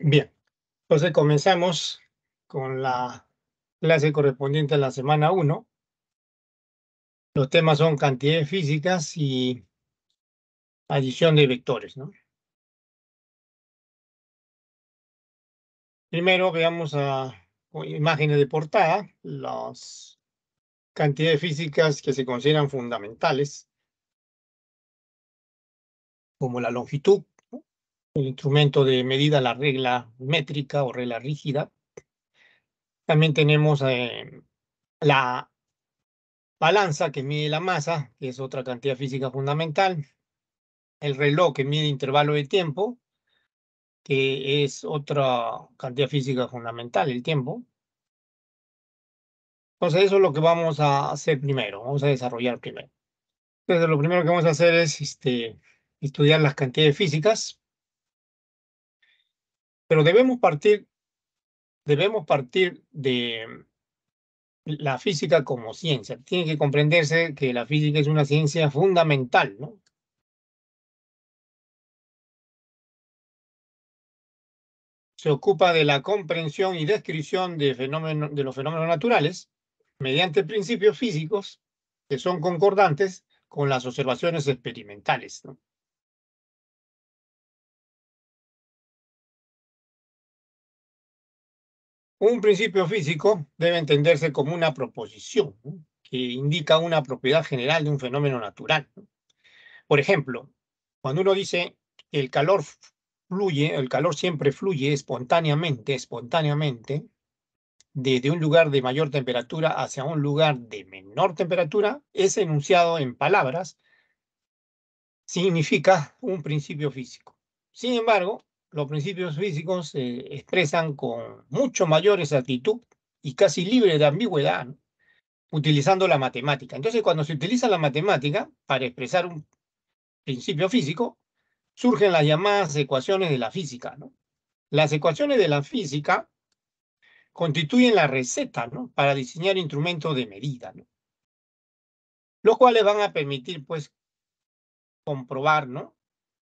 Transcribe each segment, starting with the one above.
Bien, entonces comenzamos con la clase correspondiente a la semana 1. Los temas son cantidades físicas y adición de vectores. ¿no? Primero veamos a imágenes de portada, las cantidades físicas que se consideran fundamentales, como la longitud, el instrumento de medida, la regla métrica o regla rígida. También tenemos eh, la balanza que mide la masa, que es otra cantidad física fundamental. El reloj que mide intervalo de tiempo, que es otra cantidad física fundamental, el tiempo. Entonces eso es lo que vamos a hacer primero, vamos a desarrollar primero. Entonces lo primero que vamos a hacer es este, estudiar las cantidades físicas pero debemos partir, debemos partir de la física como ciencia. Tiene que comprenderse que la física es una ciencia fundamental, ¿no? Se ocupa de la comprensión y descripción de, fenómenos, de los fenómenos naturales mediante principios físicos que son concordantes con las observaciones experimentales. ¿no? Un principio físico debe entenderse como una proposición que indica una propiedad general de un fenómeno natural. Por ejemplo, cuando uno dice el calor fluye, el calor siempre fluye espontáneamente, espontáneamente, desde un lugar de mayor temperatura hacia un lugar de menor temperatura, es enunciado en palabras, significa un principio físico. Sin embargo, los principios físicos se expresan con mucho mayor exactitud y casi libre de ambigüedad, utilizando la matemática. Entonces, cuando se utiliza la matemática para expresar un principio físico, surgen las llamadas ecuaciones de la física. ¿no? Las ecuaciones de la física constituyen la receta ¿no? para diseñar instrumentos de medida, ¿no? los cuales van a permitir pues, comprobar ¿no?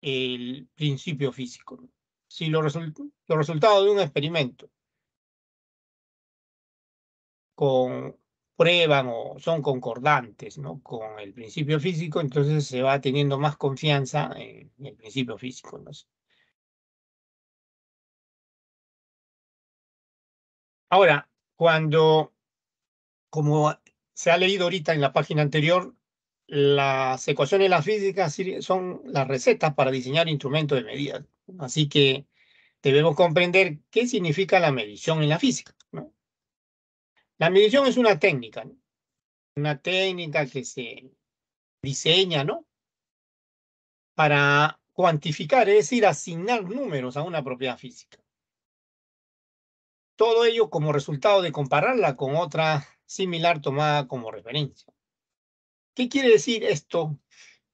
el principio físico si los, resultados de un experimento con, prueban o son concordantes ¿no? con el principio físico, entonces se va teniendo más confianza en, el principio físico. Ahora, cuando, como se ha leído ahorita en la página anterior, las ecuaciones de la física son las recetas para diseñar instrumentos de medida. Así que debemos comprender qué significa la medición en la física. La medición es una técnica, una técnica que se diseña ¿no? para cuantificar, es decir, asignar números a una propiedad física. Todo ello como resultado de compararla con otra similar tomada como referencia. ¿Qué quiere decir esto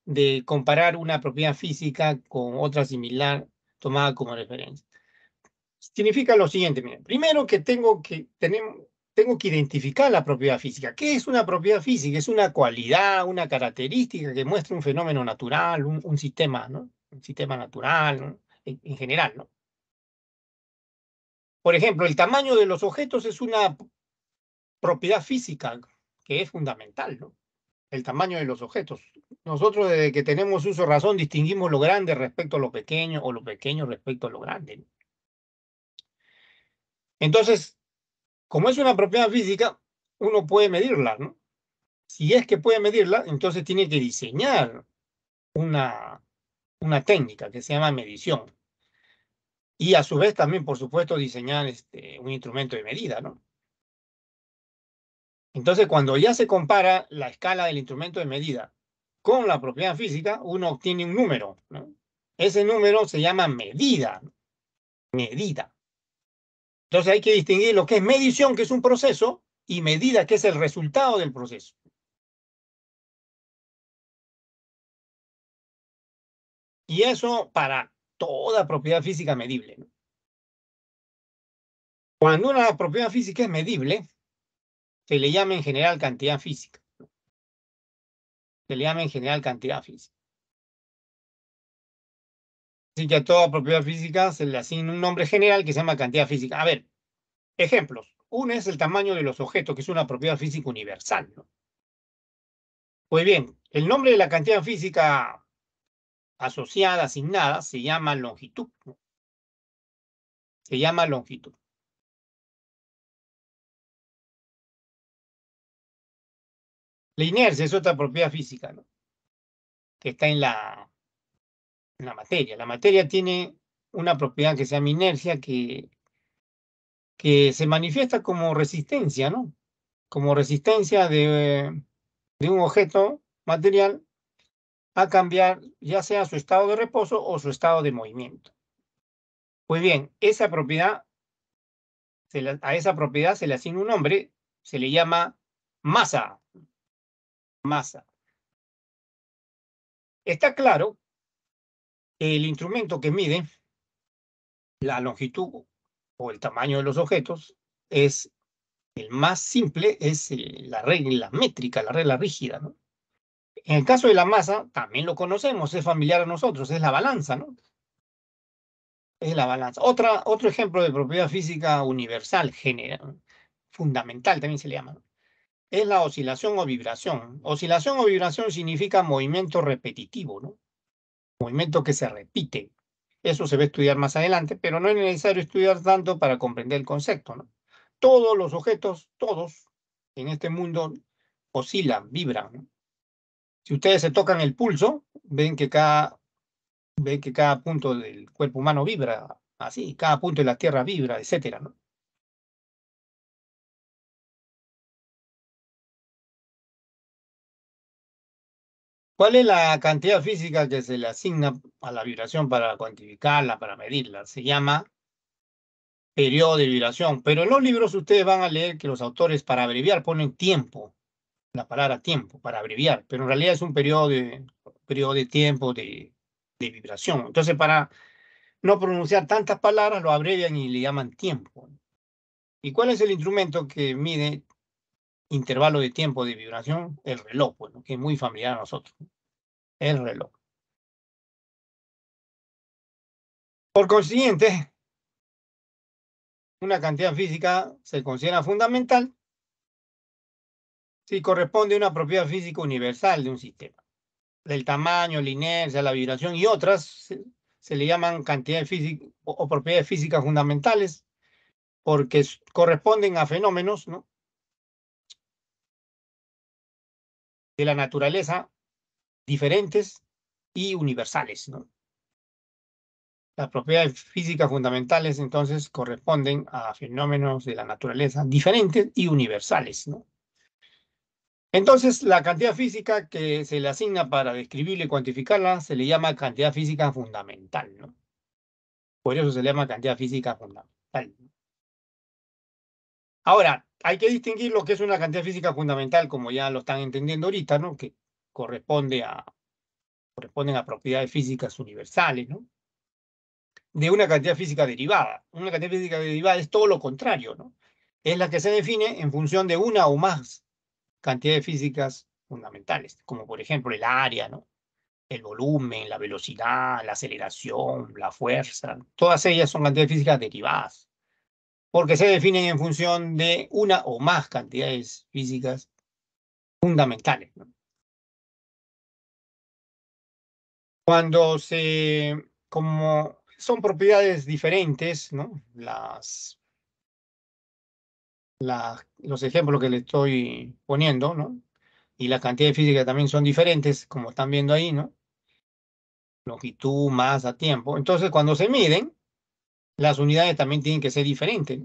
de comparar una propiedad física con otra similar tomada como referencia. Significa lo siguiente, miren, primero que tengo que, tengo que identificar la propiedad física. ¿Qué es una propiedad física? Es una cualidad, una característica que muestra un fenómeno natural, un, sistema, ¿no? Un sistema natural, en, en general, ¿no? Por ejemplo, el tamaño de los objetos es una propiedad física que es fundamental, ¿no? el tamaño de los objetos. Nosotros desde que tenemos uso razón distinguimos lo grande respecto a lo pequeño o lo pequeño respecto a lo grande. Entonces, como es una propiedad física, uno puede medirla, ¿no? Si es que puede medirla, entonces tiene que diseñar una, una técnica que se llama medición. Y a su vez también, por supuesto, diseñar este, un instrumento de medida, ¿no? Entonces, cuando ya se compara la escala del instrumento de medida con la propiedad física, uno obtiene un número. Ese número se llama medida. Medida. Entonces hay que distinguir lo que es medición, que es un proceso, y medida, que es el resultado del proceso. Y eso para toda propiedad física medible. Cuando una propiedad física es medible, se le llama en general cantidad física. Se le llama en general cantidad física. Así que a toda propiedad física se le asigna un nombre general que se llama cantidad física. A ver, ejemplos. Uno es el tamaño de los objetos, que es una propiedad física universal. Muy Pues bien, el nombre de la cantidad física asociada, asignada, se llama longitud. Se llama longitud. La inercia es otra propiedad física, ¿no? Que está en la, materia. La materia tiene una propiedad que se llama inercia que, que se manifiesta como resistencia, ¿no? Como resistencia de, un objeto material a cambiar ya sea su estado de reposo o su estado de movimiento. Pues bien, esa propiedad, a esa propiedad se le asigna un nombre, se le llama masa masa. Está claro que el instrumento que mide la longitud o el tamaño de los objetos es el más simple, es la regla métrica, la regla rígida. ¿no? En el caso de la masa, también lo conocemos, es familiar a nosotros, es la balanza. ¿no? Es la balanza. otro ejemplo de propiedad física universal, general, fundamental también se le llama es la oscilación o vibración. Oscilación o vibración significa movimiento repetitivo, ¿no? Movimiento que se repite. Eso se va a estudiar más adelante, pero no es necesario estudiar tanto para comprender el concepto, ¿no? Todos los objetos, todos en este mundo oscilan, vibran. Si ustedes se tocan el pulso, ven que cada ven que cada punto del cuerpo humano vibra así, cada punto de la Tierra vibra, etcétera, ¿no? ¿Cuál es la cantidad física que se le asigna a la vibración para cuantificarla, para medirla? Se llama periodo de vibración. Pero en los libros ustedes van a leer que los autores para abreviar ponen tiempo, la palabra tiempo, para abreviar. Pero en realidad es un periodo de, de tiempo de, de vibración. Entonces, para no pronunciar tantas palabras, lo abrevian y le llaman tiempo. ¿Y cuál es el instrumento que mide intervalo de tiempo de vibración, el reloj, bueno, pues, que es muy familiar a nosotros. El reloj. Por consiguiente, una cantidad física se considera fundamental si corresponde a una propiedad física universal de un sistema. Del tamaño, la inercia, la vibración y otras se, le llaman cantidades físicas o, propiedades físicas fundamentales porque corresponden a fenómenos ¿no? de la naturaleza diferentes y universales. ¿no? Las propiedades físicas fundamentales entonces corresponden a fenómenos de la naturaleza diferentes y universales. ¿no? Entonces, la cantidad física que se le asigna para describirla y cuantificarla se le llama cantidad física fundamental. ¿no? Por eso se le llama cantidad física fundamental. Ahora, hay que distinguir lo que es una cantidad física fundamental, como ya lo están entendiendo ahorita, ¿no? Que corresponde a, corresponden a propiedades físicas universales, ¿no? De una cantidad física derivada. Una cantidad física derivada es todo lo contrario, ¿no? Es la que se define en función de una o más cantidades físicas fundamentales, como por ejemplo el área, ¿no? El volumen, la velocidad, la aceleración, la fuerza. Todas ellas son cantidades físicas derivadas porque se definen en función de una o más cantidades físicas fundamentales. Cuando se, como son propiedades diferentes, ¿no? Las, las, los ejemplos que le estoy poniendo, ¿no? Y las cantidades físicas también son diferentes, como están viendo ahí, ¿no? Longitud, masa, tiempo. Entonces, cuando se miden, las unidades también tienen que ser diferentes.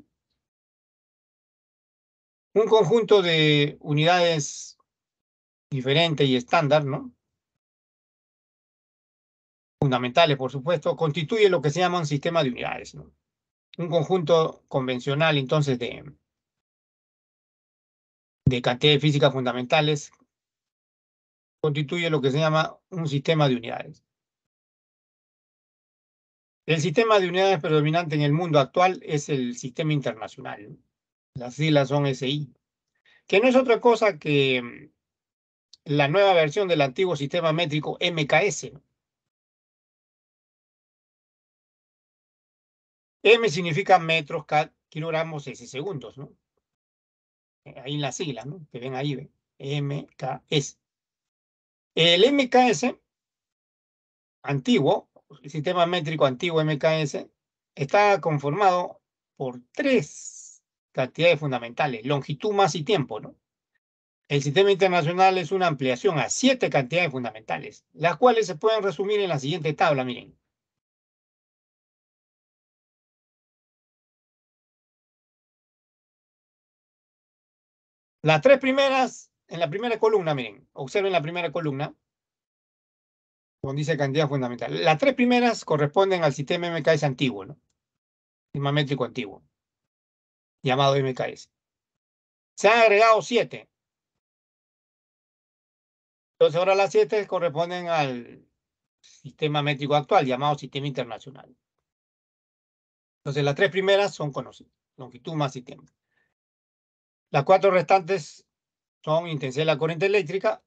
Un conjunto de unidades diferentes y estándar, ¿no? Fundamentales, por supuesto, constituye lo que se llama un sistema de unidades, ¿no? Un conjunto convencional, entonces, de, de cantidades físicas fundamentales, constituye lo que se llama un sistema de unidades. El sistema de unidades predominante en el mundo actual es el sistema internacional. Las siglas son SI, que no es otra cosa que mm, la nueva versión del antiguo sistema métrico MKS. M significa metros, K, kilogramos, S segundos, ¿no? Eh, ahí en las siglas, ¿no? Que ven ahí, ¿ven? MKS. El MKS antiguo el sistema métrico antiguo MKS está conformado por tres cantidades fundamentales, longitud, más y tiempo, El sistema internacional es una ampliación a siete cantidades fundamentales, las cuales se pueden resumir en la siguiente tabla, miren. Las tres primeras, en la primera columna, miren, observen la primera columna, donde dice cantidad fundamental. Las tres primeras corresponden al sistema MKS antiguo, ¿no? Sistema métrico antiguo, llamado MKS. Se han agregado siete. Entonces ahora las siete corresponden al sistema métrico actual, llamado sistema internacional. Entonces las tres primeras son conocidas, longitud más sistema. Las cuatro restantes son intensidad de la corriente eléctrica,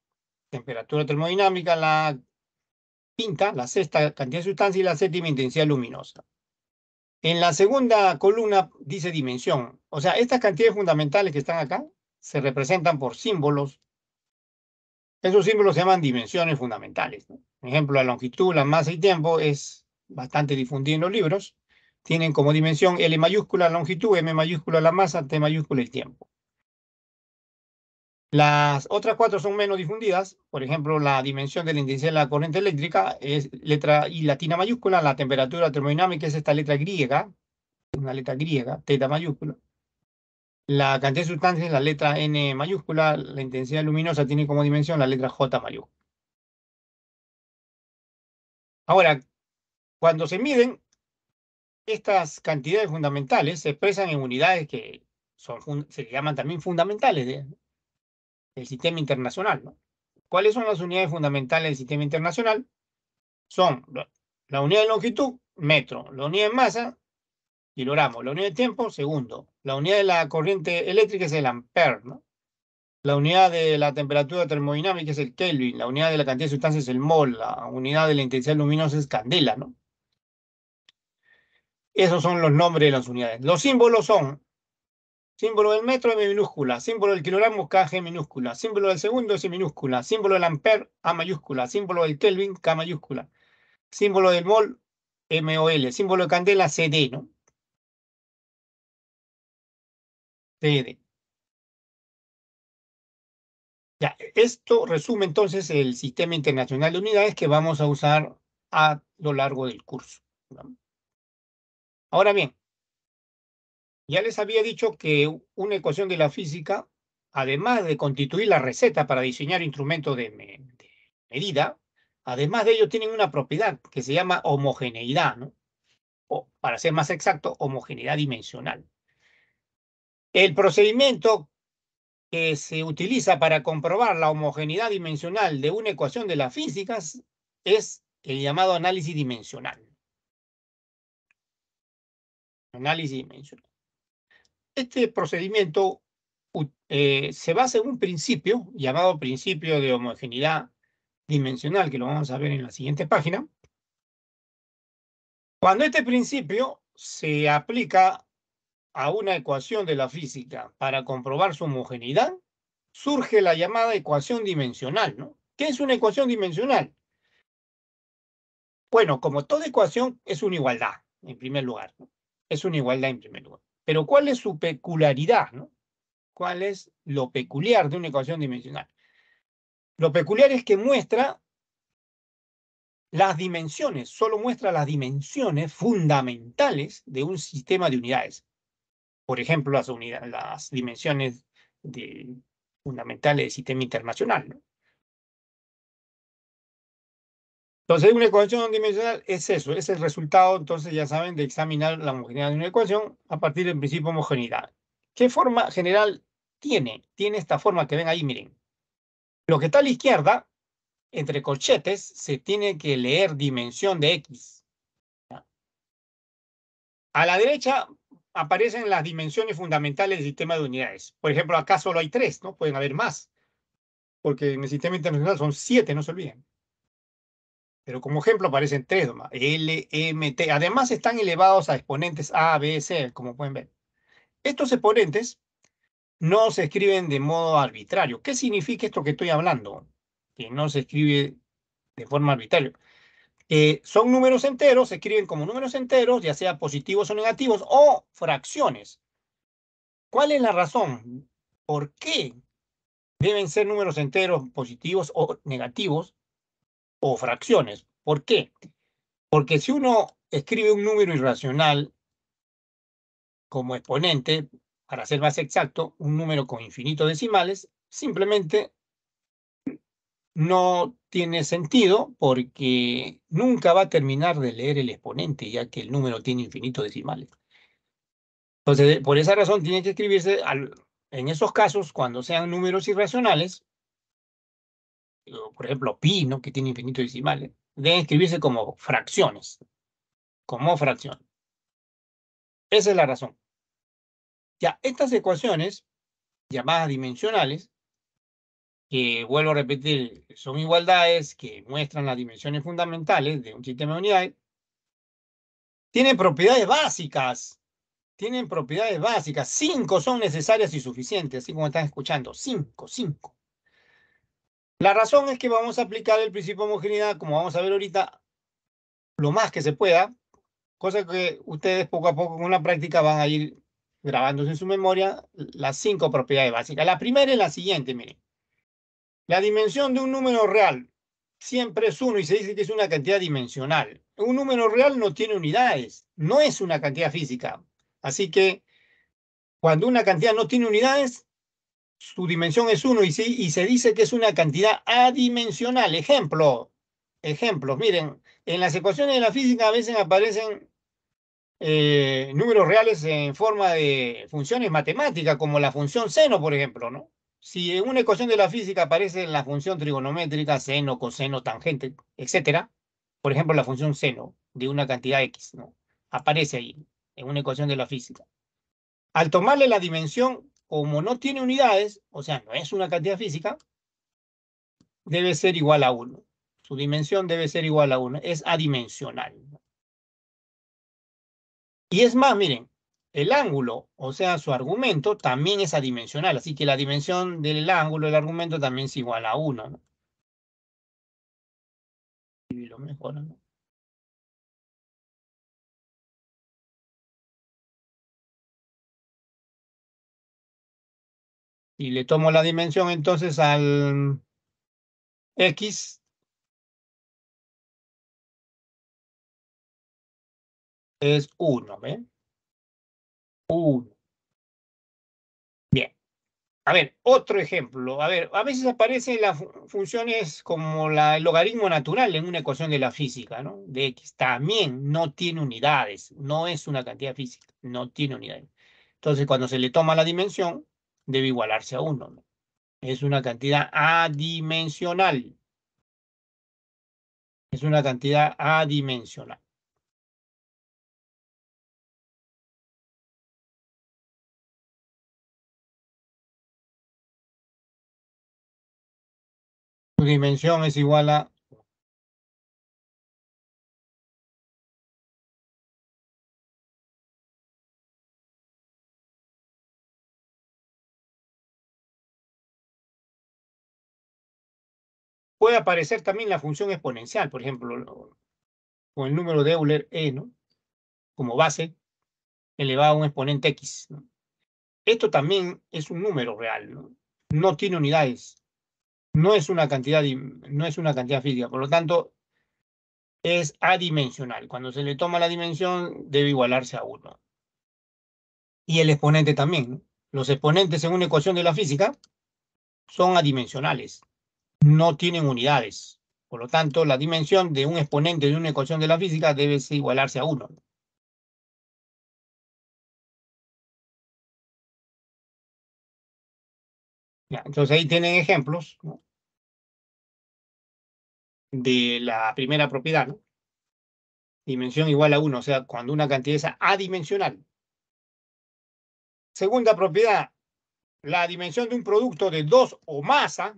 temperatura termodinámica, la Pinta, la sexta cantidad de sustancia y la séptima intensidad luminosa. En la segunda columna dice dimensión. O sea, estas cantidades fundamentales que están acá se representan por símbolos. Esos símbolos se llaman dimensiones fundamentales. Por ejemplo, la longitud, la masa y tiempo es bastante difundido en los libros. Tienen como dimensión L mayúscula la longitud, M mayúscula la masa, T mayúscula el tiempo. Las otras cuatro son menos difundidas, por ejemplo, la dimensión del índice de la corriente eléctrica es letra I latina mayúscula, la temperatura termodinámica es esta letra griega, una letra griega, teta mayúscula. La cantidad de sustancias es la letra N mayúscula, la intensidad luminosa tiene como dimensión la letra J mayúscula. Ahora, cuando se miden, estas cantidades fundamentales se expresan en unidades que son, se llaman también fundamentales, ¿eh? el sistema internacional. ¿no? ¿Cuáles son las unidades fundamentales del sistema internacional? Son la unidad de longitud, metro, la unidad de masa, kilogramo, la unidad de tiempo, segundo, la unidad de la corriente eléctrica es el ampere, ¿no? la unidad de la temperatura termodinámica es el Kelvin, la unidad de la cantidad de sustancias es el mol, la unidad de la intensidad luminosa es candela. ¿no? Esos son los nombres de las unidades. Los símbolos son símbolo del metro M minúscula, símbolo del kilogramo KG minúscula, símbolo del segundo C minúscula, símbolo del amper A mayúscula, símbolo del Kelvin K mayúscula, símbolo del mol MOL, símbolo de candela CD, ¿no? CD. Ya, esto resume entonces el sistema internacional de unidades que vamos a usar a lo largo del curso. Ahora bien, ya les había dicho que una ecuación de la física, además de constituir la receta para diseñar instrumentos de, medida, además de ellos tienen una propiedad que se llama homogeneidad, ¿no? o para ser más exacto, homogeneidad dimensional. El procedimiento que se utiliza para comprobar la homogeneidad dimensional de una ecuación de las físicas es el llamado análisis dimensional. Análisis dimensional. Este procedimiento eh, se basa en un principio llamado principio de homogeneidad dimensional, que lo vamos a ver en la siguiente página. Cuando este principio se aplica a una ecuación de la física para comprobar su homogeneidad, surge la llamada ecuación dimensional, ¿no? ¿Qué es una ecuación dimensional? Bueno, como toda ecuación, es una igualdad, en primer lugar. Es una igualdad en primer lugar. Pero ¿cuál es su peculiaridad? ¿no? ¿Cuál es lo peculiar de una ecuación dimensional? Lo peculiar es que muestra las dimensiones, solo muestra las dimensiones fundamentales de un sistema de unidades. Por ejemplo, las, las dimensiones de, fundamentales del sistema internacional. ¿no? Entonces, una ecuación dimensional es eso, es el resultado, entonces ya saben, de examinar la homogeneidad de una ecuación a partir del principio de homogeneidad. ¿Qué forma general tiene? Tiene esta forma que ven ahí, miren. Lo que está a la izquierda, entre corchetes, se tiene que leer dimensión de X. A la derecha aparecen las dimensiones fundamentales del sistema de unidades. Por ejemplo, acá solo hay tres, ¿no? Pueden haber más, porque en el sistema internacional son siete, no se olviden. Pero como ejemplo aparecen tres nomás, L, M, T. Además están elevados a exponentes A, B, C, como pueden ver. Estos exponentes no se escriben de modo arbitrario. ¿Qué significa esto que estoy hablando? Que no se escribe de forma arbitraria. Eh, son números enteros, se escriben como números enteros, ya sea positivos o negativos, o fracciones. ¿Cuál es la razón? ¿Por qué deben ser números enteros positivos o negativos? o fracciones. ¿Por qué? Porque si uno escribe un número irracional como exponente, para ser más exacto, un número con infinitos decimales, simplemente no tiene sentido porque nunca va a terminar de leer el exponente, ya que el número tiene infinitos decimales. Entonces, por esa razón tiene que escribirse, en esos casos, cuando sean números irracionales, por ejemplo pi, ¿no? que tiene infinitos decimales, deben escribirse como fracciones, como fracción. Esa es la razón. Ya, estas ecuaciones, llamadas dimensionales, que vuelvo a repetir, son igualdades que muestran las dimensiones fundamentales de un sistema de unidades, tienen propiedades básicas, tienen propiedades básicas, cinco son necesarias y suficientes, así como están escuchando, cinco, cinco. La razón es que vamos a aplicar el principio de homogeneidad, como vamos a ver ahorita, lo más que se pueda, cosa que ustedes poco a poco con la práctica van a ir grabándose en su memoria las cinco propiedades básicas. La primera es la siguiente, miren. La dimensión de un número real siempre es uno y se dice que es una cantidad dimensional. Un número real no tiene unidades, no es una cantidad física. Así que cuando una cantidad no tiene unidades, su dimensión es 1 y, y se dice que es una cantidad adimensional. Ejemplo, ejemplos. Miren, en las ecuaciones de la física a veces aparecen eh, números reales en forma de funciones matemáticas, como la función seno, por ejemplo, ¿no? Si en una ecuación de la física aparece la función trigonométrica, seno, coseno, tangente, etcétera, por ejemplo, la función seno de una cantidad X, ¿no? Aparece ahí, en una ecuación de la física. Al tomarle la dimensión como no tiene unidades, o sea, no es una cantidad física, debe ser igual a 1. Su dimensión debe ser igual a 1. Es adimensional. Y es más, miren, el ángulo, o sea, su argumento también es adimensional. Así que la dimensión del ángulo del argumento también es igual a 1. lo mejor, ¿no? y le tomo la dimensión entonces al X. Es 1, ¿ven? 1. Bien. A ver, otro ejemplo. A ver, a veces aparecen las funciones como la, el logaritmo natural en una ecuación de la física, ¿no? De X. También no tiene unidades. No es una cantidad física. No tiene unidades. Entonces, cuando se le toma la dimensión, debe igualarse a uno. Es una cantidad adimensional. Es una cantidad adimensional. Su dimensión es igual a puede aparecer también la función exponencial, por ejemplo, con el número de Euler E, Como base elevado a un exponente X. Esto también es un número real, ¿no? No tiene unidades. No es una cantidad, no es una cantidad física, por lo tanto, es adimensional. Cuando se le toma la dimensión, debe igualarse a 1. Y el exponente también. Los exponentes en una ecuación de la física son adimensionales no tienen unidades. Por lo tanto, la dimensión de un exponente de una ecuación de la física debe igualarse a 1. entonces ahí tienen ejemplos de la primera propiedad. Dimensión igual a 1, o sea, cuando una cantidad es adimensional. Segunda propiedad, la dimensión de un producto de dos o masa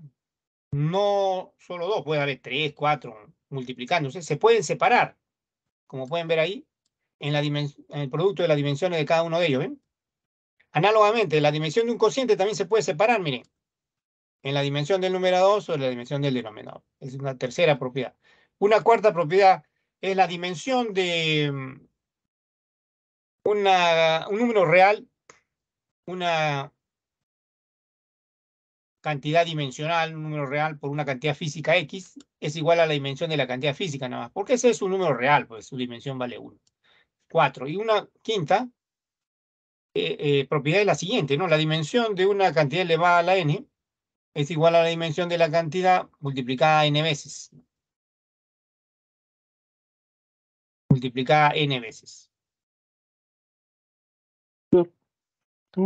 no solo dos, puede haber tres, cuatro, multiplicándose, se pueden separar, como pueden ver ahí, en, la en el producto de las dimensiones de cada uno de ellos. ¿ven? Análogamente, la dimensión de un cociente también se puede separar, miren, en la dimensión del o en la dimensión del denominador. Es una tercera propiedad. Una cuarta propiedad es la dimensión de mm, un número real, una cantidad dimensional, un número real por una cantidad física X, es igual a la dimensión de la cantidad física nada más, porque ese es un número real, pues su dimensión vale 1. 4. Y una quinta eh, eh, propiedad es la siguiente, ¿no? La dimensión de una cantidad elevada a la n es igual a la dimensión de la cantidad multiplicada n veces. Multiplicada n veces. Tengo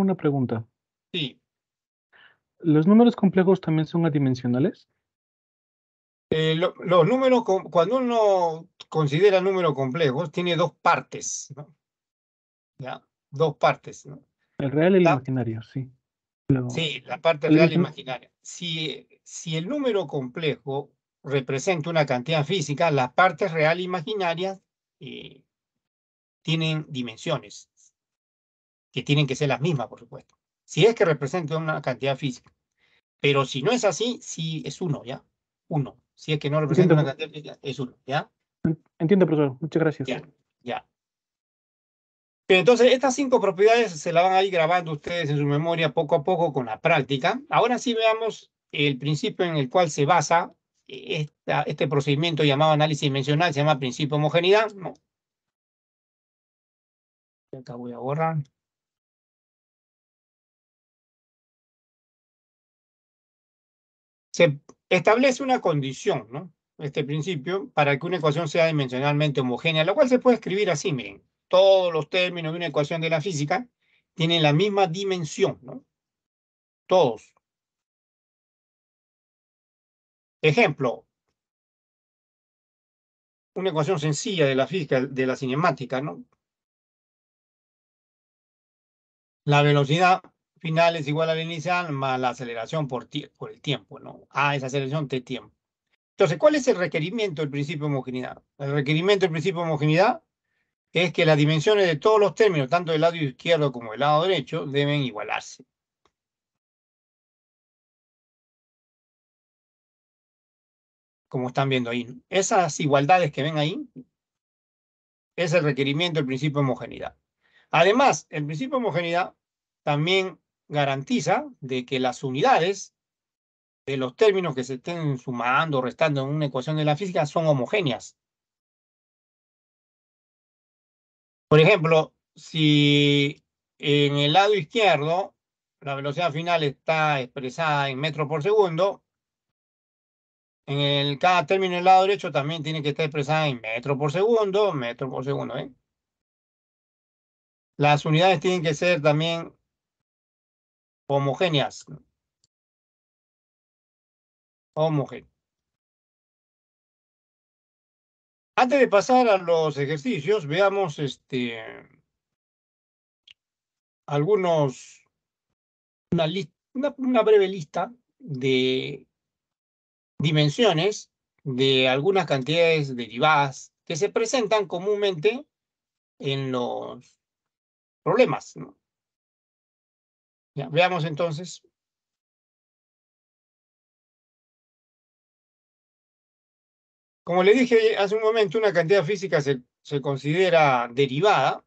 una pregunta. Sí. ¿Los números complejos también son adimensionales? Eh, los números, cuando uno considera números complejos, tiene dos partes, Dos partes, ¿no? El real y el imaginario, sí. sí, la parte real e imaginaria. Si, si el número complejo representa una cantidad física, las partes real e imaginarias eh, tienen dimensiones, que tienen que ser las mismas, por supuesto si es que representa una cantidad física. Pero si no es así, sí es uno, ¿ya? Uno. Si es que no representa una cantidad física, es uno, ¿ya? Entiendo, profesor. Muchas gracias. Ya, entonces, estas cinco propiedades se las van a ir grabando ustedes en su memoria poco a poco con la práctica. Ahora sí veamos el principio en el cual se basa este procedimiento llamado análisis dimensional, se llama principio de homogeneidad. No. Acá voy a borrar. Se establece una condición, ¿no? Este principio, para que una ecuación sea dimensionalmente homogénea, lo cual se puede escribir así, miren. Todos los términos de una ecuación de la física tienen la misma dimensión, ¿no? Todos. Ejemplo, una ecuación sencilla de la física, de la cinemática, ¿no? La velocidad final es igual al inicial ah, más la aceleración por, el tiempo, ¿no? A ah, es aceleración T tiempo. Entonces, ¿cuál es el requerimiento del principio de homogeneidad? El requerimiento del principio de homogeneidad es que las dimensiones de todos los términos, tanto del lado izquierdo como del lado derecho, deben igualarse. Como están viendo ahí. Esas igualdades que ven ahí es el requerimiento del principio de homogeneidad. Además, el principio de homogeneidad también garantiza de que las unidades de los términos que se estén sumando o restando en una ecuación de la física son homogéneas. Por ejemplo, si en el lado izquierdo la velocidad final está expresada en metros por segundo, en cada término del lado derecho también tiene que estar expresada en metros por segundo, metros por segundo. ¿eh? Las unidades tienen que ser también homogéneas. Homogéneas. Antes de pasar a los ejercicios, veamos este, algunos, una, una breve lista de dimensiones de algunas cantidades derivadas que se presentan comúnmente en los problemas. ¿no? veamos entonces. Como le dije hace un momento, una cantidad física se, se considera derivada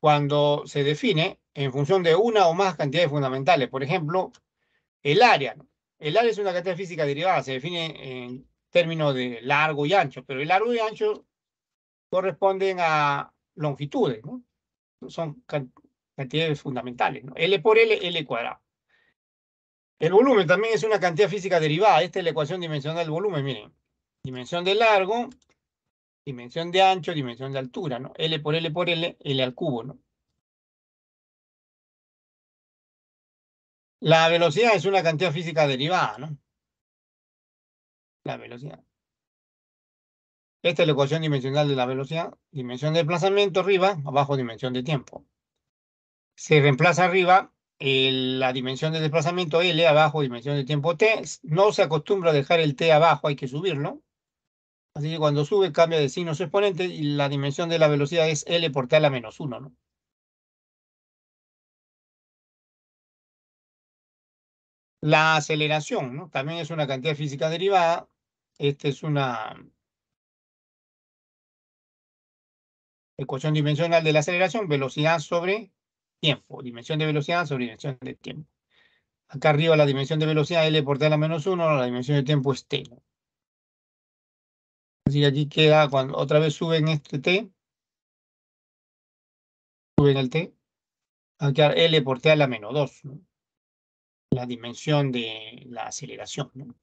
cuando se define en función de una o más cantidades fundamentales. Por ejemplo, el área. El área es una cantidad física derivada, se define en términos de largo y ancho, pero el largo y ancho corresponden a longitudes, ¿no? Son cantidades fundamentales, ¿no? L por L, L cuadrado. El volumen también es una cantidad física derivada. Esta es la ecuación dimensional del volumen, miren. Dimensión de largo, dimensión de ancho, dimensión de altura, ¿no? L por L por L, L al cubo, ¿no? La velocidad es una cantidad física derivada, ¿no? La velocidad. Esta es la ecuación dimensional de la velocidad. Dimensión de desplazamiento arriba, abajo dimensión de tiempo se reemplaza arriba la dimensión de desplazamiento L, abajo dimensión de tiempo T. No se acostumbra a dejar el T abajo, hay que subirlo. Así que cuando sube cambia de signo su exponente y la dimensión de la velocidad es L por T a la menos 1, ¿no? La aceleración, ¿no? También es una cantidad física derivada. Esta es una ecuación dimensional de la aceleración, velocidad sobre tiempo. Dimensión de velocidad sobre dimensión de tiempo. Acá arriba la dimensión de velocidad L por T a la menos 1, la dimensión de tiempo es T. Así que aquí queda, cuando otra vez suben este T, suben el T, Acá L por T a la menos 2, la dimensión de la aceleración. ¿no?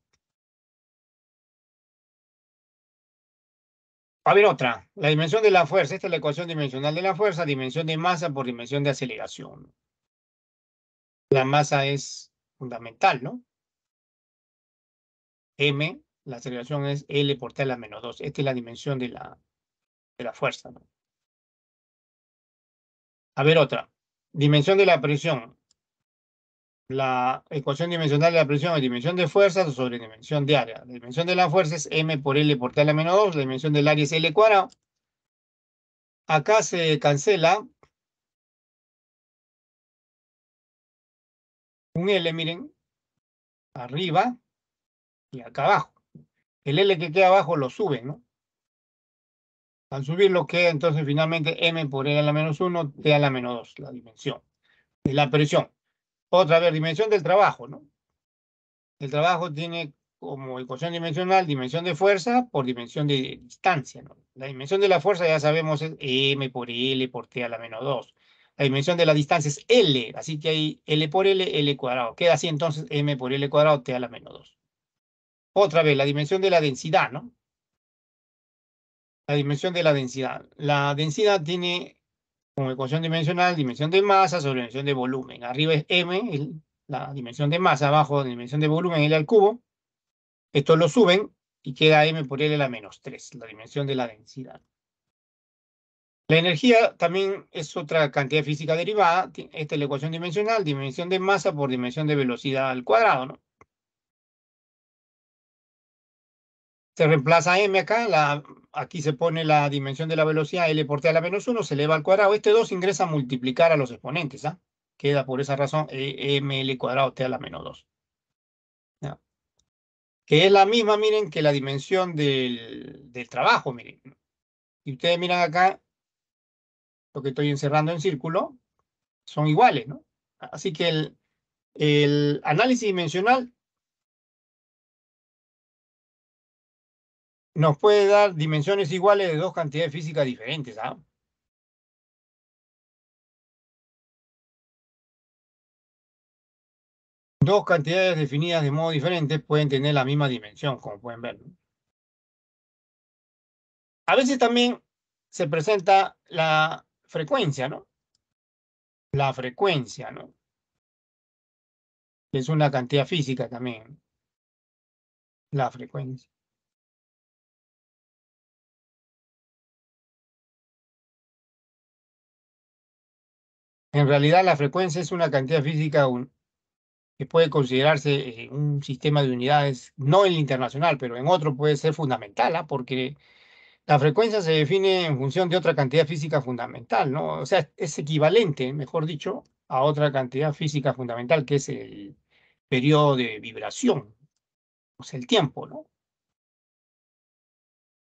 A ver otra, la dimensión de la fuerza. Esta es la ecuación dimensional de la fuerza, dimensión de masa por dimensión de aceleración. La masa es fundamental, ¿no? M, la aceleración es L por T a la menos 2. Esta es la dimensión de la, de la fuerza. A ver otra. Dimensión de la presión la ecuación dimensional de la presión es dimensión de fuerza sobre dimensión de área. La dimensión de la fuerza es m por L por T a la menos 2, la dimensión del área es L cuadrado. Acá se cancela un L, miren, arriba y acá abajo. El L que queda abajo lo sube ¿no? Al subirlo queda entonces finalmente m por L a la menos 1, T a la menos 2, la dimensión de la presión. Otra vez, dimensión del trabajo, ¿no? El trabajo tiene como ecuación dimensional dimensión de fuerza por dimensión de distancia, ¿no? La dimensión de la fuerza ya sabemos es m por l por t a la menos 2. La dimensión de la distancia es L, así que hay L por L, L cuadrado. Queda así entonces M por L cuadrado, T a la menos 2. Otra vez, la dimensión de la densidad, ¿no? La dimensión de la densidad. La densidad tiene ecuación dimensional, dimensión de masa sobre dimensión de volumen. Arriba es m, la dimensión de masa, abajo dimensión de volumen, l al cubo. Esto lo suben y queda m por l a la menos 3, la dimensión de la densidad. La energía también es otra cantidad física derivada. Esta es la ecuación dimensional, dimensión de masa por dimensión de velocidad al cuadrado, ¿no? Se reemplaza m acá, la aquí se pone la dimensión de la velocidad, L por T a la menos 1, se eleva al cuadrado. Este 2 ingresa a multiplicar a los exponentes, ¿ah? Queda por esa razón e, ML cuadrado T a la menos 2. Que es la misma, miren, que la dimensión del, trabajo, miren. Y ustedes miran acá, lo que estoy encerrando en círculo, son iguales, ¿no? Así que el, el análisis dimensional nos puede dar dimensiones iguales de dos cantidades físicas diferentes. ¿ah? Dos cantidades definidas de modo diferente pueden tener la misma dimensión, como pueden ver. A veces también se presenta la frecuencia, ¿no? La frecuencia, ¿no? Es una cantidad física también. La frecuencia. En realidad, la frecuencia es una cantidad física que puede considerarse eh, un sistema de unidades, no en el internacional, pero en otro puede ser fundamental, ¿ah? porque la frecuencia se define en función de otra cantidad física fundamental, ¿no? O sea, es equivalente, mejor dicho, a otra cantidad física fundamental, que es el periodo de vibración, o sea, el tiempo, ¿no?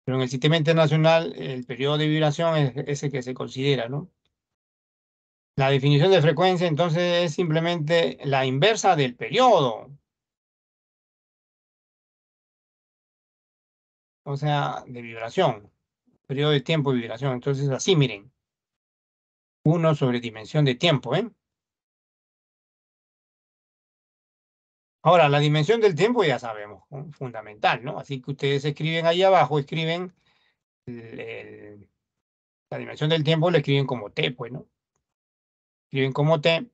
Pero en el sistema internacional, el periodo de vibración es ese que se considera, ¿no? La definición de frecuencia entonces es simplemente la inversa del periodo. O sea, de vibración. Periodo de tiempo y vibración. Entonces así, miren. Uno sobre dimensión de tiempo. ¿eh? Ahora, la dimensión del tiempo ya sabemos, fundamental, ¿no? Así que ustedes escriben ahí abajo, escriben la dimensión del tiempo, la escriben como T, pues, ¿no? escriben como T,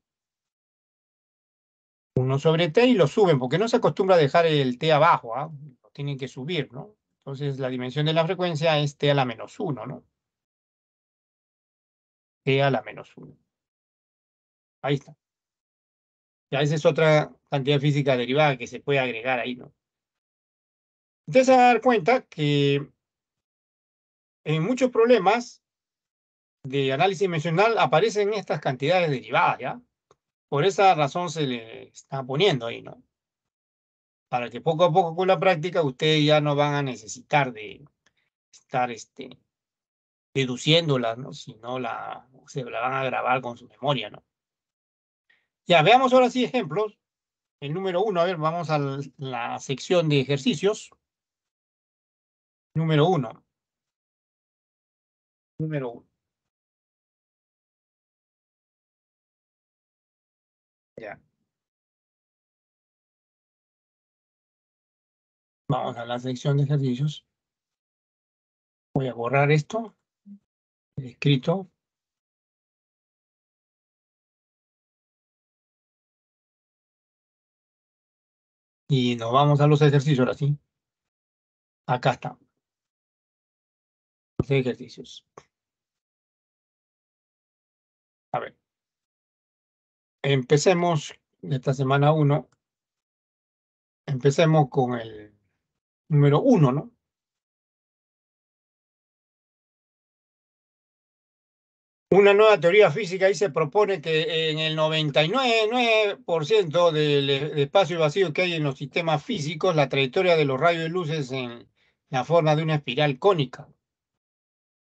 1 sobre T y lo suben, porque no se acostumbra a dejar el T abajo, ¿ah? lo tienen que subir, ¿no? Entonces la dimensión de la frecuencia es T a la menos 1, ¿no? T a la menos 1. Ahí está. Ya esa es otra cantidad física derivada que se puede agregar ahí, ¿no? Entonces se a dar cuenta que en muchos problemas de análisis dimensional aparecen estas cantidades derivadas, ¿ya? Por esa razón se le está poniendo ahí, ¿no? Para que poco a poco con la práctica ustedes ya no van a necesitar de estar este, deduciéndolas, ¿no? Sino la, se la van a grabar con su memoria, ¿no? Ya, veamos ahora sí ejemplos. El número uno, a ver, vamos a la sección de ejercicios. Número uno. Número uno. Ya. Vamos a la sección de ejercicios. Voy a borrar esto. escrito. Y nos vamos a los ejercicios ahora sí. Acá está. Los ejercicios. A ver. Empecemos esta semana 1. Empecemos con el número 1, ¿no? Una nueva teoría física ahí se propone que en el 99% del espacio vacío que hay en los sistemas físicos, la trayectoria de los rayos de luz es en la forma de una espiral cónica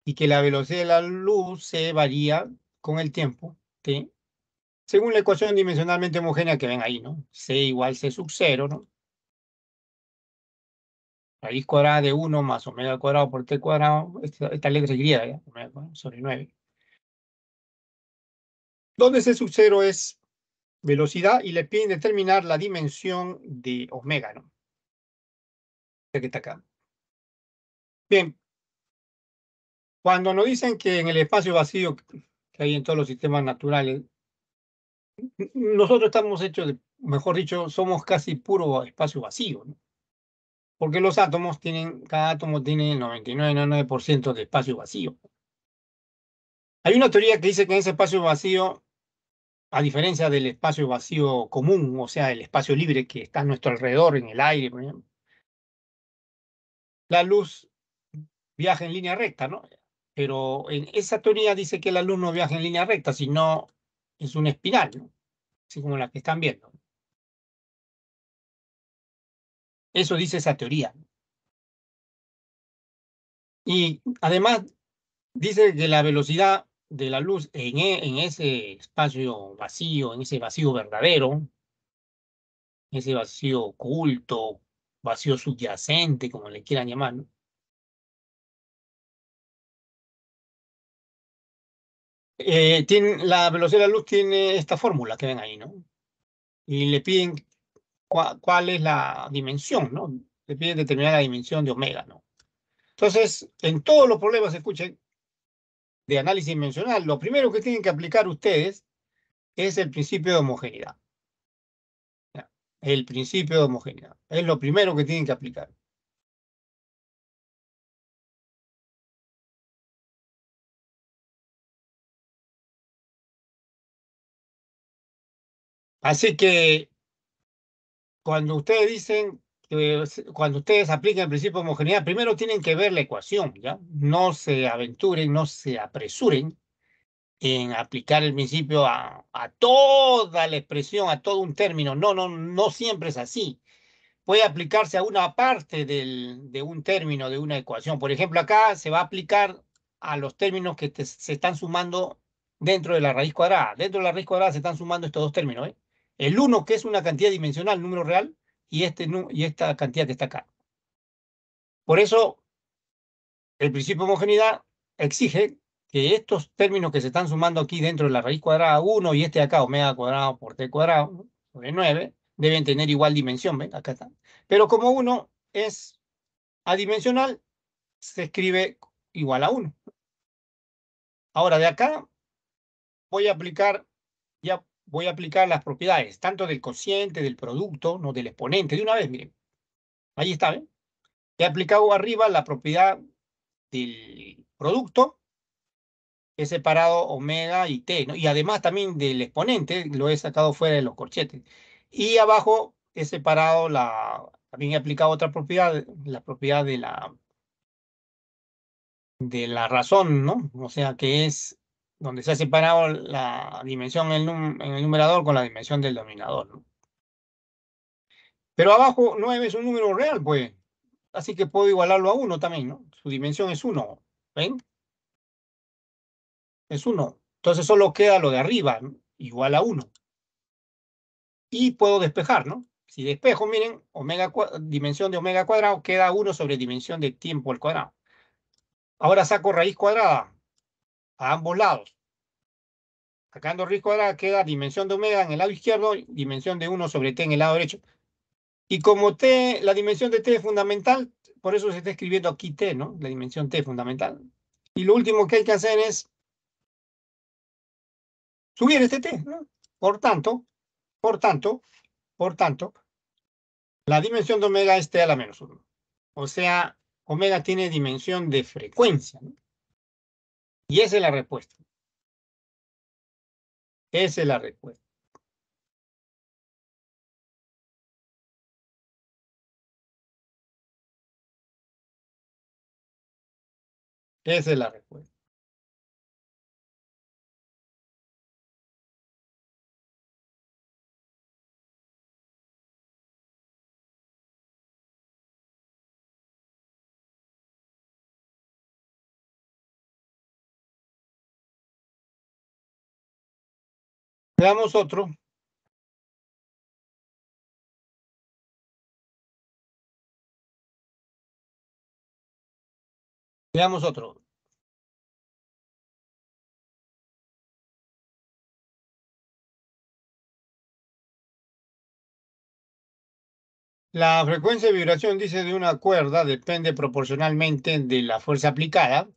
y que la velocidad de la luz se varía con el tiempo, ¿sí? según la ecuación dimensionalmente homogénea que ven ahí, ¿no? C igual C sub 0, ¿no? Raíz cuadrada de 1 más omega cuadrado por T cuadrado, esta, letra es sobre 9. Donde C sub 0 es velocidad y le piden determinar la dimensión de omega, ¿no? Esta que está acá. Bien. Cuando nos dicen que en el espacio vacío que hay en todos los sistemas naturales, nosotros estamos hechos, mejor dicho, somos casi puro espacio vacío, ¿no? porque los átomos tienen, cada átomo tiene el 99,9% de espacio vacío. Hay una teoría que dice que en ese espacio vacío, a diferencia del espacio vacío común, o sea, el espacio libre que está a nuestro alrededor, en el aire, por ejemplo, la luz viaja en línea recta, ¿no? Pero en esa teoría dice que la luz no viaja en línea recta, sino es una espiral, así como la que están viendo. Eso dice esa teoría. Y además dice que la velocidad de la luz en, e, en ese espacio vacío, en ese vacío verdadero, ese vacío oculto, vacío subyacente, como le quieran llamar, ¿no? Eh, la velocidad de la luz tiene esta fórmula que ven ahí, ¿no? Y le piden cuál es la dimensión, ¿no? Le piden determinar la dimensión de omega, ¿no? Entonces, en todos los problemas, escuchen, de análisis dimensional, lo primero que tienen que aplicar ustedes es el principio de homogeneidad. El principio de homogeneidad. Es lo primero que tienen que aplicar. Así que cuando ustedes dicen, cuando ustedes aplican el principio de homogeneidad, primero tienen que ver la ecuación, ¿ya? No se aventuren, no se apresuren en aplicar el principio a, toda la expresión, a todo un término. No, no, no siempre es así. Puede aplicarse a una parte de un término, de una ecuación. Por ejemplo, acá se va a aplicar a los términos que se están sumando dentro de la raíz cuadrada. Dentro de la raíz cuadrada se están sumando estos dos términos. ¿eh? El 1, que es una cantidad dimensional, número real, y, este, y esta cantidad que está acá. Por eso, el principio de homogeneidad exige que estos términos que se están sumando aquí dentro de la raíz cuadrada 1 y este de acá, omega cuadrado por t cuadrado, sobre 9, deben tener igual dimensión, ¿ven? Acá están. Pero como 1 es adimensional, se escribe igual a 1. Ahora, de acá voy a aplicar ya voy a aplicar las propiedades, tanto del cociente, del producto, no del exponente, de una vez, miren. Ahí está, ¿ven? ¿eh? He aplicado arriba la propiedad del producto, he separado omega y t, ¿no? Y además también del exponente, lo he sacado fuera de los corchetes. Y abajo he separado la, también he aplicado otra propiedad, la propiedad de la, de la razón, ¿no? O sea, que es donde se ha separado la dimensión en el, numerador con la dimensión del dominador. Pero abajo 9 es un número real, pues. Así que puedo igualarlo a 1 también, ¿no? Su dimensión es 1, ¿ven? Es 1. Entonces solo queda lo de arriba, igual a 1. Y puedo despejar, ¿no? Si despejo, miren, omega dimensión de omega cuadrado queda 1 sobre dimensión de tiempo al cuadrado. Ahora saco raíz cuadrada a ambos lados. Sacando rico cuadrada queda dimensión de omega en el lado izquierdo, dimensión de 1 sobre t en el lado derecho. Y como t, la dimensión de t es fundamental, por eso se está escribiendo aquí t, ¿no? La dimensión t es fundamental. Y lo último que hay que hacer es subir este t, ¿no? Por tanto, por tanto, por tanto, la dimensión de omega es t a la menos 1. O sea, omega tiene dimensión de frecuencia, ¿no? Y esa es la respuesta. Esa es la respuesta. Esa es la respuesta. Veamos otro. Veamos otro. La frecuencia de vibración, dice, de una cuerda depende proporcionalmente de la fuerza aplicada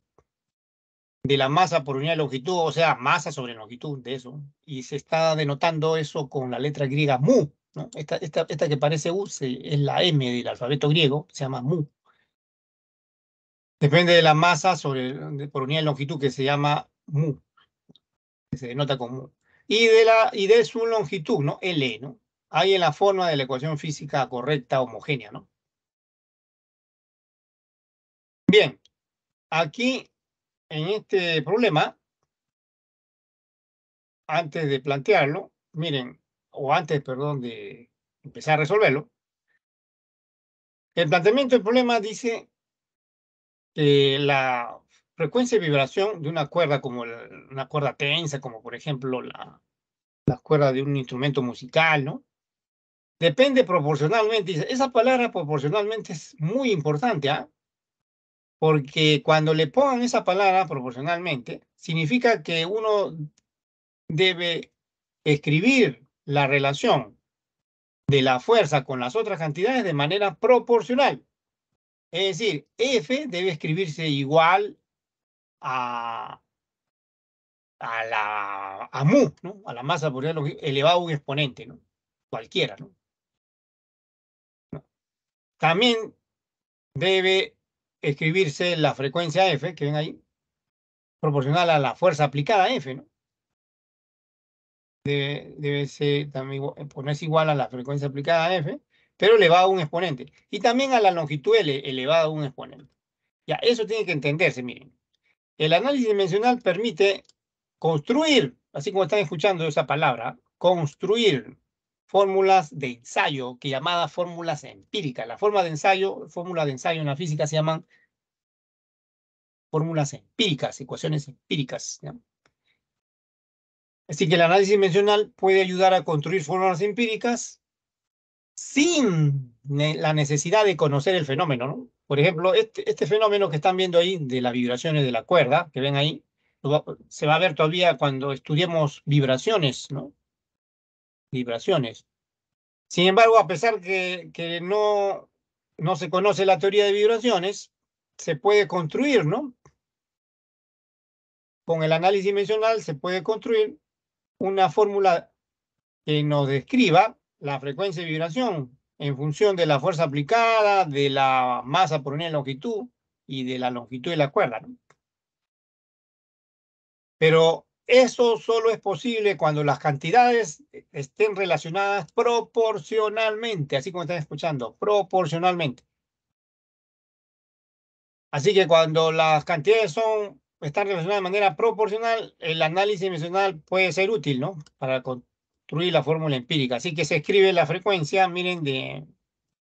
de la masa por unidad de longitud, o sea, masa sobre longitud de eso. Y se está denotando eso con la letra griega mu. ¿no? Esta, que parece U es la M del alfabeto griego, se llama mu. Depende de la masa sobre, por unidad de longitud que se llama mu, que se denota con mu. Y de, la, y de su longitud, ¿no? L, ¿no? Ahí en la forma de la ecuación física correcta, homogénea, ¿no? Bien, aquí en este problema, antes de plantearlo, miren, o antes, perdón, de empezar a resolverlo, el planteamiento del problema dice que la frecuencia de vibración de una cuerda como una cuerda tensa, como por ejemplo la, la, cuerda de un instrumento musical, ¿no? Depende proporcionalmente. Esa palabra proporcionalmente es muy importante, ¿ah? porque cuando le pongan esa palabra proporcionalmente, significa que uno debe escribir la relación de la fuerza con las otras cantidades de manera proporcional. Es decir, F debe escribirse igual a, a la mu, ¿no? a la masa por elevado a un exponente, ¿no? cualquiera. ¿no? También debe escribirse la frecuencia F, que ven ahí, proporcional a la fuerza aplicada F, ¿no? Debe, ser también, pues no es igual a la frecuencia aplicada F, pero elevado a un exponente. Y también a la longitud L elevado a un exponente. Ya, eso tiene que entenderse, miren. El análisis dimensional permite construir, así como están escuchando esa palabra, construir fórmulas de ensayo, que llamadas fórmulas empíricas. La forma de ensayo, fórmula de ensayo en la física se llaman fórmulas empíricas, ecuaciones empíricas. Así que el análisis dimensional puede ayudar a construir fórmulas empíricas sin la necesidad de conocer el fenómeno. Por ejemplo, este, este, fenómeno que están viendo ahí de las vibraciones de la cuerda, que ven ahí, se va a ver todavía cuando estudiemos vibraciones, ¿no? vibraciones. Sin embargo, a pesar que, que no, no se conoce la teoría de vibraciones, se puede construir, ¿no? Con el análisis dimensional se puede construir una fórmula que nos describa la frecuencia de vibración en función de la fuerza aplicada, de la masa por unidad de longitud y de la longitud de la cuerda. ¿no? Pero eso solo es posible cuando las cantidades estén relacionadas proporcionalmente, así como están escuchando, proporcionalmente. Así que cuando las cantidades son, están relacionadas de manera proporcional, el análisis dimensional puede ser útil, ¿no? Para construir la fórmula empírica. Así que se escribe la frecuencia, miren, de,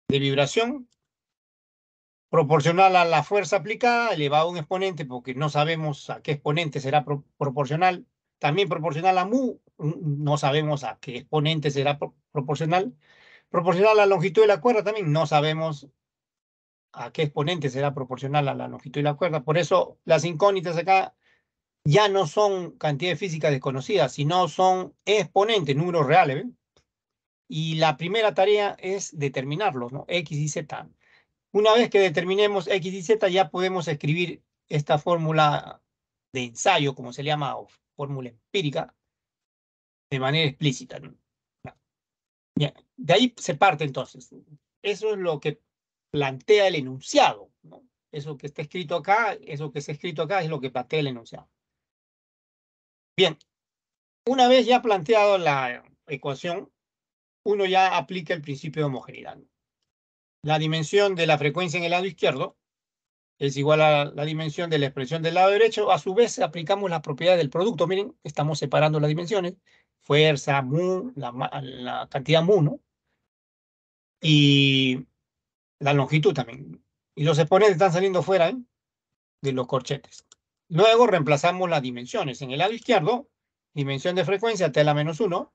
de vibración proporcional a la fuerza aplicada, elevado a un exponente, porque no sabemos a qué exponente será proporcional, también proporcional a mu, no sabemos a qué exponente será proporcional, proporcional a la longitud de la cuerda también, no sabemos a qué exponente será proporcional a la longitud de la cuerda, por eso las incógnitas acá ya no son cantidades físicas desconocidas, sino son exponentes, números reales, Y la primera tarea es determinarlos, ¿no? X y Z. Una vez que determinemos X y Z, ya podemos escribir esta fórmula de ensayo, como se le llama, o fórmula empírica, de manera explícita. Bien, de ahí se parte entonces. Eso es lo que plantea el enunciado. ¿no? Eso que está escrito acá, eso que está escrito acá es lo que plantea el enunciado. Bien, una vez ya planteado la ecuación, uno ya aplica el principio de homogeneidad la dimensión de la frecuencia en el lado izquierdo es igual a la dimensión de la expresión del lado derecho. A su vez, aplicamos las propiedades del producto. Miren, estamos separando las dimensiones. Fuerza, mu, la, cantidad mu, Y la longitud también. Y los exponentes están saliendo fuera ¿eh? de los corchetes. Luego reemplazamos las dimensiones. En el lado izquierdo, dimensión de frecuencia, t a la menos 1.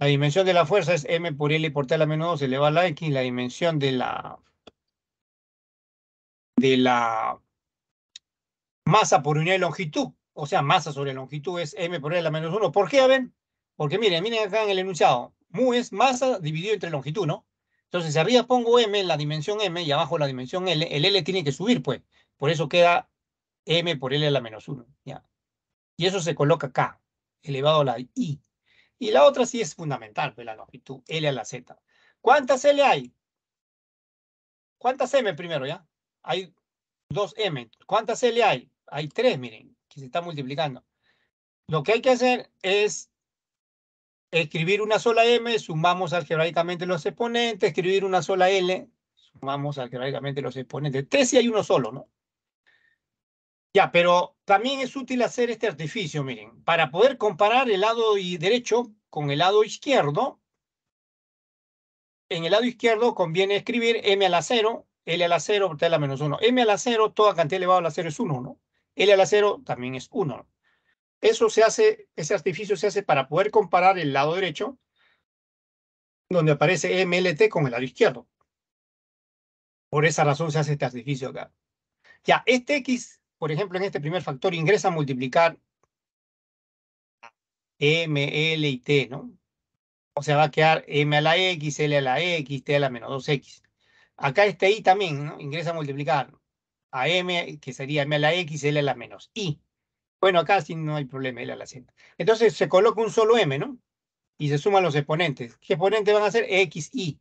La dimensión de la fuerza es m por L por T a la menos 2 elevado a la X. La dimensión de la, de la masa por unidad de longitud, o sea, masa sobre longitud es m por L a la menos 1. ¿Por qué, ven? Porque miren, miren acá en el enunciado. Mu es masa dividido entre longitud, ¿no? Entonces, si arriba pongo m, la dimensión m, y abajo la dimensión L, el L tiene que subir, pues. Por eso queda m por L a la menos 1. ¿ya? Y eso se coloca acá, elevado a la I. Y la otra sí es fundamental, pues la longitud, L a la Z. ¿Cuántas L hay? ¿Cuántas M primero ya? Hay dos M. ¿Cuántas L hay? Hay tres, miren, que se está multiplicando. Lo que hay que hacer es escribir una sola M, sumamos algebraicamente los exponentes, escribir una sola L, sumamos algebraicamente los exponentes. T si hay uno solo, ¿no? Ya, pero también es útil hacer este artificio, miren, para poder comparar el lado derecho con el lado izquierdo. En el lado izquierdo conviene escribir m a la 0, L a la 0 a la menos 1. M a la 0, toda cantidad elevada a la 0 es 1, ¿no? L a la 0 también es 1. Eso se hace, ese artificio se hace para poder comparar el lado derecho, donde aparece MLT con el lado izquierdo. Por esa razón se hace este artificio acá. Ya, este X por ejemplo, en este primer factor, ingresa a multiplicar e, M, L y T, ¿no? O sea, va a quedar M a la X, L a la X, T a la menos 2X. Acá este I también, ¿no? Ingresa a multiplicar a M, que sería M a la X, L a la menos I. Bueno, acá sí no hay problema, L a la Z. Entonces se coloca un solo M, ¿no? Y se suman los exponentes. ¿Qué exponentes van a ser? X, Y.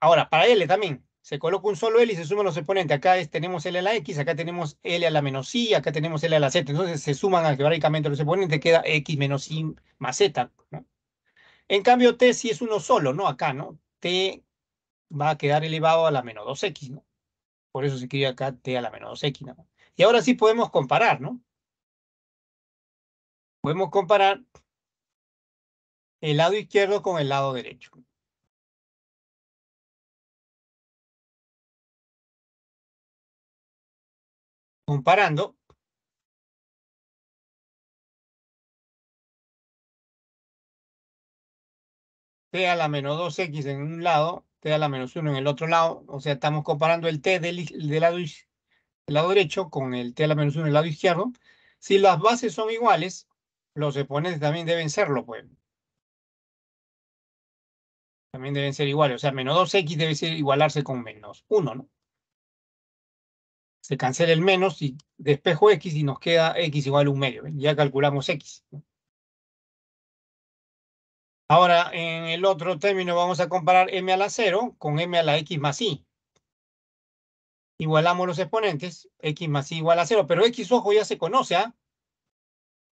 Ahora, para L también se coloca un solo L y se suman los exponentes. Acá tenemos L a la X, acá tenemos L a la menos Y, acá tenemos L a la Z. Entonces se suman algebraicamente los exponentes, queda X menos Y más Z. ¿no? En cambio, T si es uno solo, ¿no? Acá, ¿no? T va a quedar elevado a la menos 2X, ¿no? Por eso se escribe acá T a la menos 2X. Y ahora sí podemos comparar, ¿no? Podemos comparar el lado izquierdo con el lado derecho. comparando t a la menos 2x en un lado, t a la menos 1 en el otro lado. O sea, estamos comparando el t del, lado, derecho con el t a la menos 1 del lado izquierdo. Si las bases son iguales, los exponentes también deben serlo, pues. También deben ser iguales. O sea, menos 2x debe ser igualarse con menos 1, ¿no? se cancela el menos y despejo x y nos queda x igual a un medio. Ya calculamos x. Ahora, en el otro término vamos a comparar m a la 0 con m a la x más y. Igualamos los exponentes, x más y igual a 0, pero x, ojo, ya se conoce, ¿ah?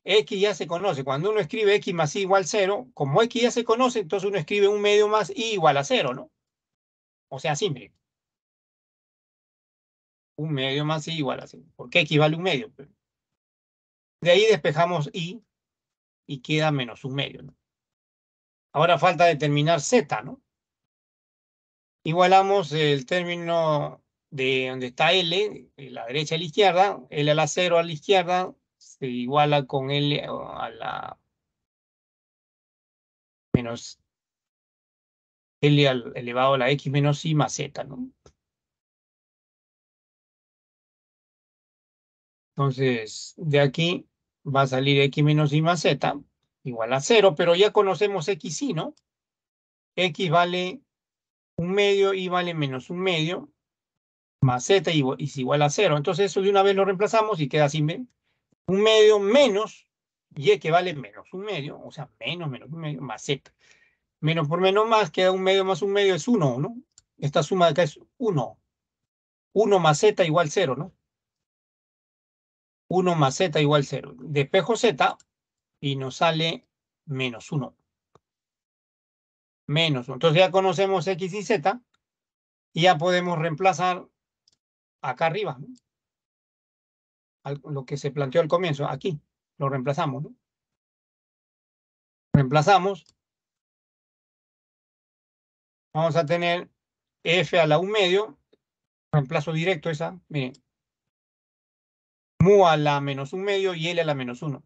X ya se conoce. Cuando uno escribe x más y igual a 0, como x ya se conoce, entonces uno escribe un medio más y igual a 0, ¿no? O sea, simple un medio más y igual a cero, porque x vale un medio. Pues. De ahí despejamos y y queda menos un medio. Ahora falta determinar z, ¿no? Igualamos el término de donde está L, la derecha a la izquierda, L a la 0 a la izquierda, se iguala con L a la menos L elevado a la X menos Y más Z, ¿no? Entonces, de aquí va a salir x menos y más z igual a cero, pero ya conocemos x y, ¿no? x vale un medio, y vale menos un medio, más z es igual a cero. Entonces eso de una vez lo reemplazamos y queda así, un medio menos y que vale menos un medio, o sea, menos menos un medio, más z. Menos por menos más, queda un medio más un medio es 1, ¿no? Esta suma de acá es 1. 1 más z igual cero, ¿no? 1 más z igual 0. Despejo z y nos sale menos 1. Menos 1. Entonces ya conocemos x y z y ya podemos reemplazar acá arriba. lo que se planteó al comienzo, aquí. Lo reemplazamos. Reemplazamos. Vamos a tener f a la 1 medio. Reemplazo directo esa. Miren, mu a la menos un medio y L a la menos uno.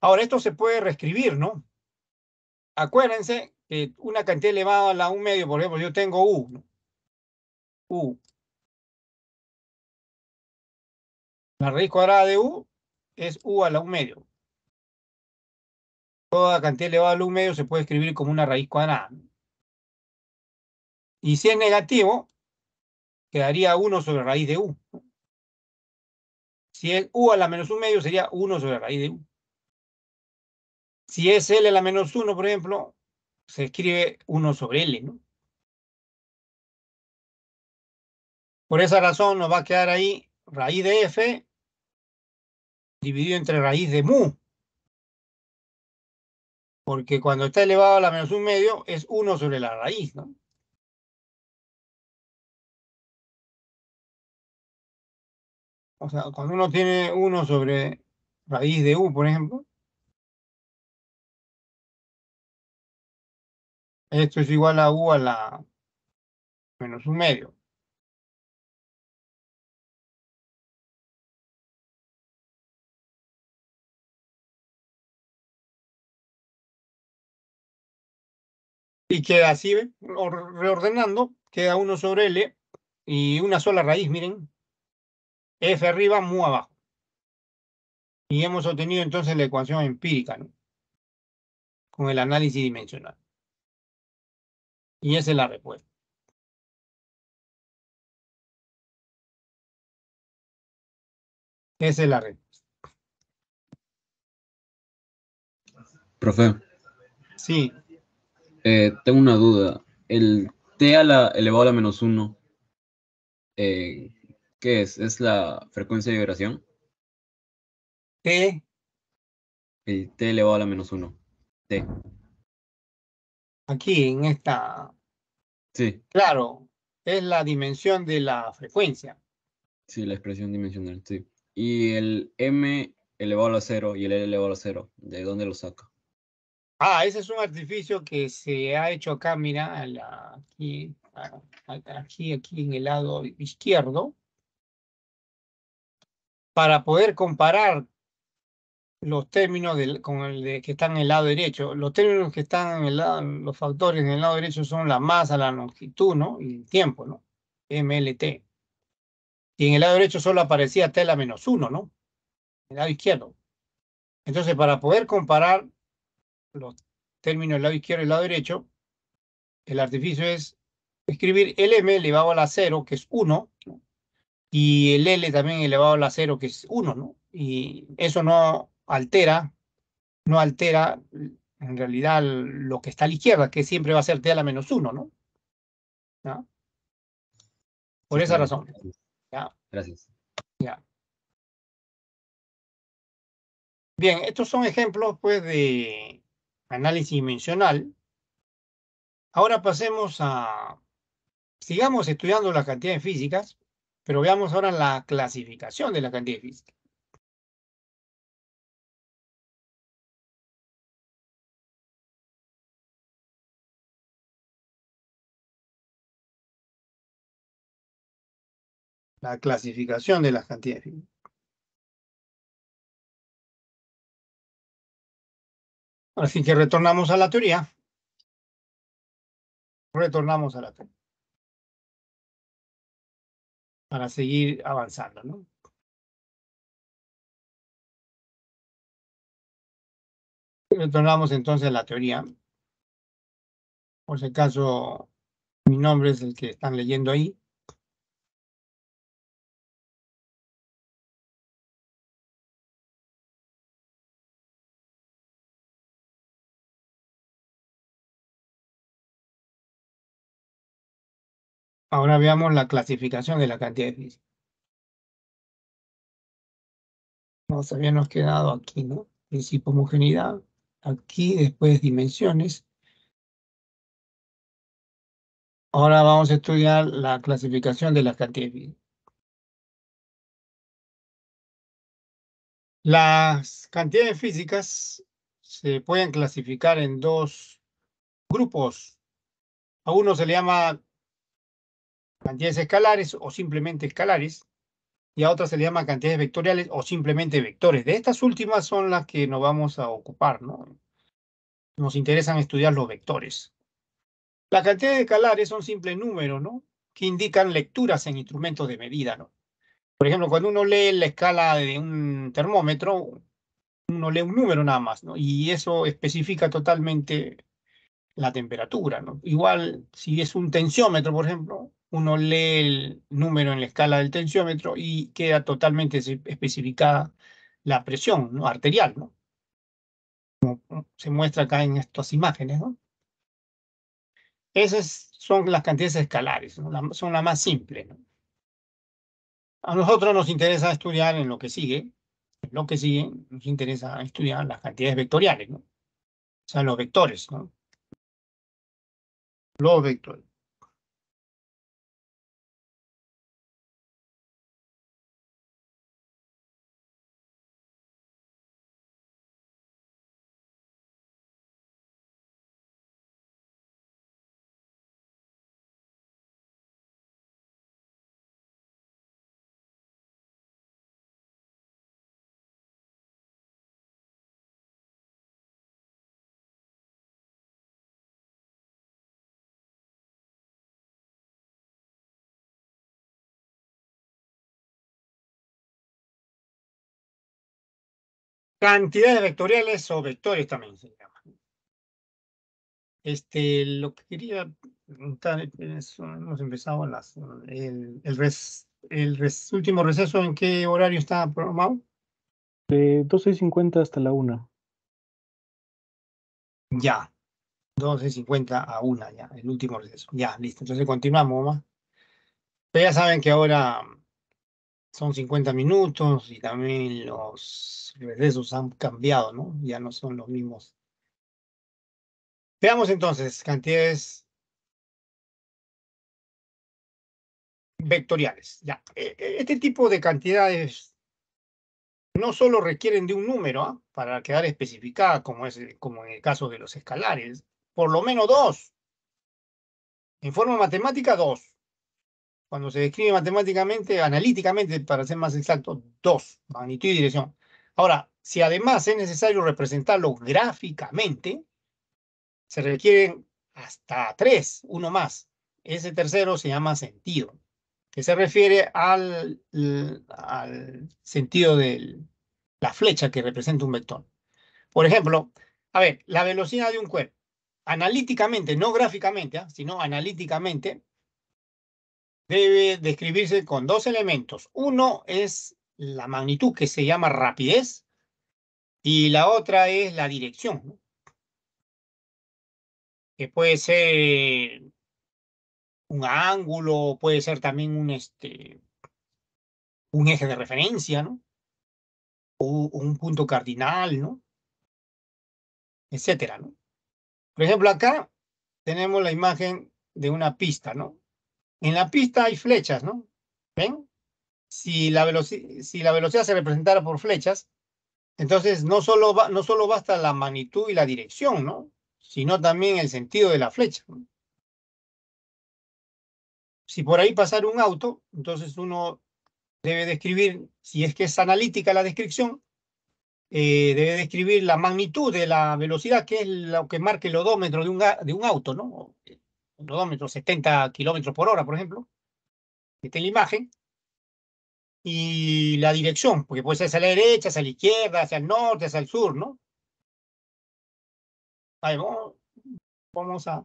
Ahora, esto se puede reescribir, ¿no? Acuérdense que una cantidad elevada a la un medio, por ejemplo, yo tengo U. U. La raíz cuadrada de U es U a la un medio. Toda cantidad elevada a la un medio se puede escribir como una raíz cuadrada. Y si es negativo, quedaría 1 sobre raíz de U. Si es u a la menos un medio, sería 1 sobre raíz de u. Si es l a la menos 1, por ejemplo, se escribe 1 sobre l, ¿no? Por esa razón nos va a quedar ahí raíz de f dividido entre raíz de mu. Porque cuando está elevado a la menos un medio es 1 sobre la raíz, ¿no? O sea, cuando uno tiene 1 sobre raíz de u, por ejemplo, esto es igual a u a la menos un medio. Y queda así, reordenando, queda 1 sobre L y una sola raíz, miren, F arriba, mu abajo. Y hemos obtenido entonces la ecuación empírica, ¿no? Con el análisis dimensional. Y esa es la respuesta. Esa es la respuesta. Profe. Sí. Eh, tengo una duda. El t a la elevado a la menos 1, eh, ¿Qué es? ¿Es la frecuencia de vibración? T. El T elevado a la menos 1. T. Aquí, en esta. Sí. Claro, es la dimensión de la frecuencia. Sí, la expresión dimensional, sí. Y el M elevado a 0 y el L elevado a 0, ¿de dónde lo saca? Ah, ese es un artificio que se ha hecho acá, mira, aquí, aquí, aquí en el lado izquierdo para poder comparar los términos con el de, que están en el lado derecho. Los términos que están en el lado, los factores en el lado derecho son la masa, la longitud, ¿no? Y el tiempo, ¿no? MLT. Y en el lado derecho solo aparecía tela menos uno, ¿no? En el lado izquierdo. Entonces, para poder comparar los términos del lado izquierdo y el lado derecho, el artificio es escribir Lm elevado a la 0, que es 1, ¿no? y el L también elevado la 0, que es 1, ¿no? Y eso no altera, no altera en realidad lo que está a la izquierda, que siempre va a ser T a la menos 1, ¿no? Por esa razón. Gracias. Bien, estos son ejemplos pues de análisis dimensional. Ahora pasemos a, sigamos estudiando las cantidades físicas. Pero veamos ahora la clasificación de la cantidad física. La clasificación de las cantidades físicas. Así que retornamos a la teoría. Retornamos a la teoría para seguir avanzando, ¿no? Retornamos entonces a la teoría. Por si acaso, mi nombre es el que están leyendo ahí. Ahora veamos la clasificación de la cantidad físicas. Nos habíamos quedado aquí, ¿no? Principio homogeneidad. Aquí después dimensiones. Ahora vamos a estudiar la clasificación de las cantidades físicas. Las cantidades físicas se pueden clasificar en dos grupos. A uno se le llama cantidades escalares o simplemente escalares, y a otras se le llama cantidades vectoriales o simplemente vectores. De estas últimas son las que nos vamos a ocupar, ¿no? Nos interesan estudiar los vectores. Las cantidades escalares son simples números, ¿no? Que indican lecturas en instrumentos de medida, ¿no? Por ejemplo, cuando uno lee la escala de un termómetro, uno lee un número nada más, ¿no? Y eso especifica totalmente la temperatura, ¿no? Igual, si es un tensiómetro, por ejemplo, uno lee el número en la escala del tensiómetro y queda totalmente especificada la presión ¿no? arterial, ¿no? Como se muestra acá en estas imágenes, ¿no? Esas son las cantidades escalares, son las más simples, A nosotros nos interesa estudiar en lo que sigue, lo que sigue nos interesa estudiar las cantidades vectoriales, ¿no? O sea, los vectores, ¿no? Los vectores. Cantidades vectoriales o vectores también se llama. Este, lo que quería preguntar, hemos empezado las, el, el, res, el último receso, ¿en qué horario está programado? De 12.50 hasta la 1. Ya, 12.50 a 1, ya, el último receso. Ya, listo, entonces continuamos, Pero ya saben que ahora son 50 minutos y también los regresos han cambiado, ¿no? Ya no son los mismos. Veamos entonces cantidades vectoriales. Ya. E, e, este tipo de cantidades no solo requieren de un número ¿ah? para quedar especificada, como, es, como en el caso de los escalares, por lo menos dos. En forma matemática, dos cuando se describe matemáticamente, analíticamente, para ser más exacto, dos, magnitud y dirección. Ahora, si además es necesario representarlo gráficamente, se requieren hasta tres, uno más. Ese tercero se llama sentido, que se refiere al, sentido de la flecha que representa un vector. Por ejemplo, a ver, la velocidad de un cuerpo. Analíticamente, no gráficamente, ¿ah? sino analíticamente, debe describirse con dos elementos. Uno es la magnitud que se llama rapidez y la otra es la dirección, ¿no? que puede ser un ángulo, puede ser también un, este, un eje de referencia, ¿no? O un punto cardinal, ¿no? Etcétera, ¿no? Por ejemplo, acá tenemos la imagen de una pista, ¿no? En la pista hay flechas, ¿no? ¿Ven? Si la, velocidad se representara por flechas, entonces no solo, no solo basta la magnitud y la dirección, ¿no? Sino también el sentido de la flecha. Si por ahí pasara un auto, entonces uno debe describir, si es que es analítica la descripción, eh, debe describir la magnitud de la velocidad, que es lo que marca el odómetro de un, de un auto, ¿no? un odómetro 70 kilómetros por hora, por ejemplo, que está la imagen, y la dirección, porque puede ser hacia la derecha, hacia la izquierda, hacia el norte, hacia el sur, ¿no? Ahí vamos, vamos a...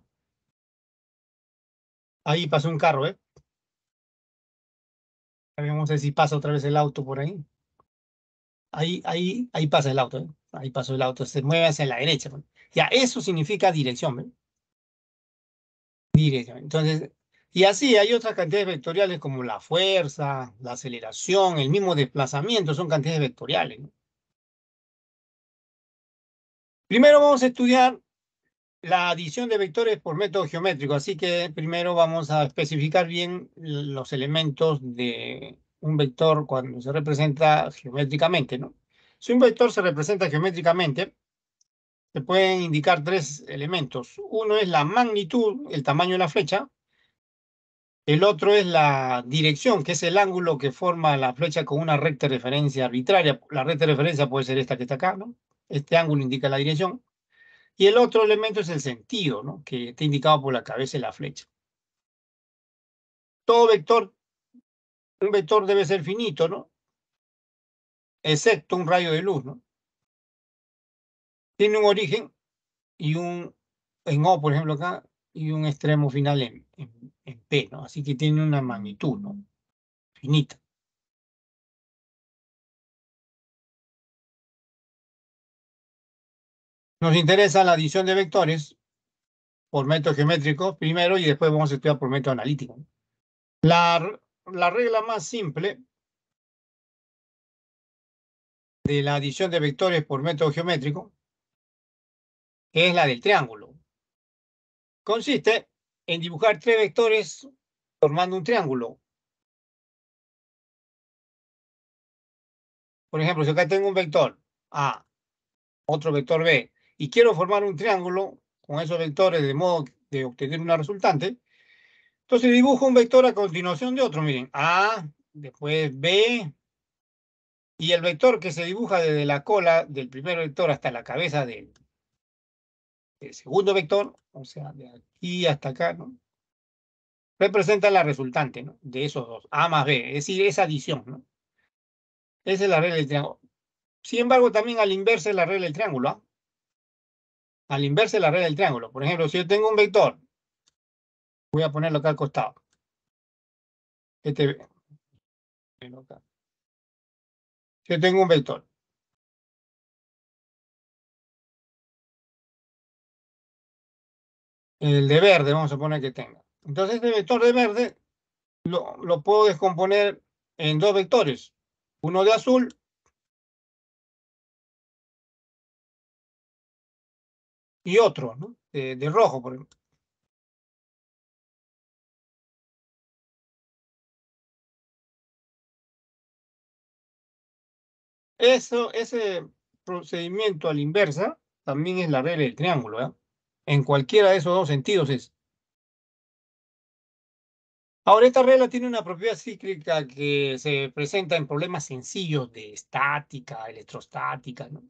Ahí pasó un carro, ¿eh? Vamos a ver si pasa otra vez el auto por ahí. Ahí, ahí, ahí pasa el auto, ¿eh? Ahí pasó el auto, se mueve hacia la derecha. Pues. Ya, eso significa dirección, ¿eh? Entonces, y así hay otras cantidades vectoriales como la fuerza, la aceleración, el mismo desplazamiento, son cantidades vectoriales. Primero vamos a estudiar la adición de vectores por método geométrico, así que primero vamos a especificar bien los elementos de un vector cuando se representa geométricamente. ¿no? Si un vector se representa geométricamente, se pueden indicar tres elementos. Uno es la magnitud, el tamaño de la flecha. El otro es la dirección, que es el ángulo que forma la flecha con una recta de referencia arbitraria. La recta de referencia puede ser esta que está acá, ¿no? Este ángulo indica la dirección. Y el otro elemento es el sentido, ¿no? Que está indicado por la cabeza de la flecha. Todo vector, un vector debe ser finito, ¿no? Excepto un rayo de luz, ¿no? tiene un origen y un, en O, por ejemplo, acá, y un extremo final en, P, ¿no? Así que tiene una magnitud, ¿no? Finita. Nos interesa la adición de vectores por método geométrico primero y después vamos a estudiar por método analítico. La, la regla más simple de la adición de vectores por método geométrico es la del triángulo. Consiste en dibujar tres vectores formando un triángulo. Por ejemplo, si acá tengo un vector A, otro vector B, y quiero formar un triángulo con esos vectores de modo de obtener una resultante, entonces dibujo un vector a continuación de otro. Miren, A, después B, y el vector que se dibuja desde la cola del primer vector hasta la cabeza del este segundo vector, o sea, de aquí hasta acá, ¿no? representa la resultante ¿no? de esos dos, A más B, es decir, esa adición. ¿no? Esa es la regla del triángulo. Sin embargo, también al inverso es la regla del triángulo. Al ¿ah? inverso es la regla del triángulo. Por ejemplo, si yo tengo un vector, voy a ponerlo acá al costado. Este, Si yo tengo un vector. el de verde, vamos a poner que tenga. Entonces este vector de verde lo, puedo descomponer en dos vectores, uno de azul y otro, de, rojo, por ejemplo. Eso, ese procedimiento a la inversa también es la regla del triángulo. ¿eh? En cualquiera de esos dos sentidos es. Ahora, esta regla tiene una propiedad cíclica que se presenta en problemas sencillos de estática, electrostática, ¿no?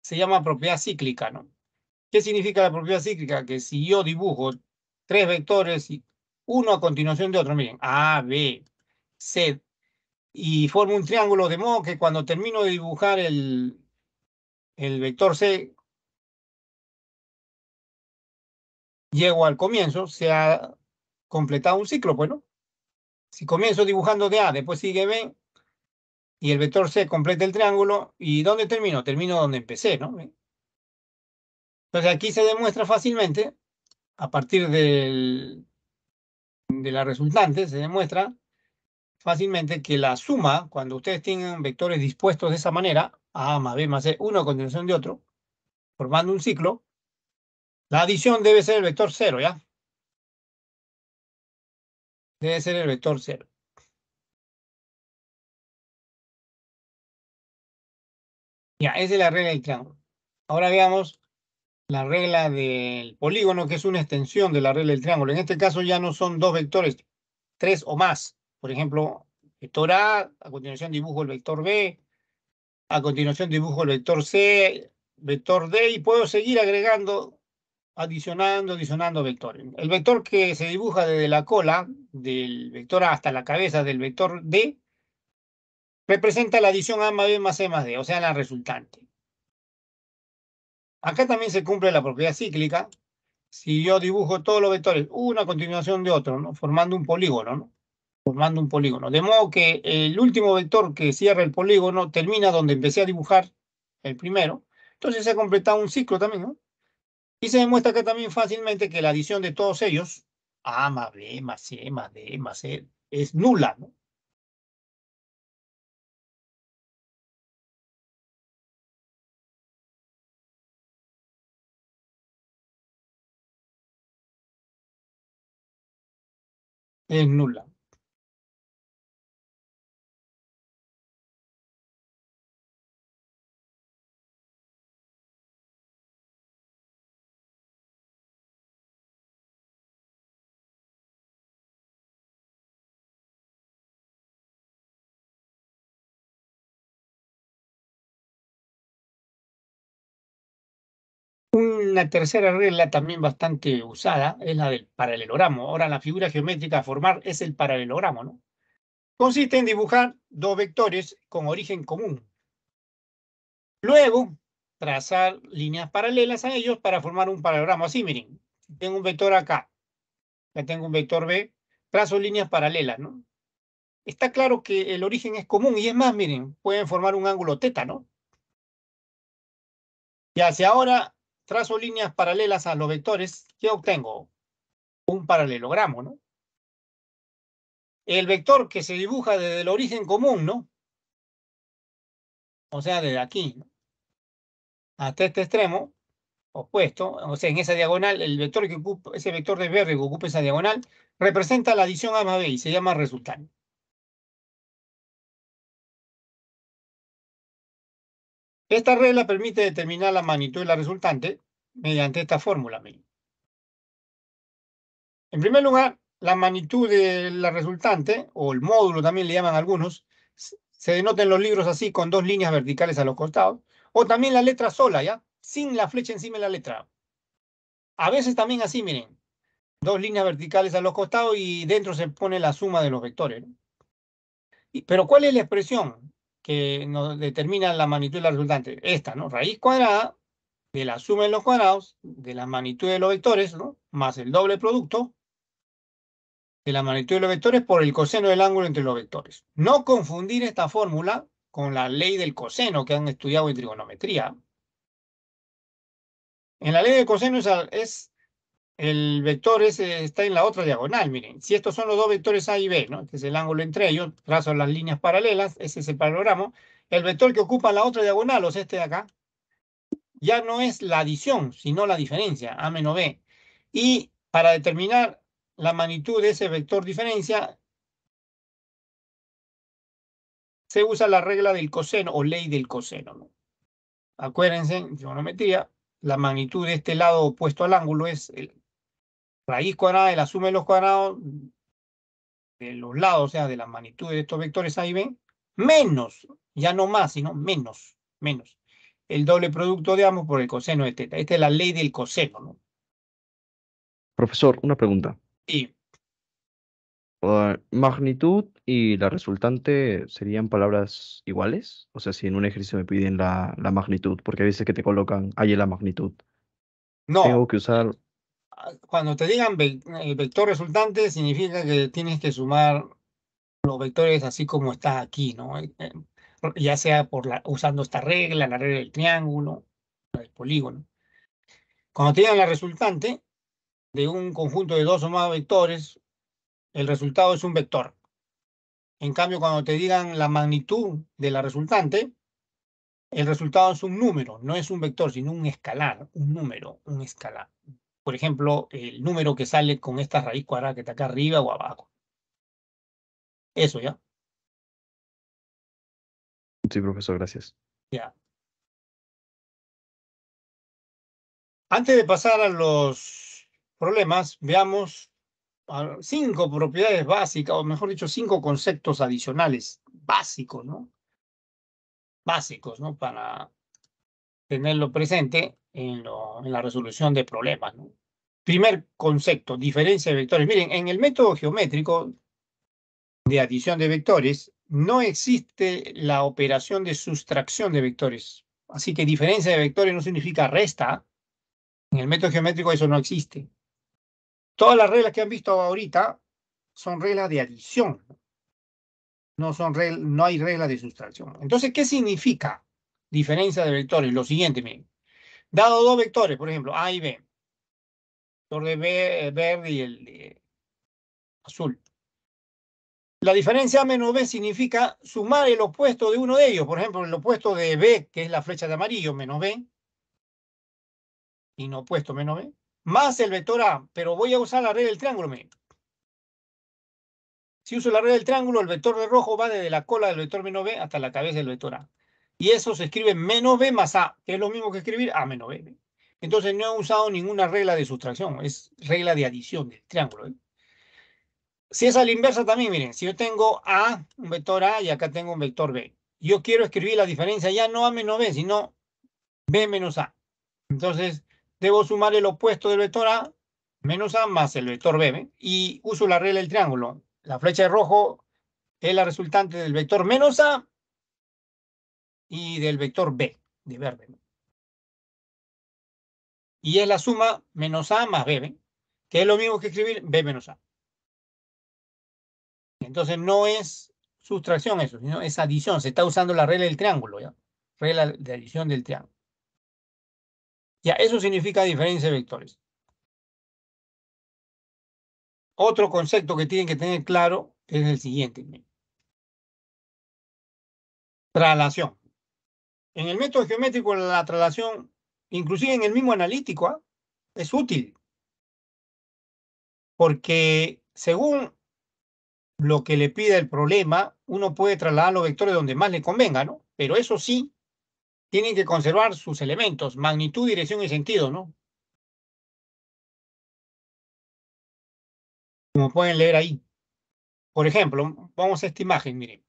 Se llama propiedad cíclica, ¿no? ¿Qué significa la propiedad cíclica? Que si yo dibujo tres vectores, y uno a continuación de otro, miren, A, B, C, y formo un triángulo de modo que cuando termino de dibujar el, el vector C, llego al comienzo, se ha completado un ciclo, bueno. Pues, si comienzo dibujando de A, después sigue B, y el vector C completa el triángulo, ¿y dónde termino? Termino donde empecé, ¿no? Entonces aquí se demuestra fácilmente, a partir del, de la resultante, se demuestra fácilmente que la suma, cuando ustedes tienen vectores dispuestos de esa manera, A más B más C, uno a continuación de otro, formando un ciclo, la adición debe ser el vector cero, ¿ya? Debe ser el vector cero. Ya, esa es la regla del triángulo. Ahora veamos la regla del polígono, que es una extensión de la regla del triángulo. En este caso ya no son dos vectores, tres o más. Por ejemplo, vector A, a continuación dibujo el vector B, a continuación dibujo el vector C, vector D, y puedo seguir agregando adicionando, adicionando vectores. El vector que se dibuja desde la cola del vector A hasta la cabeza del vector D representa la adición A más B más C más D, o sea, la resultante. Acá también se cumple la propiedad cíclica. Si yo dibujo todos los vectores, una continuación de otro, ¿no? formando un polígono, ¿no? formando un polígono. De modo que el último vector que cierra el polígono termina donde empecé a dibujar el primero. Entonces se ha completado un ciclo también, ¿no? Y se demuestra que también fácilmente que la adición de todos ellos, A más B más C más D más E, es nula, ¿no? Es nula. la tercera regla también bastante usada es la del paralelogramo. Ahora la figura geométrica a formar es el paralelogramo, ¿no? Consiste en dibujar dos vectores con origen común. Luego, trazar líneas paralelas a ellos para formar un paralelogramo. Así, miren, tengo un vector acá, ya tengo un vector B, trazo líneas paralelas, ¿no? Está claro que el origen es común y es más, miren, pueden formar un ángulo teta, ¿no? y hacia ahora trazo líneas paralelas a los vectores, ¿qué obtengo? Un paralelogramo, ¿no? El vector que se dibuja desde el origen común, ¿no? O sea, desde aquí, ¿no? Hasta este, este extremo, opuesto, o sea, en esa diagonal, el vector que ocupa, ese vector de BR que ocupa esa diagonal, representa la adición A más B y se llama resultante. Esta regla permite determinar la magnitud de la resultante mediante esta fórmula. En primer lugar, la magnitud de la resultante, o el módulo también le llaman algunos, se denota en los libros así, con dos líneas verticales a los costados, o también la letra sola, ¿ya? Sin la flecha encima de la letra. A veces también así, miren, dos líneas verticales a los costados y dentro se pone la suma de los vectores. Pero ¿cuál es la expresión? que nos determinan la magnitud de la resultante. Esta, ¿no? Raíz cuadrada de la suma de los cuadrados, de la magnitud de los vectores, ¿no? Más el doble producto de la magnitud de los vectores por el coseno del ángulo entre los vectores. No confundir esta fórmula con la ley del coseno que han estudiado en trigonometría. En la ley del coseno es, el vector ese está en la otra diagonal, miren. Si estos son los dos vectores A y B, ¿no? que es el ángulo entre ellos, trazo las líneas paralelas, ese es el paralelogramo. El vector que ocupa la otra diagonal, o sea, este de acá, ya no es la adición, sino la diferencia, A menos B. Y para determinar la magnitud de ese vector diferencia, se usa la regla del coseno o ley del coseno. ¿no? Acuérdense, geometría, la magnitud de este lado opuesto al ángulo es el raíz cuadrada de la suma de los cuadrados de los lados, o sea, de las magnitudes de estos vectores ahí ven. menos, ya no más, sino menos, menos, el doble producto de ambos por el coseno de teta. Esta es la ley del coseno, ¿no? Profesor, una pregunta. Sí. magnitud y la resultante serían palabras iguales. O sea, si en un ejercicio me piden la, la magnitud, porque a veces que te colocan ahí la magnitud. No. Tengo que usar cuando te digan el vector resultante, significa que tienes que sumar los vectores así como está aquí, ¿no? Eh, eh, ya sea por usando esta regla, la regla del triángulo, el polígono. Cuando te digan la resultante de un conjunto de dos o más vectores, el resultado es un vector. En cambio, cuando te digan la magnitud de la resultante, el resultado es un número, no es un vector, sino un escalar, un número, un escalar por ejemplo, el número que sale con esta raíz cuadrada que está acá arriba o abajo. Eso, ¿ya? Sí, profesor, gracias. Ya. Antes de pasar a los problemas, veamos cinco propiedades básicas, o mejor dicho, cinco conceptos adicionales básicos, ¿no? Básicos, ¿no? Para tenerlo presente en, la resolución de problemas. Primer concepto, diferencia de vectores. Miren, en el método geométrico de adición de vectores no existe la operación de sustracción de vectores. Así que diferencia de vectores no significa resta. En el método geométrico eso no existe. Todas las reglas que han visto ahorita son reglas de adición. No, son no hay reglas de sustracción. Entonces, ¿qué significa? diferencia de vectores. Lo siguiente, miren. Dado dos vectores, por ejemplo, A y B. Vector de B, eh, verde y el eh, azul. La diferencia A menos B significa sumar el opuesto de uno de ellos. Por ejemplo, el opuesto de B, que es la flecha de amarillo, menos B. Y no opuesto, menos B. Más el vector A, pero voy a usar la red del triángulo. Si uso la red del triángulo, el vector de rojo va desde la cola del vector menos B hasta la cabeza del vector A. Y eso se escribe menos b más a, que es lo mismo que escribir a menos b. Entonces no he usado ninguna regla de sustracción, es regla de adición del triángulo. ¿eh? Si es a la inversa también, miren, si yo tengo a, un vector a, y acá tengo un vector b. Yo quiero escribir la diferencia ya no a menos b, sino b menos a. Entonces, debo sumar el opuesto del vector a, menos a, más el vector b. Y uso la regla del triángulo. La flecha de rojo es la resultante del vector menos a y del vector B, de verde. Y es la suma menos A más B, que es lo mismo que escribir B menos A. Entonces no es sustracción eso, sino es adición. Se está usando la regla del triángulo, ¿ya? Regla de adición del triángulo. Ya, eso significa diferencia de vectores. Otro concepto que tienen que tener claro es el siguiente. Traslación. En el método geométrico la traslación, inclusive en el mismo analítico, ¿ah? es útil. Porque según lo que le pida el problema, uno puede trasladar los vectores donde más le convenga, ¿no? Pero eso sí, tienen que conservar sus elementos, magnitud, dirección y sentido, ¿no? Como pueden leer ahí. Por ejemplo, vamos a esta imagen, miren.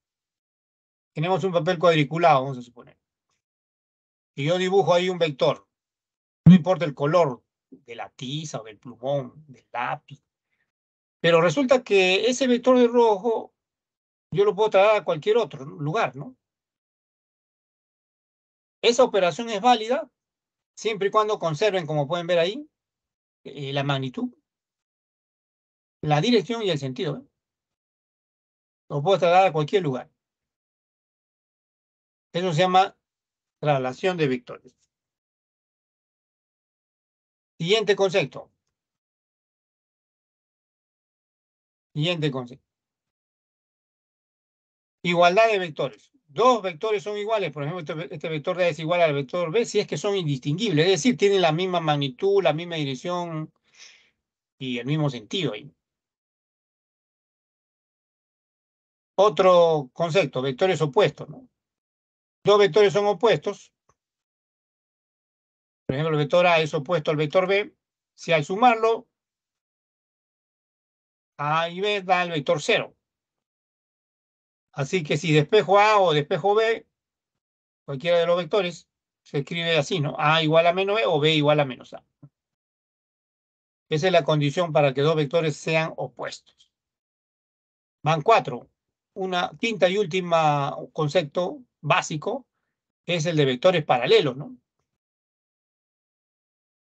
Tenemos un papel cuadriculado, vamos a suponer. Si yo dibujo ahí un vector, no importa el color de la tiza o del plumón, del lápiz, pero resulta que ese vector de rojo yo lo puedo traer a cualquier otro lugar, ¿no? Esa operación es válida siempre y cuando conserven, como pueden ver ahí, eh, la magnitud, la dirección y el sentido. ¿eh? Lo puedo trasladar a cualquier lugar. Eso se llama Traslación de vectores. Siguiente concepto. Siguiente concepto. Igualdad de vectores. Dos vectores son iguales, por ejemplo, este, este vector A es igual al vector B si es que son indistinguibles, es decir, tienen la misma magnitud, la misma dirección y el mismo sentido Otro concepto, vectores opuestos, ¿no? dos vectores son opuestos, por ejemplo, el vector A es opuesto al vector B, si al sumarlo, A y B da el vector cero. Así que si despejo A o despejo B, cualquiera de los vectores, se escribe así, ¿no? A igual a menos B o B igual a menos A. Esa es la condición para que dos vectores sean opuestos. Van cuatro. Una quinta y última concepto básico es el de vectores paralelos, ¿no?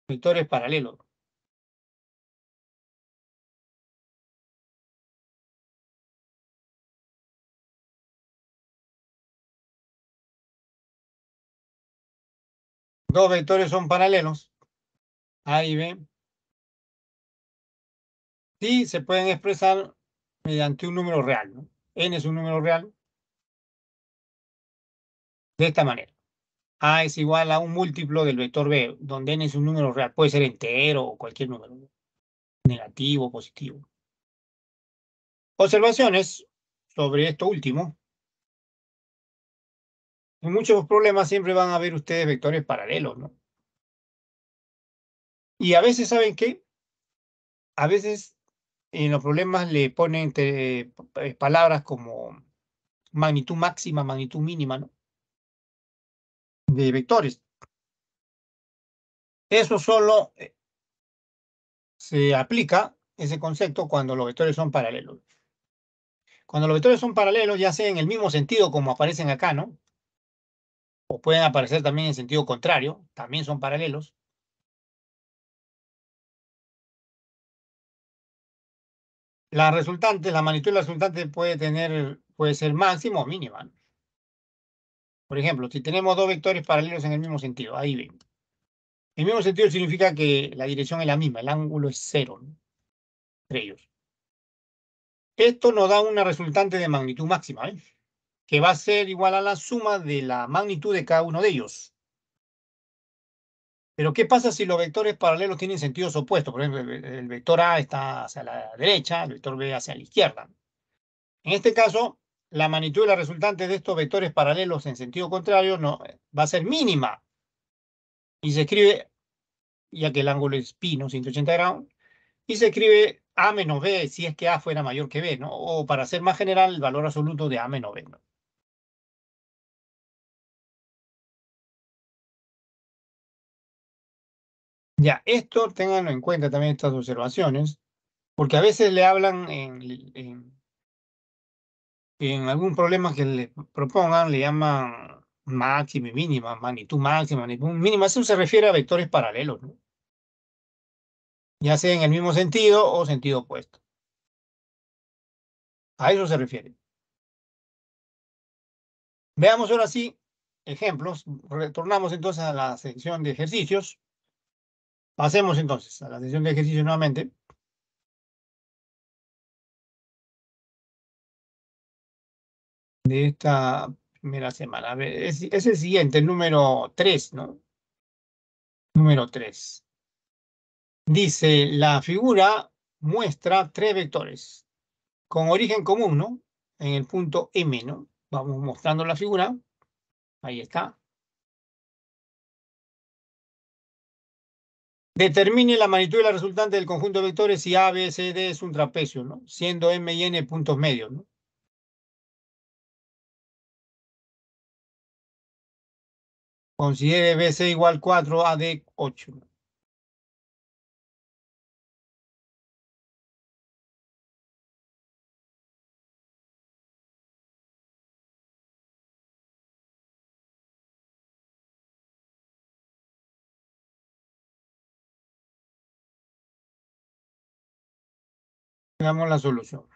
Vectores paralelos. Dos vectores son paralelos. A y B. Y se pueden expresar mediante un número real. ¿no? N es un número real de esta manera. A es igual a un múltiplo del vector B, donde n es un número real. Puede ser entero o cualquier número. Negativo, positivo. Observaciones sobre esto último. En muchos problemas siempre van a ver ustedes vectores paralelos, ¿no? Y a veces, ¿saben qué? A veces en los problemas le ponen eh, eh, palabras como magnitud máxima, magnitud mínima, ¿no? de vectores. Eso solo eh, se aplica, ese concepto, cuando los vectores son paralelos. Cuando los vectores son paralelos, ya sea en el mismo sentido como aparecen acá, ¿no? O pueden aparecer también en sentido contrario, también son paralelos. La resultante, la magnitud de la resultante puede tener, puede ser máximo o mínima. Por ejemplo, si tenemos dos vectores paralelos en el mismo sentido, ahí ven. El mismo sentido significa que la dirección es la misma, el ángulo es cero entre ellos. Esto nos da una resultante de magnitud máxima, ¿eh? que va a ser igual a la suma de la magnitud de cada uno de ellos. Pero, ¿qué pasa si los vectores paralelos tienen sentidos opuestos? Por ejemplo, el vector A está hacia la derecha, el vector B hacia la izquierda. En este caso, la magnitud de la resultante de estos vectores paralelos en sentido contrario no, va a ser mínima. Y se escribe, ya que el ángulo es pi, ¿no? 180 grados, y se escribe a menos b si es que a fuera mayor que b, ¿no? O para ser más general, el valor absoluto de a menos b, ¿no? Ya, esto tenganlo en cuenta también estas observaciones, porque a veces le hablan en en algún problema que le propongan le llaman máxima y mínima, magnitud máxima, magnitud mínima. Eso se refiere a vectores paralelos, ¿no? ya sea en el mismo sentido o sentido opuesto. A eso se refiere. Veamos ahora sí ejemplos. Retornamos entonces a la sección de ejercicios. Pasemos entonces a la sección de ejercicios nuevamente. de esta primera semana. A ver, es, el siguiente, el número 3, ¿no? Número 3. Dice, la figura muestra tres vectores con origen común, ¿no? En el punto M, ¿no? Vamos mostrando la figura. Ahí está. Determine la magnitud de la resultante del conjunto de vectores si A, B, C, D es un trapecio, ¿no? Siendo M y N puntos medios, ¿no? Considere BC igual 4, AD 8. Veamos la solución.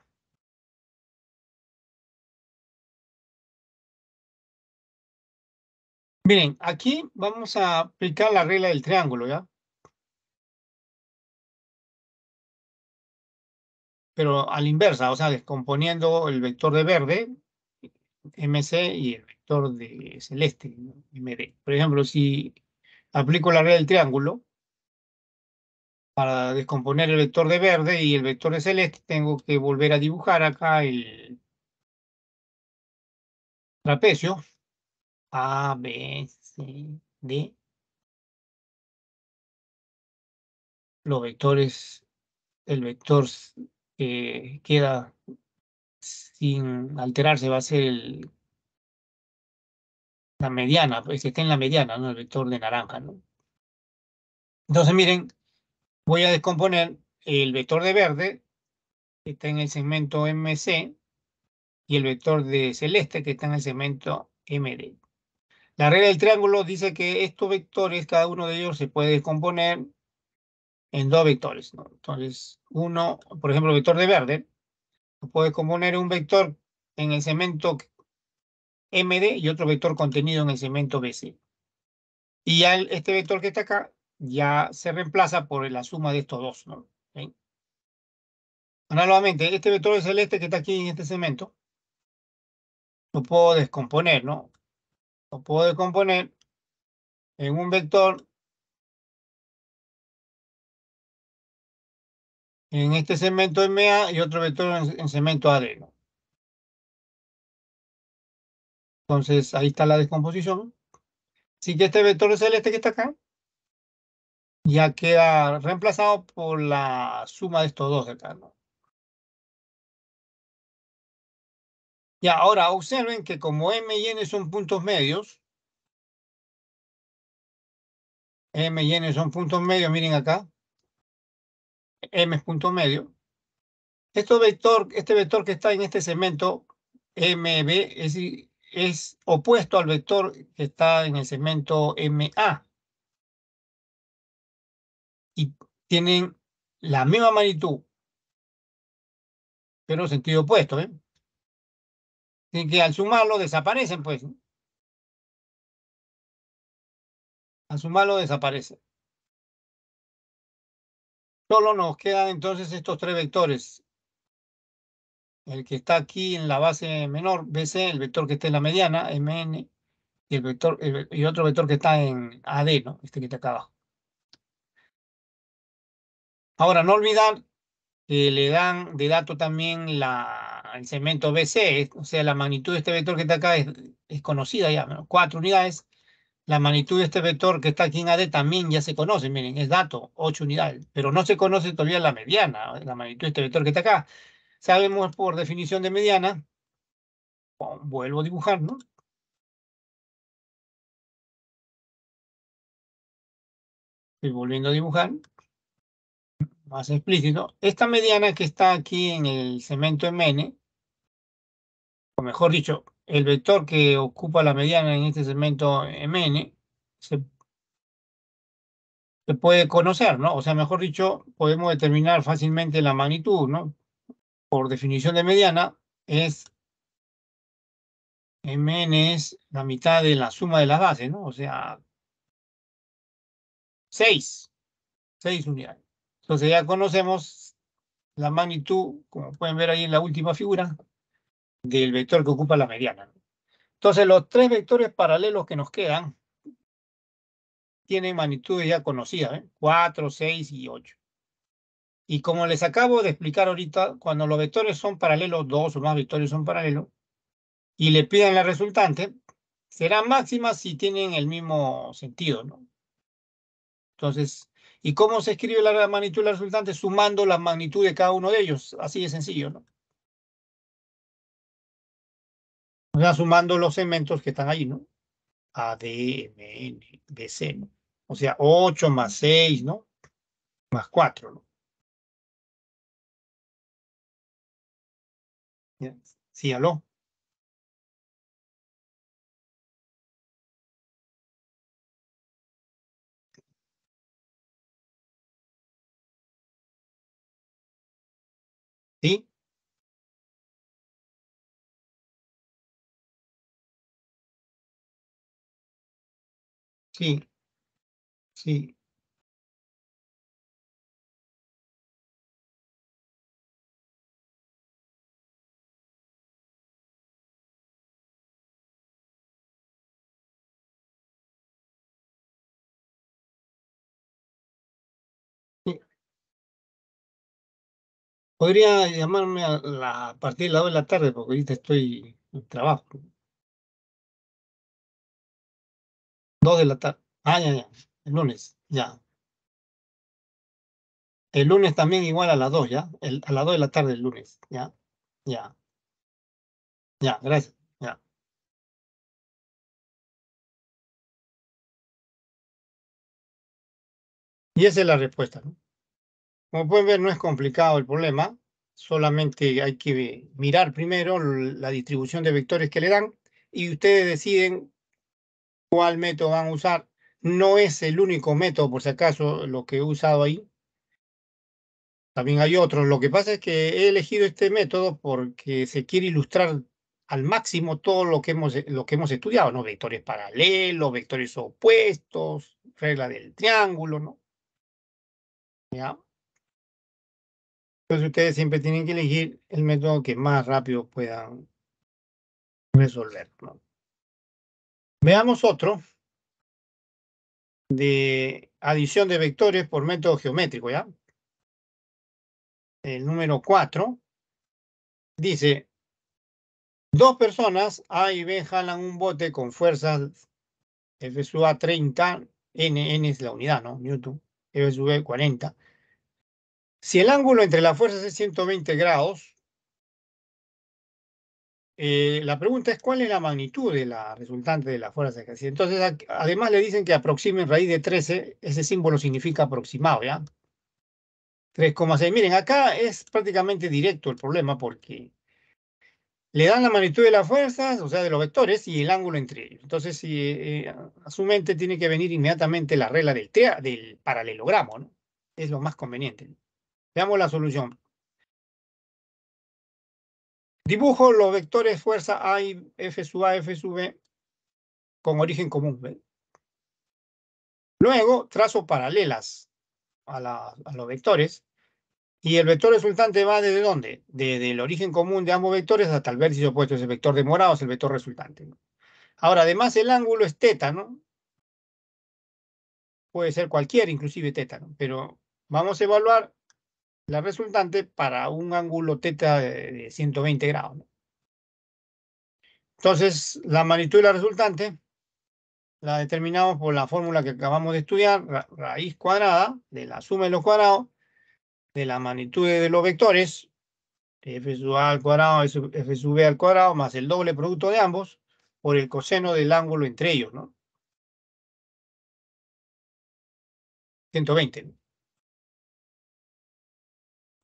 Miren, aquí vamos a aplicar la regla del triángulo, ¿ya? Pero a la inversa, o sea, descomponiendo el vector de verde, MC, y el vector de celeste, MD. Por ejemplo, si aplico la regla del triángulo, para descomponer el vector de verde y el vector de celeste, tengo que volver a dibujar acá el trapecio a, B, C, D. Los vectores, el vector que queda sin alterarse va a ser la mediana, pues que está en la mediana, ¿no? El vector de naranja, ¿no? Entonces, miren, voy a descomponer el vector de verde, que está en el segmento MC, y el vector de celeste, que está en el segmento MD. La regla del triángulo dice que estos vectores, cada uno de ellos se puede descomponer en dos vectores. ¿no? Entonces, uno, por ejemplo, el vector de verde, se puede descomponer un vector en el cemento MD y otro vector contenido en el cemento BC. Y ya este vector que está acá ya se reemplaza por la suma de estos dos. ¿no? Análogamente, este vector celeste que está aquí en este cemento lo puedo descomponer, ¿no? lo puedo descomponer en un vector en este segmento MA y otro vector en, segmento AD. Entonces, ahí está la descomposición. Así que este vector es el este que está acá ya queda reemplazado por la suma de estos dos de acá. ¿no? Y ahora observen que como M y N son puntos medios, M y N son puntos medios, miren acá. M es punto medio. Este vector, este vector que está en este segmento MB es, es opuesto al vector que está en el segmento MA. Y tienen la misma magnitud, pero sentido opuesto. ¿eh? que, que al sumarlo desaparecen, pues. Al sumarlo desaparecen. Solo nos quedan entonces estos tres vectores. El que está aquí en la base menor, BC, el vector que está en la mediana, MN, y el vector, y otro vector que está en AD, ¿no? Este que está acá abajo. Ahora, no olvidar que le dan de dato también la el segmento BC, o sea, la magnitud de este vector que está acá es, conocida ya, cuatro unidades. La magnitud de este vector que está aquí en AD también ya se conoce, miren, es dato, ocho unidades, pero no se conoce todavía la mediana, la magnitud de este vector que está acá. Sabemos por definición de mediana, vuelvo a dibujar, ¿no? Estoy volviendo a dibujar más explícito, esta mediana que está aquí en el segmento MN, o mejor dicho, el vector que ocupa la mediana en este segmento MN, se, puede conocer, ¿no? O sea, mejor dicho, podemos determinar fácilmente la magnitud, ¿no? Por definición de mediana, es Mn es la mitad de la suma de las bases, ¿no? O sea, 6, 6 unidades. Entonces ya conocemos la magnitud, como pueden ver ahí en la última figura, del vector que ocupa la mediana. Entonces los tres vectores paralelos que nos quedan tienen magnitudes ya conocidas, ¿eh? 4, 6 y 8. Y como les acabo de explicar ahorita, cuando los vectores son paralelos, dos o más vectores son paralelos, y le piden la resultante, será máxima si tienen el mismo sentido, ¿no? Entonces, ¿Y cómo se escribe la magnitud de la resultante? Sumando la magnitud de cada uno de ellos. Así de sencillo, ¿no? O sea, sumando los segmentos que están ahí, ¿no? A, D, M, N, B, C, O sea, 8 más 6, ¿no? Más 4, ¿no? ¿Sí, aló? Sí, sí. Podría llamarme a, la, partir de la 2 de la tarde porque ahorita estoy en trabajo. 2 de la tarde. Ah, ya, ya. El lunes, ya. El lunes también igual a las 2, ¿ya? a las 2 de la tarde el lunes, ¿ya? Ya. Ya, gracias. Ya. Y esa es la respuesta, Como pueden ver, no es complicado el problema. Solamente hay que mirar primero la distribución de vectores que le dan y ustedes deciden cuál método van a usar. No es el único método, por si acaso, lo que he usado ahí. También hay otros. Lo que pasa es que he elegido este método porque se quiere ilustrar al máximo todo lo que hemos, lo que hemos estudiado, ¿no? Vectores paralelos, vectores opuestos, regla del triángulo, ¿no? Entonces ustedes siempre tienen que elegir el método que más rápido puedan resolver, ¿no? Veamos otro de adición de vectores por método geométrico, ¿ya? El número 4 dice, dos personas A y B jalan un bote con fuerzas F sub A 30, N, es la unidad, ¿no? Newton, F sub B 40. Si el ángulo entre las fuerzas es 120 grados, eh, la pregunta es cuál es la magnitud de la resultante de la fuerza ejercida. Entonces, además le dicen que aproximen raíz de 13, ese símbolo significa aproximado, ¿ya? 3,6. Miren, acá es prácticamente directo el problema porque le dan la magnitud de las fuerzas, o sea, de los vectores, y el ángulo entre ellos. Entonces, eh, a su mente tiene que venir inmediatamente la regla del paralelogramo, ¿no? Es lo más conveniente. Veamos la solución. Dibujo los vectores fuerza A y F sub A, F sub B con origen común. Luego trazo paralelas a, los vectores y el vector resultante va desde dónde? Desde el origen común de ambos vectores hasta el vértice opuesto, es el vector de morado, es el vector resultante. Ahora, además el ángulo es teta, ¿no? Puede ser cualquier, inclusive tétano, Pero vamos a evaluar la resultante para un ángulo teta de 120 grados. Entonces, la magnitud de la resultante la determinamos por la fórmula que acabamos de estudiar, raíz cuadrada de la suma de los cuadrados, de la magnitud de los vectores, f sub a al cuadrado, f sub b al cuadrado, más el doble producto de ambos, por el coseno del ángulo entre ellos, ¿no? 120.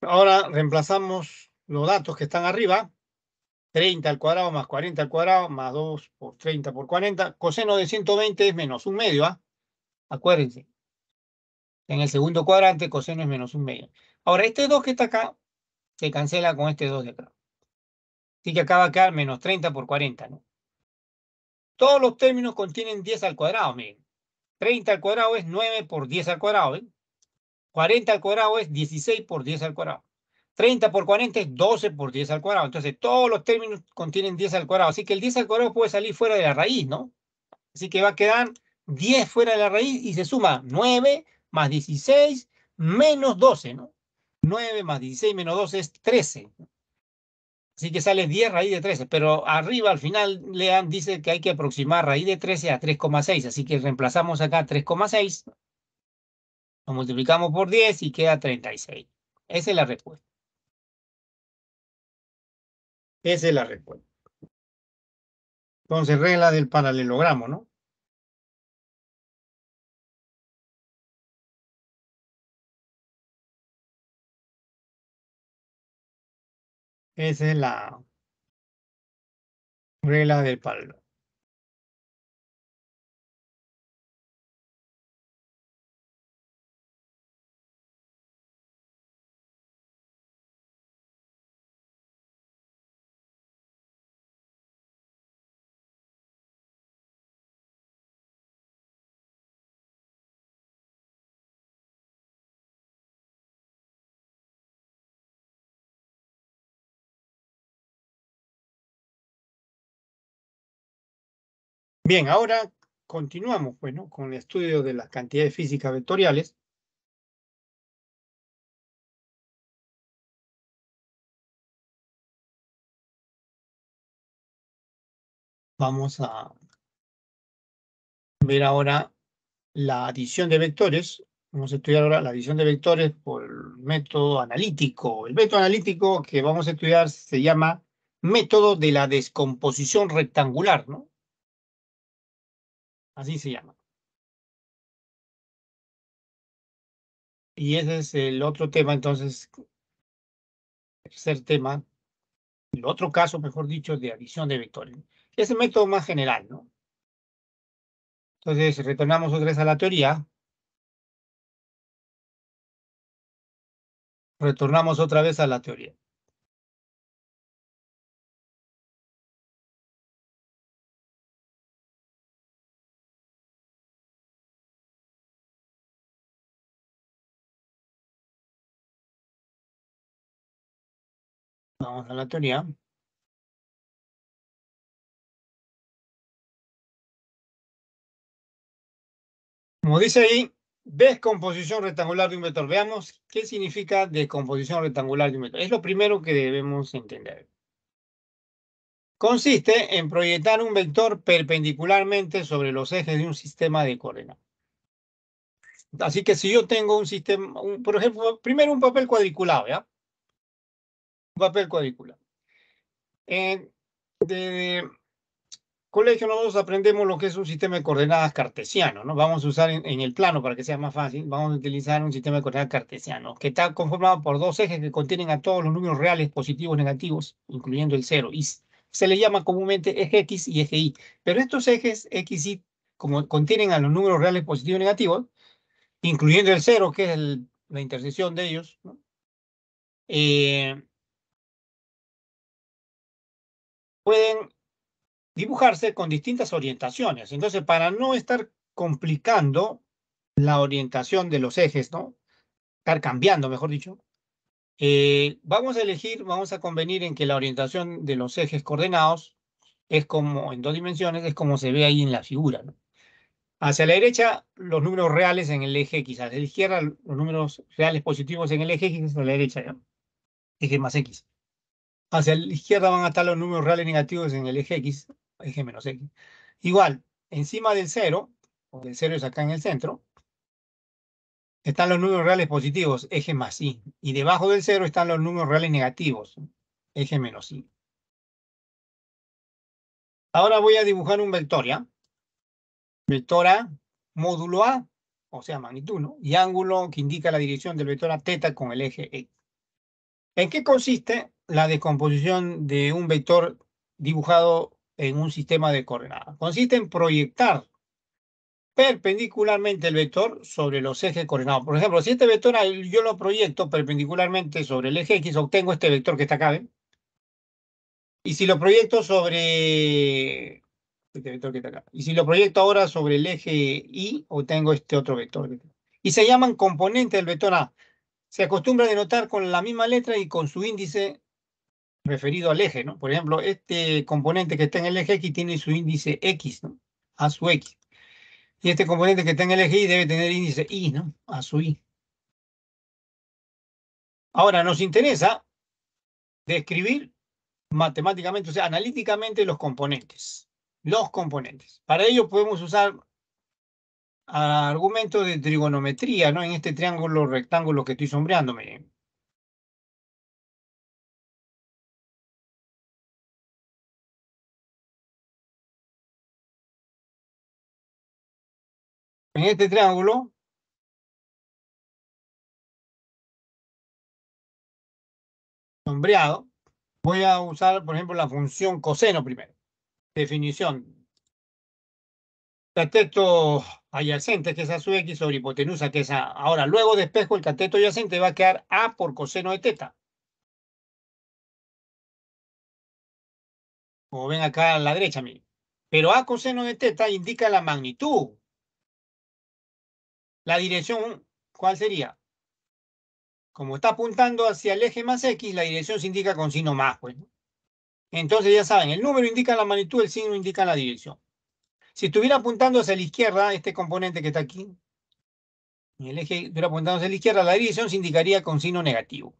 Ahora reemplazamos los datos que están arriba. 30 al cuadrado más 40 al cuadrado más 2 por 30 por 40. Coseno de 120 es menos un medio, ¿ah? Acuérdense. En el segundo cuadrante, coseno es menos un medio. Ahora, este 2 que está acá se cancela con este 2 de acá. Así que acá va a quedar menos 30 por 40, ¿no? Todos los términos contienen 10 al cuadrado, miren. 30 al cuadrado es 9 por 10 al cuadrado, 40 al cuadrado es 16 por 10 al cuadrado. 30 por 40 es 12 por 10 al cuadrado. Entonces, todos los términos contienen 10 al cuadrado. Así que el 10 al cuadrado puede salir fuera de la raíz, ¿no? Así que va a quedar 10 fuera de la raíz y se suma 9 más 16 menos 12, ¿no? 9 más 16 menos 12 es 13. Así que sale 10 raíz de 13. Pero arriba, al final, Lean dice que hay que aproximar raíz de 13 a 3,6. Así que reemplazamos acá 3,6 lo multiplicamos por 10 y queda 36. Esa es la respuesta. Esa es la respuesta. Entonces, regla del paralelogramo, ¿no? Esa es la regla del paralelogramo. Bien, ahora continuamos bueno, pues, con el estudio de las cantidades físicas vectoriales. Vamos a ver ahora la adición de vectores. Vamos a estudiar ahora la adición de vectores por método analítico. El método analítico que vamos a estudiar se llama método de la descomposición rectangular, ¿no? Así se llama. Y ese es el otro tema, entonces, tercer tema, el otro caso, mejor dicho, de adición de vectores. Es el método más general, ¿no? Entonces, retornamos otra vez a la teoría. Retornamos otra vez a la teoría. Vamos a la teoría. Como dice ahí, descomposición rectangular de un vector. Veamos qué significa descomposición rectangular de un vector. Es lo primero que debemos entender. Consiste en proyectar un vector perpendicularmente sobre los ejes de un sistema de coordenadas. Así que si yo tengo un sistema, por ejemplo, primero un papel cuadriculado, ¿ya? papel cuadrícula. En, de, colegio nosotros aprendemos lo que es un sistema de coordenadas cartesiano, ¿no? Vamos a usar en, el plano para que sea más fácil, vamos a utilizar un sistema de coordenadas cartesiano que está conformado por dos ejes que contienen a todos los números reales positivos negativos, incluyendo el cero, y se le llama comúnmente eje X y eje Y. Pero estos ejes X y como contienen a los números reales positivos y negativos, incluyendo el cero, que es la intersección de ellos, ¿no? eh, pueden dibujarse con distintas orientaciones. Entonces, para no estar complicando la orientación de los ejes, ¿no? Estar cambiando, mejor dicho. Eh, vamos a elegir, vamos a convenir en que la orientación de los ejes coordenados es como, en dos dimensiones, es como se ve ahí en la figura, Hacia la derecha, los números reales en el eje X. Hacia la izquierda, los números reales positivos en el eje X. Hacia la derecha, eje más X. Hacia la izquierda van a estar los números reales negativos en el eje X, eje menos X. Igual, encima del cero, porque el cero es acá en el centro, están los números reales positivos, eje más Y. Y debajo del cero están los números reales negativos, eje menos Y. Ahora voy a dibujar un vector, ¿ya? Vector A, módulo A, o sea, magnitud, ¿no? Y ángulo que indica la dirección del vector A, teta, con el eje X. ¿En qué consiste la descomposición de un vector dibujado en un sistema de coordenadas. Consiste en proyectar perpendicularmente el vector sobre los ejes coordenados. Por ejemplo, si este vector yo lo proyecto perpendicularmente sobre el eje X, obtengo este vector que está acá, Y si lo proyecto sobre este vector que está acá. Y si lo proyecto ahora sobre el eje Y, obtengo este otro vector. Y se llaman componentes del vector A. Se acostumbra denotar con la misma letra y con su índice referido al eje, ¿no? Por ejemplo, este componente que está en el eje X tiene su índice X, ¿no? A su X. Y este componente que está en el eje Y debe tener índice Y, ¿no? A su Y. Ahora, nos interesa describir matemáticamente, o sea, analíticamente los componentes. Los componentes. Para ello podemos usar argumentos de trigonometría, ¿no? En este triángulo rectángulo que estoy sombreando, miren. en este triángulo, sombreado, voy a usar, por ejemplo, la función coseno primero. Definición. Cateto adyacente, que es a su x sobre hipotenusa, que es a. Ahora, luego despejo el cateto adyacente, va a quedar a por coseno de teta. Como ven acá a la derecha, miren. Pero a coseno de teta indica la magnitud. La dirección, ¿cuál sería? Como está apuntando hacia el eje más X, la dirección se indica con signo más. Pues, Entonces ya saben, el número indica la magnitud, el signo indica la dirección. Si estuviera apuntando hacia la izquierda, este componente que está aquí, el eje estuviera apuntando hacia la izquierda, la dirección se indicaría con signo negativo.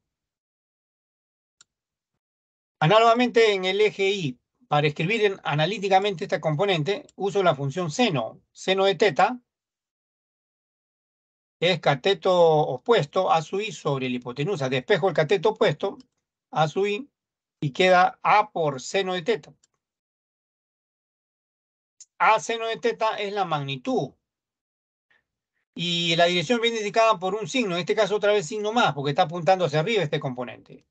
Análogamente en el eje Y, para escribir analíticamente esta componente, uso la función seno, seno de teta, es cateto opuesto a su I sobre la hipotenusa. Despejo el cateto opuesto a su I y queda A por seno de teta. A seno de teta es la magnitud. Y la dirección viene indicada por un signo. En este caso otra vez signo más, porque está apuntando hacia arriba este componente.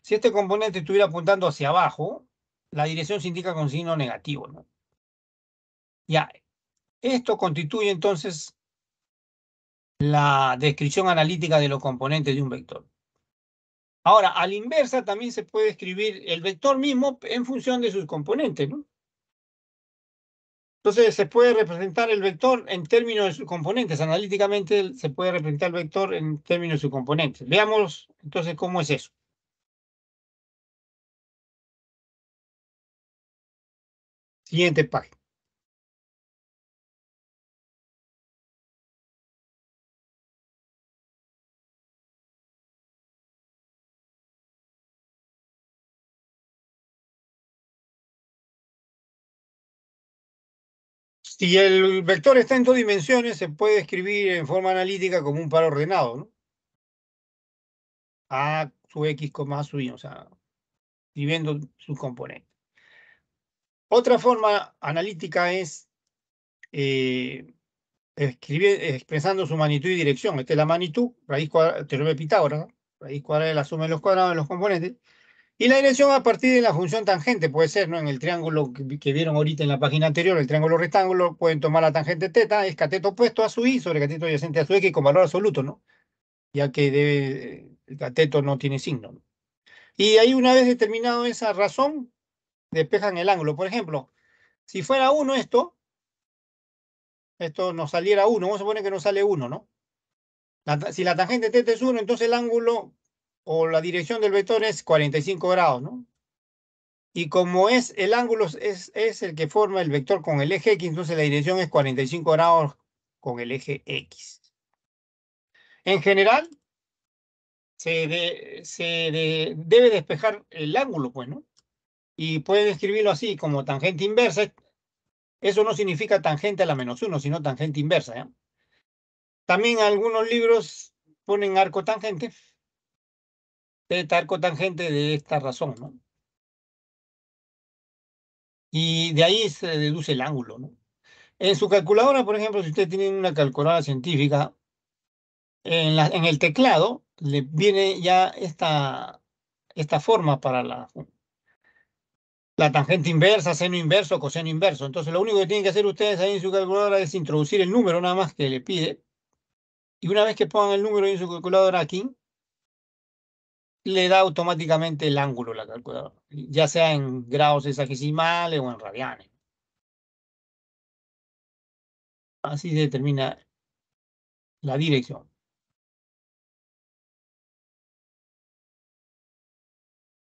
Si este componente estuviera apuntando hacia abajo, la dirección se indica con signo negativo. ¿no? Ya, esto constituye entonces la descripción analítica de los componentes de un vector. Ahora, a la inversa también se puede escribir el vector mismo en función de sus componentes, Entonces se puede representar el vector en términos de sus componentes. Analíticamente se puede representar el vector en términos de sus componentes. Veamos entonces cómo es eso. Siguiente página. si el vector está en dos dimensiones, se puede escribir en forma analítica como un par ordenado, ¿no? A sub x, sub y, o sea, escribiendo sus componentes. Otra forma analítica es eh, expresando su magnitud y dirección. Esta es la magnitud, raíz cuadrada, teorema de Pitágoras, raíz cuadrada de la suma de los cuadrados de los componentes. Y la dirección a partir de la función tangente puede ser, ¿no? En el triángulo que, vieron ahorita en la página anterior, el triángulo rectángulo, pueden tomar la tangente teta, es cateto opuesto a su i sobre cateto adyacente a su x con valor absoluto, ¿no? Ya que debe, el cateto no tiene signo. Y ahí una vez determinado esa razón, despejan el ángulo. Por ejemplo, si fuera 1 esto, esto nos saliera 1, vamos a suponer que nos sale 1, ¿no? si la tangente teta es 1, entonces el ángulo o la dirección del vector es 45 grados, ¿no? Y como es el ángulo es, es el que forma el vector con el eje X, entonces la dirección es 45 grados con el eje X. En general, se, debe despejar el ángulo, pues, ¿no? Y pueden escribirlo así, como tangente inversa. Eso no significa tangente a la menos uno, sino tangente inversa. ¿ya? También algunos libros ponen arco tangente de de esta razón, ¿no? Y de ahí se deduce el ángulo, ¿no? En su calculadora, por ejemplo, si usted tiene una calculadora científica, en, el teclado le viene ya esta, esta forma para la, la tangente inversa, seno inverso, coseno inverso. Entonces lo único que tienen que hacer ustedes ahí en su calculadora es introducir el número nada más que le pide. Y una vez que pongan el número en su calculadora aquí, le da automáticamente el ángulo a la calculadora, ya sea en grados hexagesimales o en radianes. Así se determina la dirección.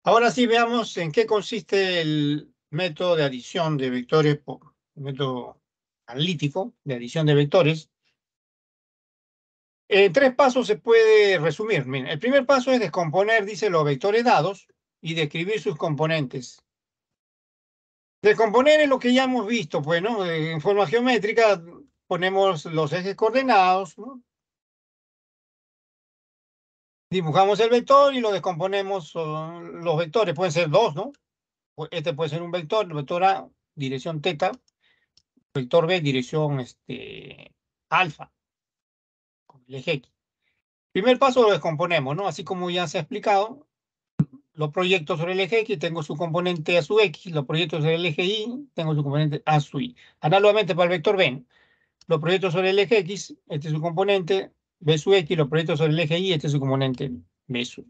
Ahora sí veamos en qué consiste el método de adición de vectores, el método analítico de adición de vectores. En eh, tres pasos se puede resumir. el primer paso es descomponer, dice, los vectores dados y describir sus componentes. Descomponer es lo que ya hemos visto, pues, ¿no? Eh, en forma geométrica ponemos los ejes coordenados, ¿no? Dibujamos el vector y lo descomponemos. Los vectores pueden ser dos, ¿no? Este puede ser un vector, vector A, dirección teta, vector B, dirección este, alfa eje X. Primer paso lo descomponemos, ¿no? Así como ya se ha explicado, los proyectos sobre el eje X, tengo su componente A sub X, los proyectos sobre el eje Y, tengo su componente A sub Y. Análogamente para el vector B, los proyectos sobre el eje X, este es su componente B sub X, los proyectos sobre el eje Y, este es su componente B sub.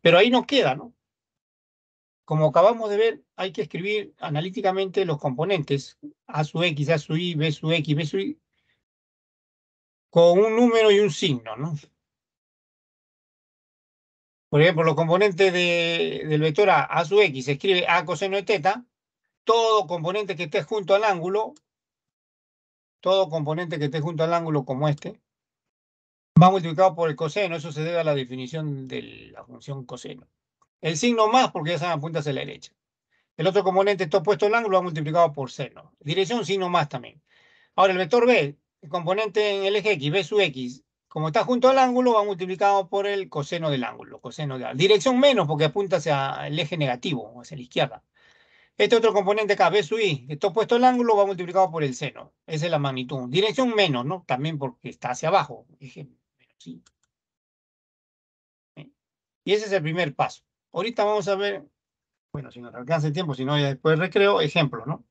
Pero ahí nos queda, ¿no? Como acabamos de ver, hay que escribir analíticamente los componentes A sub X, A sub Y, B sub X, B sub Y, con un número y un signo, ¿no? Por ejemplo, los componentes del vector A, A sub X, se escribe A coseno de teta. Todo componente que esté junto al ángulo, todo componente que esté junto al ángulo como este, va multiplicado por el coseno. Eso se debe a la definición de la función coseno. El signo más, porque ya saben, apunta hacia la derecha. El otro componente está opuesto al ángulo, va multiplicado por seno. Dirección, signo más también. Ahora, el vector B, el componente en el eje X, B sub X, como está junto al ángulo, va multiplicado por el coseno del ángulo, coseno de la dirección menos porque apunta hacia el eje negativo, hacia la izquierda. Este otro componente acá, B sub Y, está puesto al ángulo, va multiplicado por el seno. Esa es la magnitud. Dirección menos, ¿no? También porque está hacia abajo. Eje menos Y ese es el primer paso. Ahorita vamos a ver, bueno, si nos alcanza el tiempo, si no, ya después recreo, ejemplo, ¿no?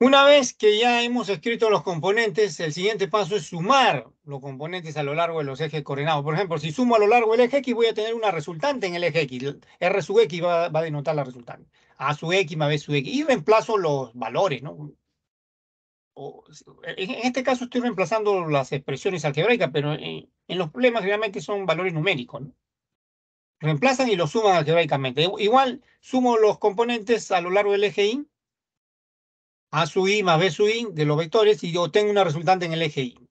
Una vez que ya hemos escrito los componentes, el siguiente paso es sumar los componentes a lo largo de los ejes coordenados. Por ejemplo, si sumo a lo largo del eje X, voy a tener una resultante en el eje X. R sub X va, a denotar la resultante. A sub X más B sub X. Y reemplazo los valores, ¿no? en este caso estoy reemplazando las expresiones algebraicas, pero en, los problemas realmente son valores numéricos, Reemplazan y los suman algebraicamente. Igual sumo los componentes a lo largo del eje Y a sub I más B sub I de los vectores y yo tengo una resultante en el eje i.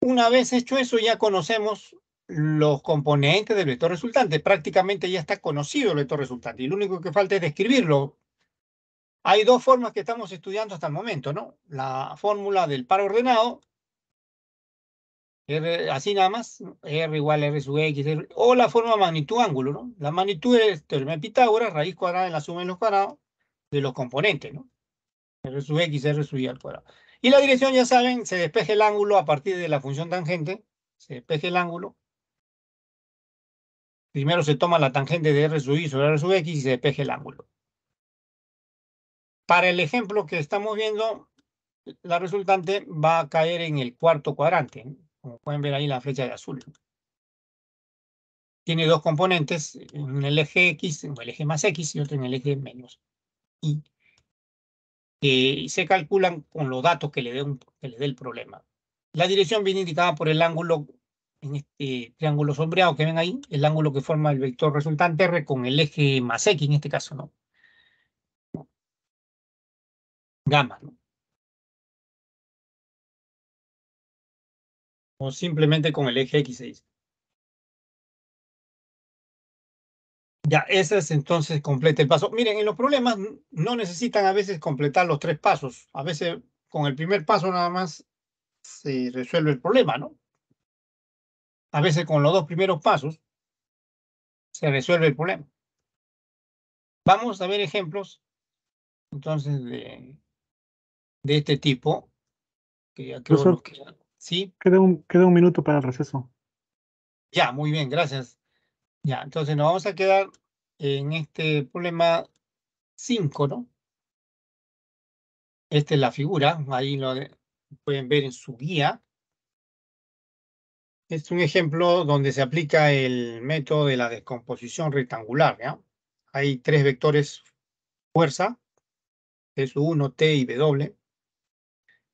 Una vez hecho eso, ya conocemos los componentes del vector resultante. Prácticamente ya está conocido el vector resultante y lo único que falta es describirlo. Hay dos formas que estamos estudiando hasta el momento, ¿no? La fórmula del par ordenado, así nada más, R igual a R sub X, o la forma magnitud-ángulo, ¿no? La magnitud es teorema de Pitágoras, raíz cuadrada de la suma de los cuadrados, de los componentes, ¿no? R sub x, R sub y al cuadrado. Y la dirección, ya saben, se despeje el ángulo a partir de la función tangente. Se despeje el ángulo. Primero se toma la tangente de R sub Y sobre R sub x y se despeje el ángulo. Para el ejemplo que estamos viendo, la resultante va a caer en el cuarto cuadrante. Como pueden ver ahí la flecha de azul. Tiene dos componentes, en el eje X, en el eje más X y otro en el eje menos y se calculan con los datos que le, dé que le dé el problema. La dirección viene indicada por el ángulo, en este triángulo sombreado que ven ahí, el ángulo que forma el vector resultante R con el eje más X, en este caso no. Gamma, ¿no? O simplemente con el eje x dice. Ya, ese es entonces completa el paso. Miren, en los problemas no necesitan a veces completar los tres pasos. A veces con el primer paso nada más se resuelve el problema, ¿no? A veces con los dos primeros pasos se resuelve el problema. Vamos a ver ejemplos entonces de, de este tipo. Que ¿sí? queda, un, queda un minuto para el receso. Ya, muy bien, gracias. Ya, entonces nos vamos a quedar en este problema 5, ¿no? Esta es la figura, ahí lo pueden ver en su guía. Es un ejemplo donde se aplica el método de la descomposición rectangular. ¿ya? Hay tres vectores fuerza, t 1 T y W,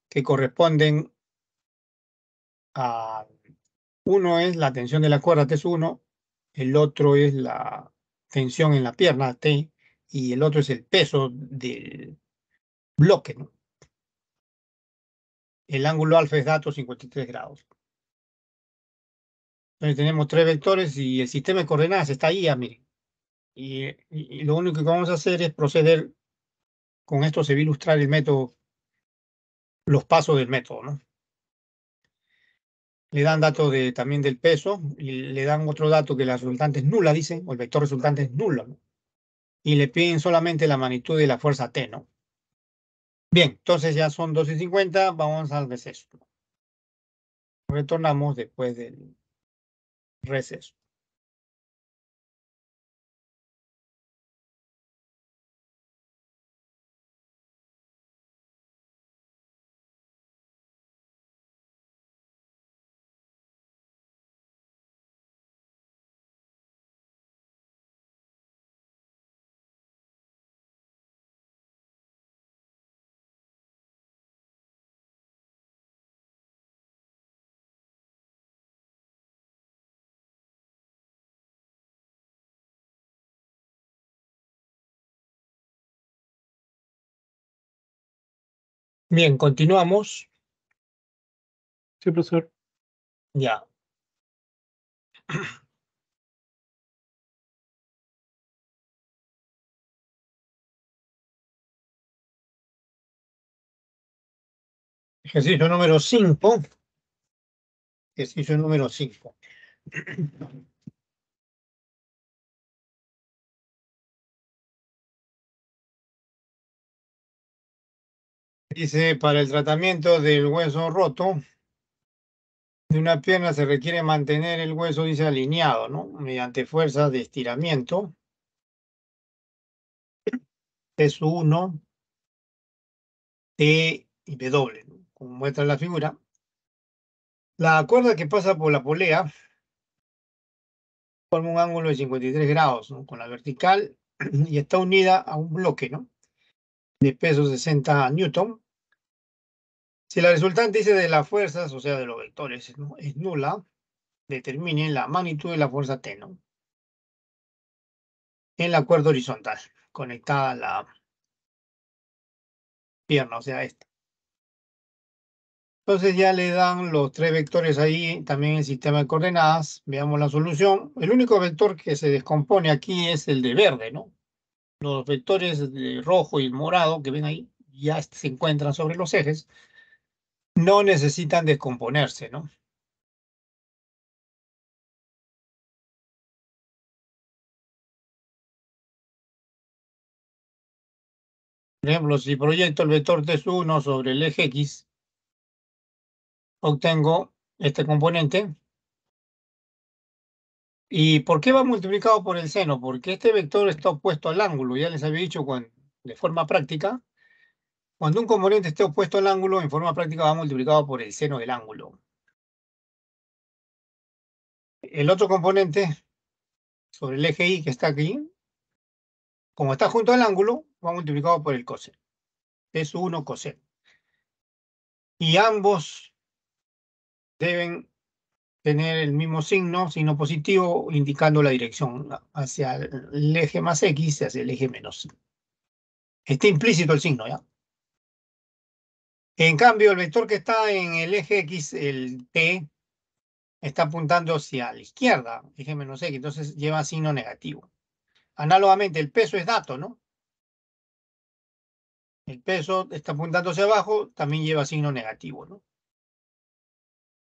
que corresponden a... Uno es la tensión de la cuerda T1, el otro es la tensión en la pierna, T, y el otro es el peso del bloque. ¿no? El ángulo alfa es dato 53 grados. Entonces tenemos tres vectores y el sistema de coordenadas está ahí, a ah, miren. Y, y, lo único que vamos a hacer es proceder, con esto se va a ilustrar el método, los pasos del método, ¿no? le dan datos de, también del peso y le dan otro dato que la resultante es nula, dicen, o el vector resultante es nulo. Y le piden solamente la magnitud de la fuerza T, ¿no? Bien, entonces ya son 2 y 50, vamos al receso. Retornamos después del receso. Bien, continuamos. Sí, profesor. Ya. Ejercicio número 5. Ejercicio número 5. Dice, para el tratamiento del hueso roto de una pierna se requiere mantener el hueso, dice, alineado, ¿no? Mediante fuerza de estiramiento. es 1 T y W, ¿no? como muestra la figura. La cuerda que pasa por la polea forma un ángulo de 53 grados ¿no? con la vertical y está unida a un bloque, ¿no? de peso 60 newton. Si la resultante dice de las fuerzas, o sea, de los vectores, es nula, determine la magnitud de la fuerza T, En la cuerda horizontal, conectada a la pierna, o sea, esta. Entonces ya le dan los tres vectores ahí, también el sistema de coordenadas. Veamos la solución. El único vector que se descompone aquí es el de verde, ¿no? los vectores de rojo y morado que ven ahí ya se encuentran sobre los ejes, no necesitan descomponerse, ¿no? Por ejemplo, si proyecto el vector T1 sobre el eje X, obtengo este componente ¿Y por qué va multiplicado por el seno? Porque este vector está opuesto al ángulo. Ya les había dicho de forma práctica, cuando un componente esté opuesto al ángulo, en forma práctica va multiplicado por el seno del ángulo. El otro componente sobre el eje Y que está aquí, como está junto al ángulo, va multiplicado por el coseno. Es 1 coseno. Y ambos deben tener el mismo signo, signo positivo, indicando la dirección hacia el eje más X y hacia el eje menos. Está implícito el signo, ¿ya? En cambio, el vector que está en el eje X, el T, está apuntando hacia la izquierda, eje menos X, entonces lleva signo negativo. Análogamente, el peso es dato, ¿no? El peso está apuntando hacia abajo, también lleva signo negativo, ¿no?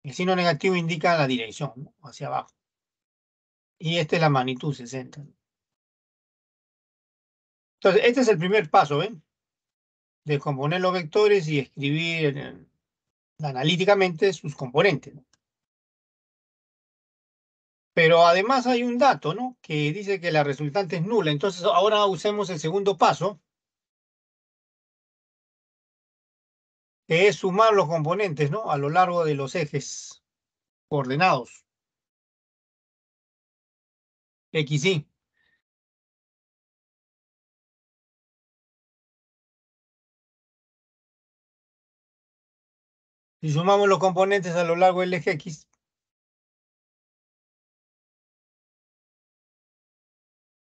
El signo negativo indica la dirección, hacia abajo. Y esta es la magnitud 60. Entonces, este es el primer paso, ¿ven? De los vectores y escribir analíticamente sus componentes. Pero además hay un dato, ¿no? Que dice que la resultante es nula. Entonces, ahora usemos el segundo paso que es sumar los componentes, ¿no? A lo largo de los ejes coordenados. X, Y. Si sumamos los componentes a lo largo del eje X,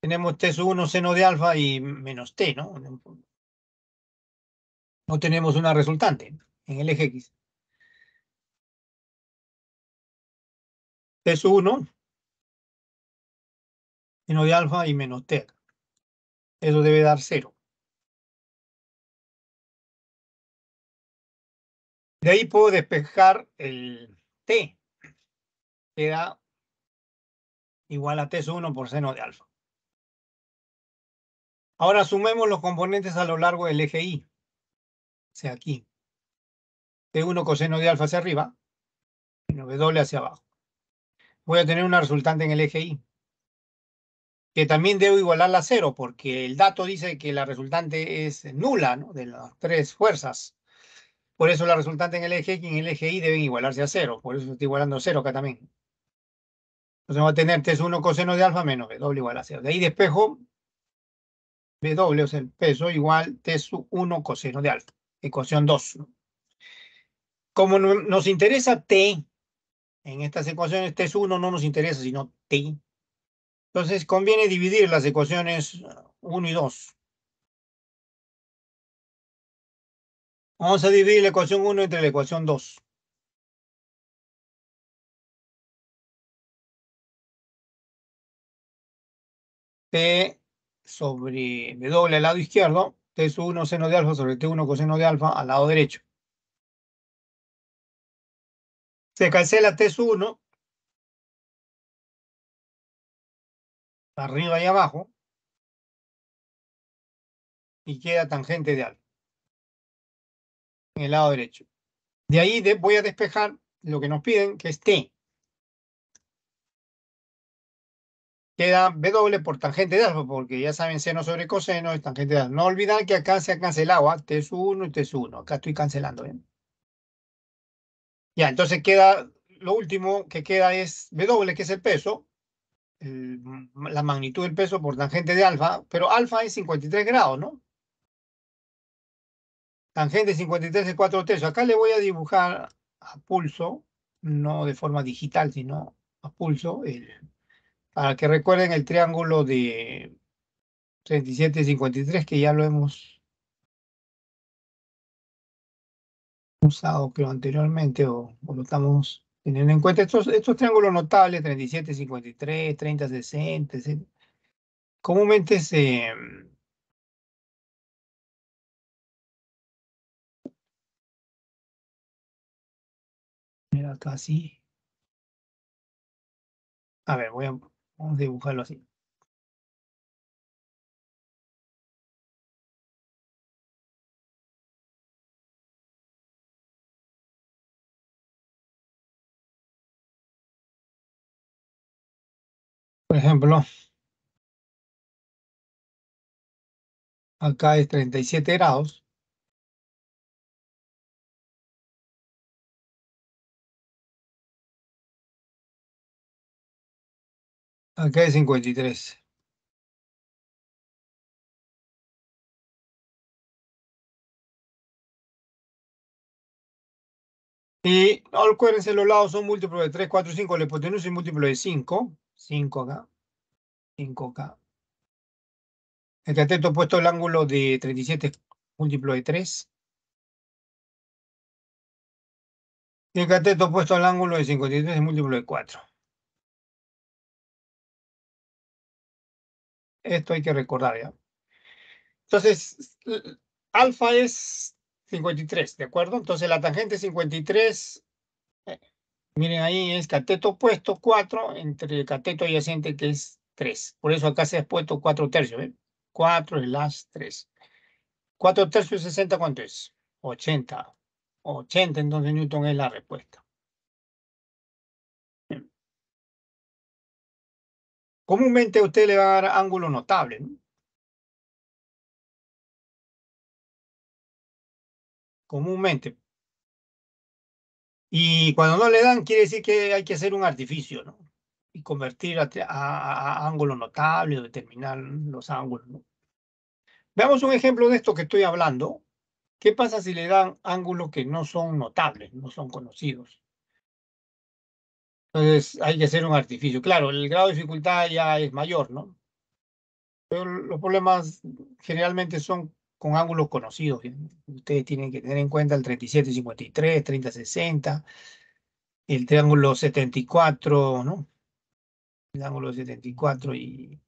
tenemos T1 seno de alfa y menos T, ¿no? No tenemos una resultante en el eje X. T 1, seno de alfa y menos T. Eso debe dar cero. De ahí puedo despejar el T. Queda igual a T sub 1 por seno de alfa. Ahora sumemos los componentes a lo largo del eje Y sea aquí. T1 coseno de alfa hacia arriba y W hacia abajo. Voy a tener una resultante en el eje Y, que también debo igualarla a cero, porque el dato dice que la resultante es nula ¿no? de las tres fuerzas. Por eso la resultante en el eje X y en el eje Y deben igualarse a cero. Por eso estoy igualando a cero acá también. Entonces voy a tener T1 coseno de alfa menos W igual a cero. De ahí despejo W, o sea, el peso igual T1 coseno de alfa ecuación 2. Como nos interesa T, en estas ecuaciones T es 1 no nos interesa, sino T. Entonces conviene dividir las ecuaciones 1 uh, y 2. Vamos a dividir la ecuación 1 entre la ecuación 2. P sobre W al lado izquierdo T1 seno de alfa sobre T1 coseno de alfa al lado derecho. Se cancela T1 arriba y abajo y queda tangente de alfa en el lado derecho. De ahí voy a despejar lo que nos piden, que es T. queda W por tangente de alfa, porque ya saben, seno sobre coseno es tangente de alfa. No olvidar que acá se ha cancelado, ¿ah? T es 1 y T es 1. Acá estoy cancelando, ¿bien? ¿eh? Ya, entonces queda, lo último que queda es b doble que es el peso, la magnitud del peso por tangente de alfa, pero alfa es 53 grados, ¿no? Tangente 53 es 4 tercios. Acá le voy a dibujar a pulso, no de forma digital, sino a pulso, el para que recuerden el triángulo de 37 53 que ya lo hemos usado creo anteriormente o, lo estamos teniendo en cuenta. Estos, estos triángulos notables 37, 53, 30, 60, Comúnmente se... Mira, acá A ver, voy a Vamos a dibujarlo así. Por ejemplo, acá es 37 grados. Acá hay 53. Y acuérdense, los lados son múltiplos de 3, 4, 5. La hipotenusa es múltiplo de 5. 5 acá. 5 acá. El cateto opuesto al ángulo de 37 es múltiplo de 3. Y el cateto opuesto al ángulo de 53 es múltiplo de 4. Esto hay que recordar ya. Entonces, alfa es 53, ¿de acuerdo? Entonces la tangente 53, eh, miren ahí, es cateto opuesto 4 entre cateto adyacente que es 3. Por eso acá se ha puesto 4 tercios, ¿eh? 4 es las 3. 4 tercios 60, ¿cuánto es? 80. 80, entonces Newton es la respuesta. comúnmente a usted le va a dar ángulo notable. Comúnmente. Y cuando no le dan, quiere decir que hay que hacer un artificio, ¿no? Y convertir a, a ángulo notable o determinar los ángulos, ¿no? Veamos un ejemplo de esto que estoy hablando. ¿Qué pasa si le dan ángulos que no son notables, no son conocidos? Entonces hay que hacer un artificio. Claro, el grado de dificultad ya es mayor, ¿no? Pero los problemas generalmente son con ángulos conocidos. Ustedes tienen que tener en cuenta el 30-60, el triángulo 74, ¿no? El ángulo 74 y,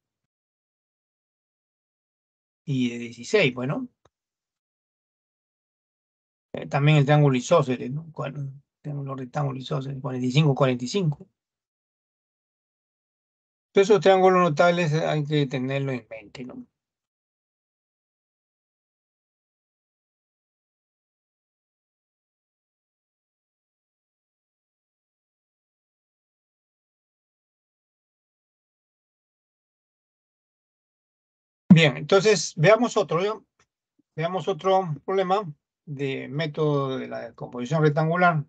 y de 16, bueno. Eh, también el triángulo isósceles, ¿no? los rectángulos isósceles 45, 45. esos triángulos notables hay que tenerlo en mente, ¿no? Bien, entonces veamos otro, veamos otro problema de método de la composición rectangular.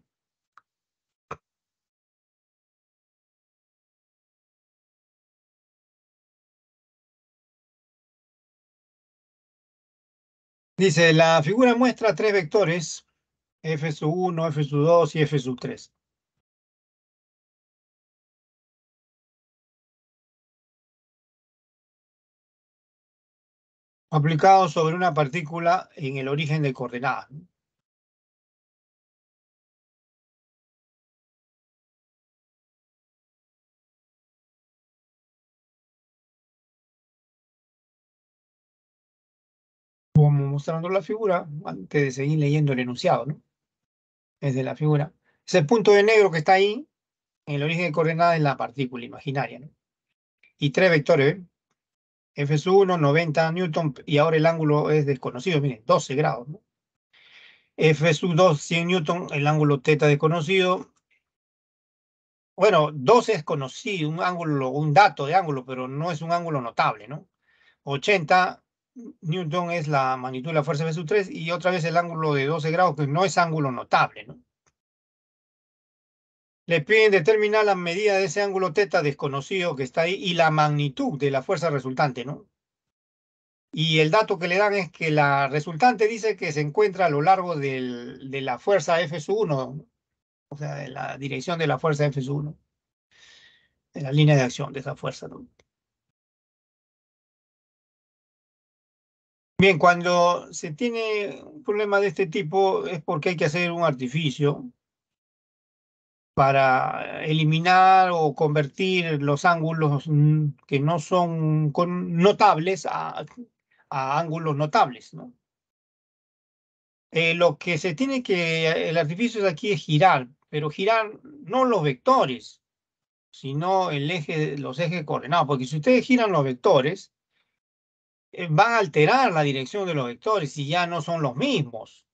Dice, la figura muestra tres vectores, F 1, F 2 y F 3. Aplicados sobre una partícula en el origen de coordenadas. mostrando la figura antes de seguir leyendo el enunciado, ¿no? Es de la figura. Es el punto de negro que está ahí, en el origen de coordenadas en la partícula imaginaria, ¿no? Y tres vectores, ¿eh? F sub 1, 90 newton, y ahora el ángulo es desconocido, miren, 12 grados, ¿no? F sub 2, 100 newton, el ángulo teta desconocido. Bueno, 12 es conocido, un ángulo, un dato de ángulo, pero no es un ángulo notable, ¿no? 80 Newton es la magnitud de la fuerza F sub 3 y otra vez el ángulo de 12 grados, que no es ángulo notable. ¿no? Le piden determinar la medida de ese ángulo teta desconocido que está ahí y la magnitud de la fuerza resultante. ¿no? Y el dato que le dan es que la resultante dice que se encuentra a lo largo de la fuerza F sub 1, o sea, de la dirección de la fuerza F sub 1, de la línea de acción de esa fuerza. ¿no? Bien, cuando se tiene un problema de este tipo es porque hay que hacer un artificio para eliminar o convertir los ángulos que no son notables a, ángulos notables. ¿no? Eh, lo que se tiene que, el artificio de aquí es girar, pero girar no los vectores, sino el eje, los ejes coordenados, porque si ustedes giran los vectores, eh, van a alterar la dirección de los vectores y ya no son los mismos.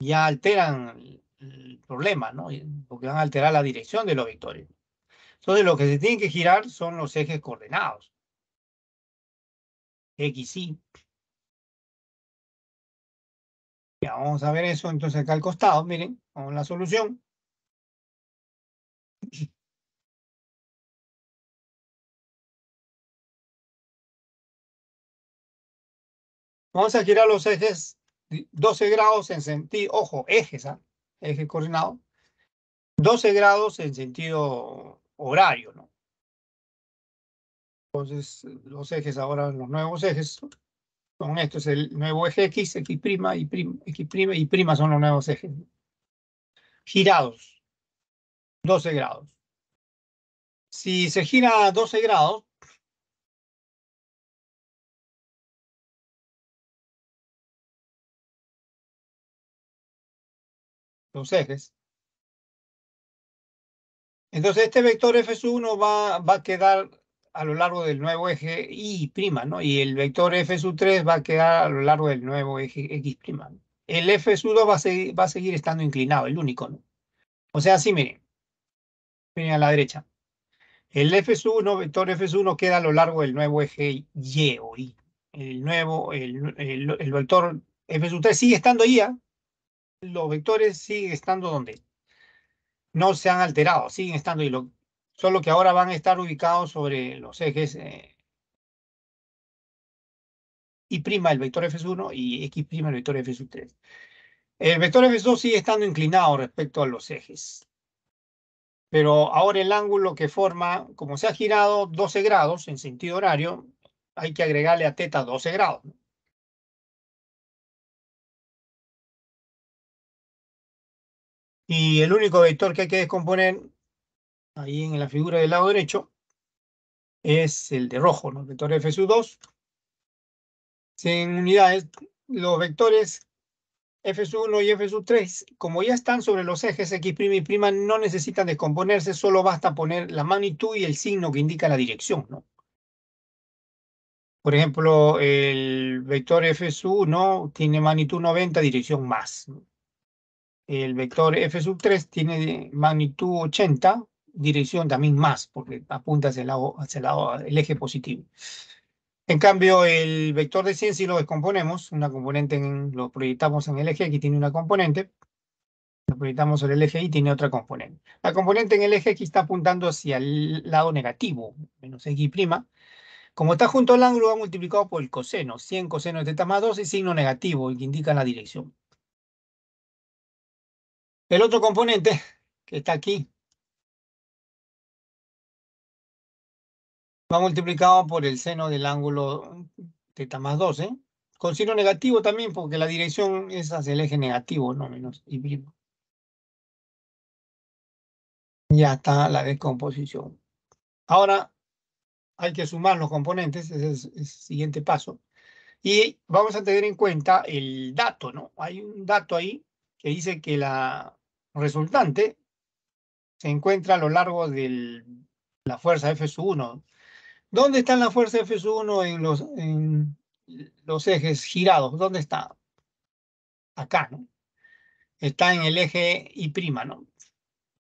Ya alteran el problema, ¿no? Porque van a alterar la dirección de los vectores. Entonces, lo que se tienen que girar son los ejes coordenados. X, Y. Ya, vamos a ver eso entonces acá al costado, miren, con la solución. Vamos a girar los ejes 12 grados en sentido, ojo, ejes, ¿ah? eje coordinado, 12 grados en sentido horario, ¿no? Entonces, los ejes ahora, los nuevos ejes, son estos, el nuevo eje X, X' y X' y son los nuevos ejes. Girados, 12 grados. Si se gira 12 grados, los ejes. Entonces este vector F1 va, va a quedar a lo largo del nuevo eje Y', ¿no? Y el vector F3 va a quedar a lo largo del nuevo eje X'. El F2 va a, seguir, va a seguir estando inclinado, el único, ¿no? O sea, sí, miren. Miren a la derecha. El F1, vector F1 queda a lo largo del nuevo eje Y o Y. El nuevo, el, el, vector F3 sigue estando ahí, ¿ah? los vectores siguen estando donde no se han alterado, siguen estando, y lo, solo que ahora van a estar ubicados sobre los ejes eh, y' el vector F1 y X' el vector F3. El vector F2 sigue estando inclinado respecto a los ejes. Pero ahora el ángulo que forma, como se ha girado 12 grados en sentido horario, hay que agregarle a teta 12 grados. Y el único vector que hay que descomponer, ahí en la figura del lado derecho, es el de rojo, ¿no? el vector F sub 2. En unidades, los vectores F sub 1 y F sub 3, como ya están sobre los ejes X' y prima, no necesitan descomponerse, solo basta poner la magnitud y el signo que indica la dirección. ¿no? Por ejemplo, el vector F sub 1 tiene magnitud 90, dirección más el vector f sub 3 tiene magnitud 80, dirección también más, porque apunta hacia el lado, hacia el, lado, el eje positivo. En cambio, el vector de 100, si lo descomponemos, una componente lo proyectamos en el eje X, tiene una componente, lo proyectamos sobre el eje Y, tiene otra componente. La componente en el eje X está apuntando hacia el lado negativo, menos X', como está junto al ángulo, va multiplicado por el coseno. 100 coseno de θ más 2 es signo negativo, el que indica la dirección. El otro componente que está aquí va multiplicado por el seno del ángulo teta más 12, ¿eh? con signo negativo también porque la dirección es hacia el eje negativo, no menos y Ya está la descomposición. Ahora hay que sumar los componentes, ese es el siguiente paso. Y vamos a tener en cuenta el dato, ¿no? Hay un dato ahí que dice que la resultante se encuentra a lo largo de la fuerza F1. ¿Dónde está la fuerza F1 en los, los ejes girados? ¿Dónde está? Acá, ¿no? Está en el eje Y', ¿no?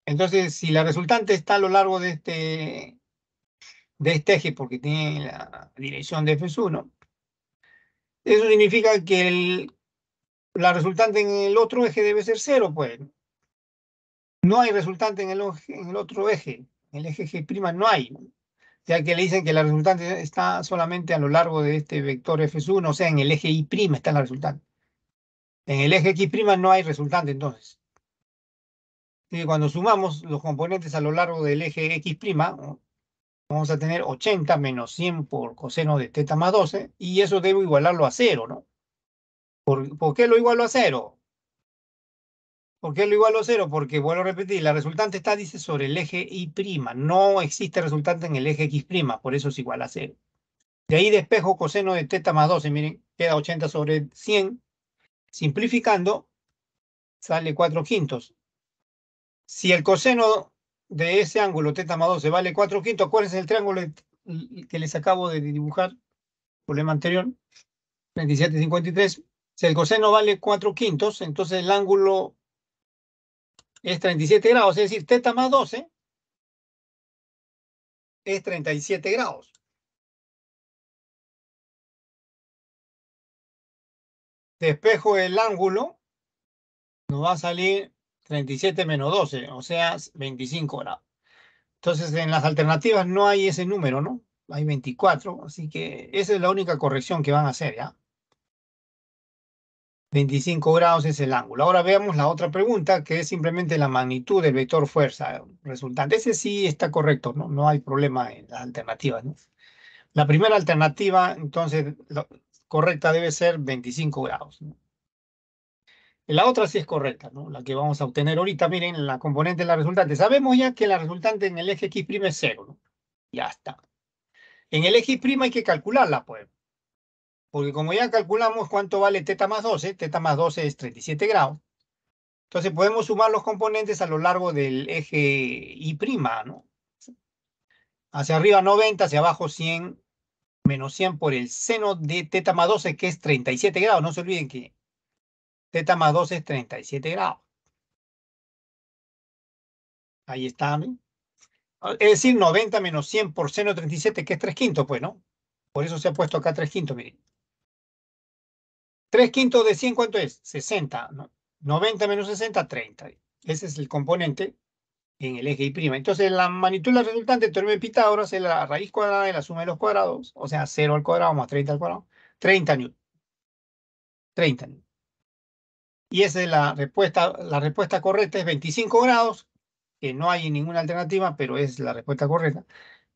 Entonces, si la resultante está a lo largo de este, de este eje, porque tiene la dirección de F1, eso significa que la resultante en el otro eje debe ser cero, pues. No hay resultante en el, otro eje, en el eje G' no hay, ya que le dicen que la resultante está solamente a lo largo de este vector F1, o sea, en el eje Y' está la resultante. En el eje X' no hay resultante entonces. Y cuando sumamos los componentes a lo largo del eje X', vamos a tener 80 menos 100 por coseno de teta más 12, y eso debo igualarlo a cero, ¿no? ¿Por, ¿Por, qué lo igualo a cero? ¿Por qué lo igual a cero? Porque, vuelvo a repetir, la resultante está, dice, sobre el eje Y'. No existe resultante en el eje X', por eso es igual a cero. De ahí despejo coseno de teta más 12, miren, queda 80 sobre 100. Simplificando, sale 4 quintos. Si el coseno de ese ángulo, teta más 12, vale 4 quintos, ¿cuál es el triángulo que les acabo de dibujar? Problema anterior, 27, 53. Si el coseno vale 4 quintos, entonces el ángulo es 37 grados, es decir, teta más 12 es 37 grados. Despejo el ángulo, nos va a salir 37 menos 12, o sea, 25 grados. Entonces, en las alternativas no hay ese número, ¿no? Hay 24, así que esa es la única corrección que van a hacer, ¿ya? 25 grados es el ángulo. Ahora veamos la otra pregunta, que es simplemente la magnitud del vector fuerza resultante. Ese sí está correcto, no, no hay problema en las alternativas. ¿no? La primera alternativa, entonces, correcta debe ser 25 grados. ¿no? La otra sí es correcta, ¿no? la que vamos a obtener ahorita. Miren, la componente de la resultante. Sabemos ya que la resultante en el eje X' es cero, ¿no? Ya está. En el eje Y hay que calcularla, pues. Porque como ya calculamos cuánto vale teta más 12, teta más 12 es 37 grados. Entonces podemos sumar los componentes a lo largo del eje I', ¿no? Hacia arriba 90, hacia abajo 100, menos 100 por el seno de teta más 12, que es 37 grados. No se olviden que teta más 12 es 37 grados. Ahí está, ¿no? Es decir, 90 menos 100 por seno 37, que es 3 quintos, pues, ¿no? Por eso se ha puesto acá 3 quintos, miren. 3 quintos de 100, ¿cuánto es? 60. ¿no? 90 menos 60, 30. Ese es el componente en el eje Y'. Entonces, la magnitud resultante del teorema de Pitágoras es la raíz cuadrada de la suma de los cuadrados, o sea, 0 al cuadrado más 30 al cuadrado, 30 newton. 30 newton. Y esa es la respuesta, la respuesta correcta es 25 grados, que no hay ninguna alternativa, pero es la respuesta correcta.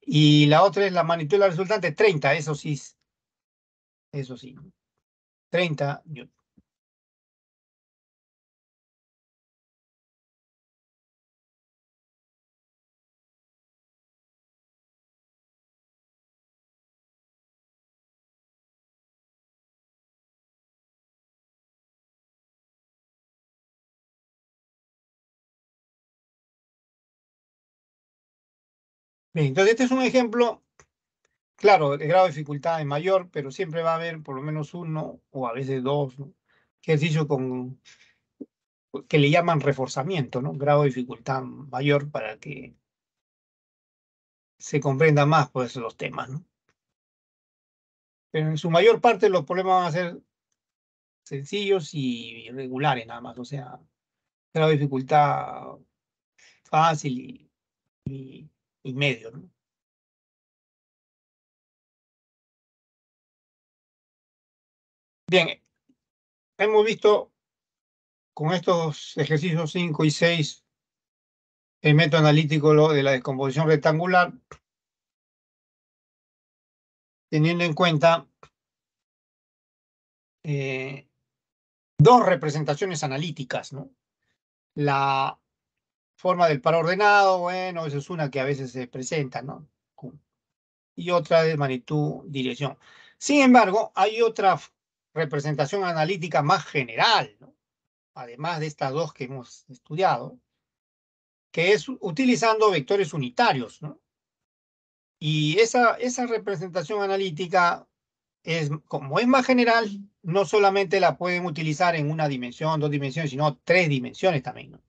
Y la otra es la magnitud resultante, 30, eso sí. Eso sí. 30 newton. Bien, entonces este es un ejemplo Claro, el grado de dificultad es mayor, pero siempre va a haber por lo menos uno o a veces dos ejercicios que le llaman reforzamiento, ¿no? Grado de dificultad mayor para que se comprenda más pues, los temas, ¿no? Pero en su mayor parte los problemas van a ser sencillos y regulares nada más, o sea, grado de dificultad fácil y, y medio, ¿no? Bien, hemos visto con estos ejercicios 5 y 6 el método analítico de la descomposición rectangular, teniendo en cuenta eh, dos representaciones analíticas, ¿no? La forma del par ordenado, bueno, esa es una que a veces se presenta, ¿no? Y otra de magnitud, dirección. Sin embargo, hay otra representación analítica más general, ¿no? además de estas dos que hemos estudiado, que es utilizando vectores unitarios. ¿no? Y esa, esa representación analítica, es, como es más general, no solamente la pueden utilizar en una dimensión, dos dimensiones, sino tres dimensiones también. ¿no?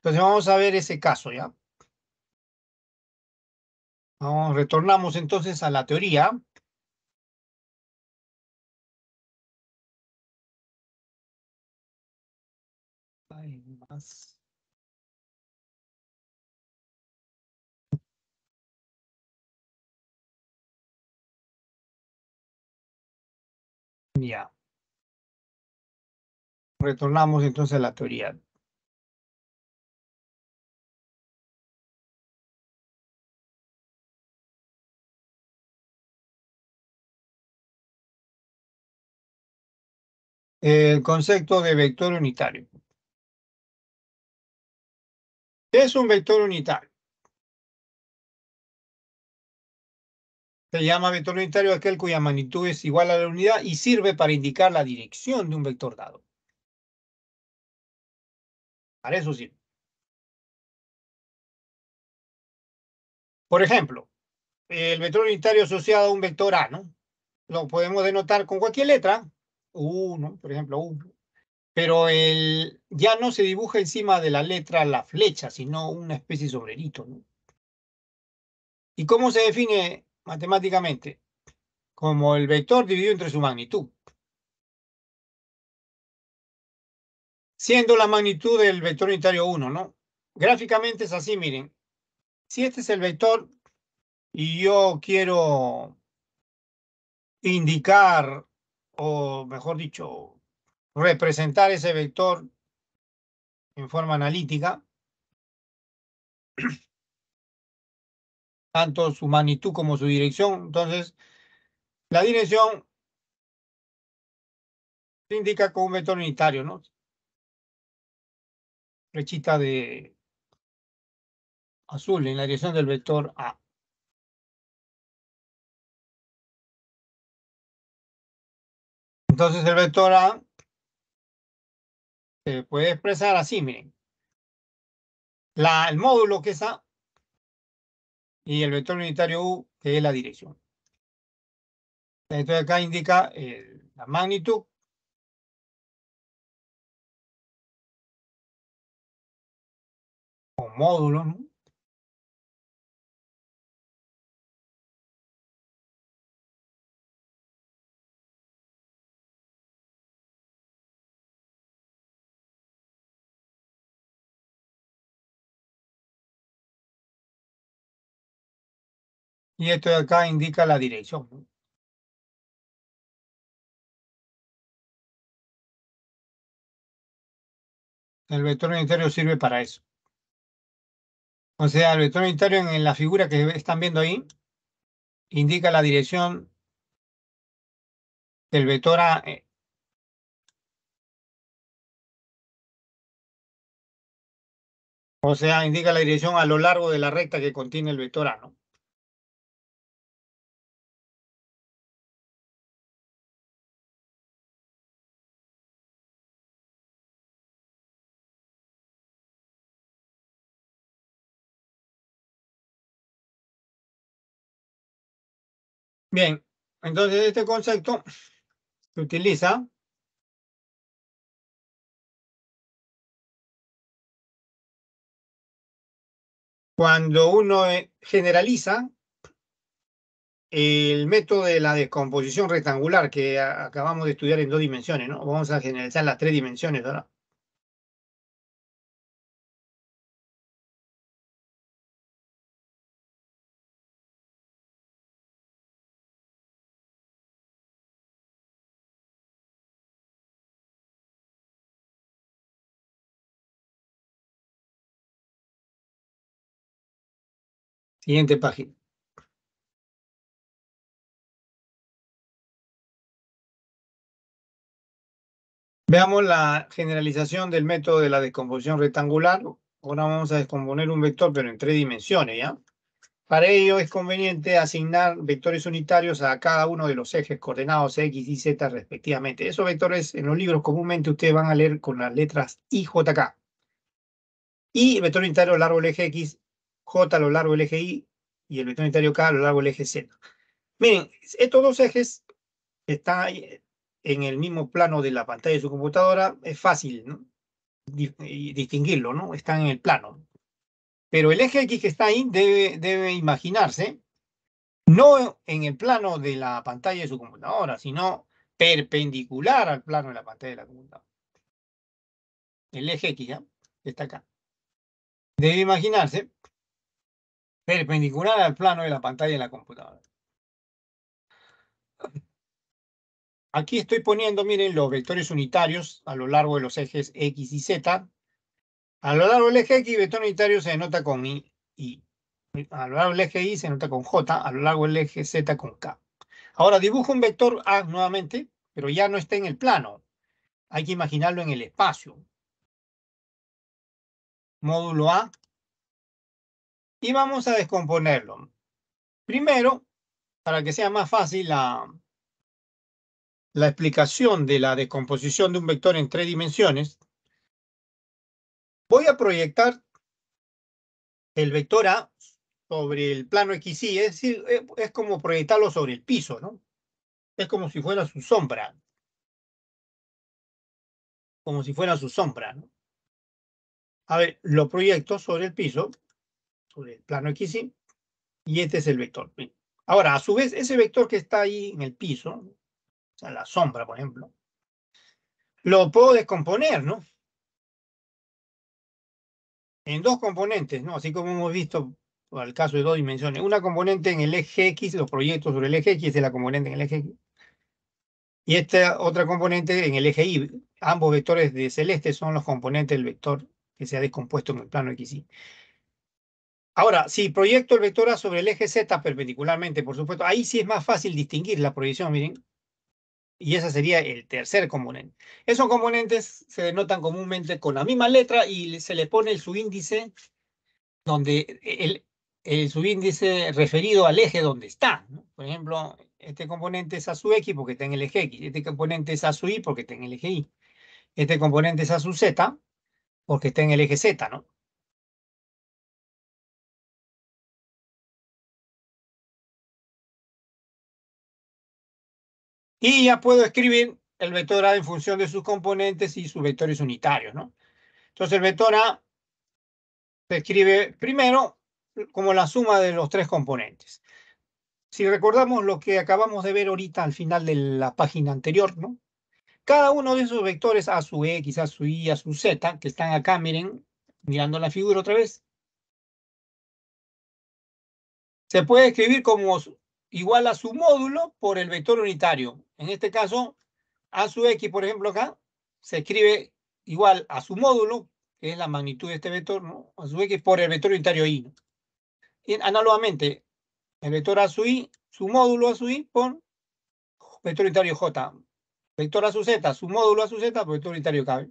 Entonces vamos a ver ese caso ya. retornamos entonces a la teoría. Ya. Retornamos entonces a la teoría. El concepto de vector unitario es un vector unitario? Se llama vector unitario aquel cuya magnitud es igual a la unidad y sirve para indicar la dirección de un vector dado. Para eso sirve. Por ejemplo, el vector unitario asociado a un vector A, ¿no? Lo podemos denotar con cualquier letra. U, Por ejemplo, U pero el, ya no se dibuja encima de la letra la flecha, sino una especie de sombrerito. ¿Y cómo se define matemáticamente? Como el vector dividido entre su magnitud. Siendo la magnitud del vector unitario 1, ¿no? Gráficamente es así, miren. Si este es el vector y yo quiero indicar, o mejor dicho, representar ese vector en forma analítica, tanto su magnitud como su dirección. Entonces, la dirección se indica con un vector unitario, ¿no? Flechita de azul en la dirección del vector A. Entonces el vector A se puede expresar así, miren. La, el módulo que es A y el vector unitario U, que es la dirección. Entonces acá indica eh, la magnitud. O módulo, ¿no? y esto de acá indica la dirección. El vector unitario sirve para eso. O sea, el vector unitario en la figura que están viendo ahí indica la dirección del vector A eh, O sea, indica la dirección a lo largo de la recta que contiene el vector A, ¿no? Bien, entonces este concepto se utiliza cuando uno eh, generaliza el método de la descomposición rectangular que acabamos de estudiar en dos dimensiones, ¿no? Vamos a generalizar las tres dimensiones, ahora. Siguiente página. Veamos la generalización del método de la descomposición rectangular. Ahora vamos a descomponer un vector, pero en tres dimensiones, ¿ya? Para ello es conveniente asignar vectores unitarios a cada uno de los ejes coordenados X y Z respectivamente. Esos vectores en los libros comúnmente ustedes van a leer con las letras I, J, K. Y vector unitario largo árbol eje X J a lo largo del eje Y y el vector unitario K a lo largo del eje Z. Miren, estos dos ejes están en el mismo plano de la pantalla de su computadora, es fácil eh, distinguirlo, ¿no? Están en el plano. Pero el eje X que está ahí debe, imaginarse no en el plano de la pantalla de su computadora, sino perpendicular al plano de la pantalla de la computadora. El eje X, ¿ya? Está acá. Debe imaginarse perpendicular al plano de la pantalla de la computadora. Aquí estoy poniendo, miren, los vectores unitarios a lo largo de los ejes X y Z. A lo largo del eje X, vector unitario se denota con I, A lo largo del eje Y se denota con J, a lo largo del eje Z con K. Ahora dibujo un vector A nuevamente, pero ya no está en el plano. Hay que imaginarlo en el espacio. Módulo A y vamos a descomponerlo. Primero, para que sea más fácil la, la explicación de la descomposición de un vector en tres dimensiones, voy a proyectar el vector A sobre el plano XY, es decir, es como proyectarlo sobre el piso, ¿no? Es como si fuera su sombra. Como si fuera su sombra, ¿no? A ver, lo proyecto sobre el piso sobre el plano XY y este es el vector. Ahora, a su vez, ese vector que está ahí en el piso, o sea, la sombra, por ejemplo, lo puedo descomponer, ¿no? En dos componentes, ¿no? Así como hemos visto al caso de dos dimensiones. Una componente en el eje X, los proyectos sobre el eje X, es la componente en el eje X. Y esta otra componente en el eje Y. Ambos vectores de celeste son los componentes del vector que se ha descompuesto en el plano XY. Ahora, si proyecto el vector A sobre el eje Z perpendicularmente, por supuesto, ahí sí es más fácil distinguir la proyección, miren. Y ese sería el tercer componente. Esos componentes se denotan comúnmente con la misma letra y se le pone el subíndice donde el, el subíndice referido al eje donde está. Por ejemplo, este componente es A su X porque está en el eje X. Este componente es A su Y porque está en el eje Y. Este componente es A su Z porque está en el eje Z, ¿no? Y ya puedo escribir el vector A en función de sus componentes y sus vectores unitarios, ¿no? Entonces el vector A se escribe primero como la suma de los tres componentes. Si recordamos lo que acabamos de ver ahorita al final de la página anterior, ¿no? Cada uno de esos vectores, A su e, quizás su i, A su Z, que están acá, miren, mirando la figura otra vez, se puede escribir como igual a su módulo por el vector unitario, en este caso, a sub x, por ejemplo, acá, se escribe igual a su módulo, que es la magnitud de este vector, ¿no? a sub x por el vector unitario i. Y análogamente, el vector a sub i, su módulo a sub i por vector unitario j. Vector a sub z, su módulo a sub z por vector unitario k.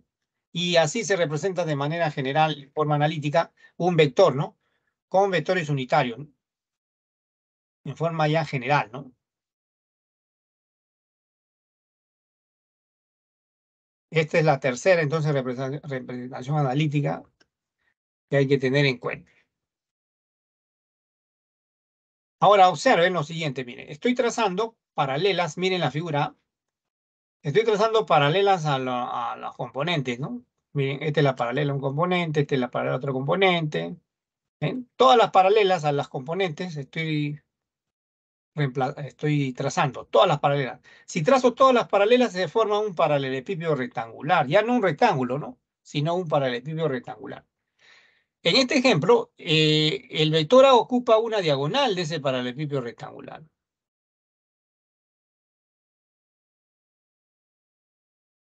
Y así se representa de manera general, en forma analítica, un vector, ¿no? Con vectores unitarios, En forma ya general, ¿no? Esta es la tercera, entonces, representación, analítica que hay que tener en cuenta. Ahora observen lo siguiente, miren, estoy trazando paralelas, miren la figura. Estoy trazando paralelas a, la, componentes, ¿no? Miren, esta es la paralela a un componente, esta es la paralela a otro componente. Todas las paralelas a las componentes estoy estoy trazando todas las paralelas. Si trazo todas las paralelas, se forma un paralelepípedo rectangular. Ya no un rectángulo, ¿no? Sino un paralelepípedo rectangular. En este ejemplo, eh, el vector A ocupa una diagonal de ese paralelepípedo rectangular.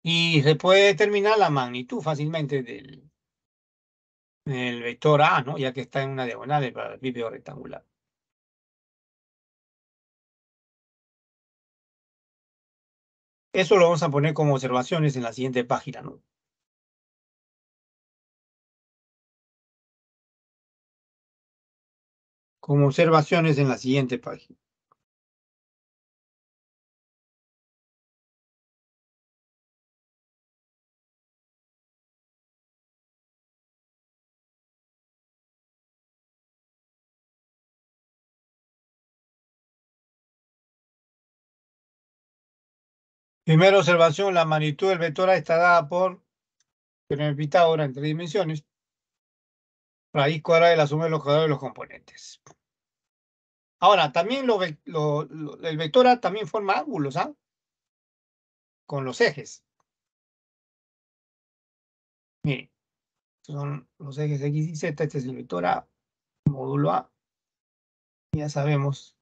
Y se puede determinar la magnitud fácilmente del, del vector A, ¿no? Ya que está en una diagonal del paralelepípedo rectangular. Eso lo vamos a poner como observaciones en la siguiente página, ¿no? Como observaciones en la siguiente página. Primera observación, la magnitud del vector A está dada por el Pitágoras en tres dimensiones. Raíz cuadrada de la suma de los cuadrados de los componentes. Ahora, también el vector A también forma ángulos, ¿ah? Con los ejes. Miren, son los ejes X y Z, este es el vector A, módulo A. Ya sabemos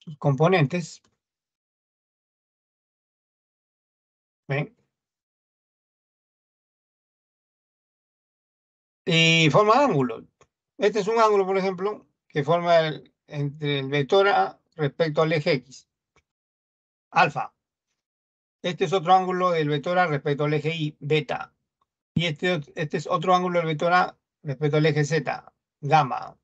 sus componentes. Y forma ángulos. Este es un ángulo, por ejemplo, que forma el, entre el vector A respecto al eje X. Alfa. Este es otro ángulo del vector A respecto al eje Y, beta. Y este, este es otro ángulo del vector A respecto al eje Z, gamma.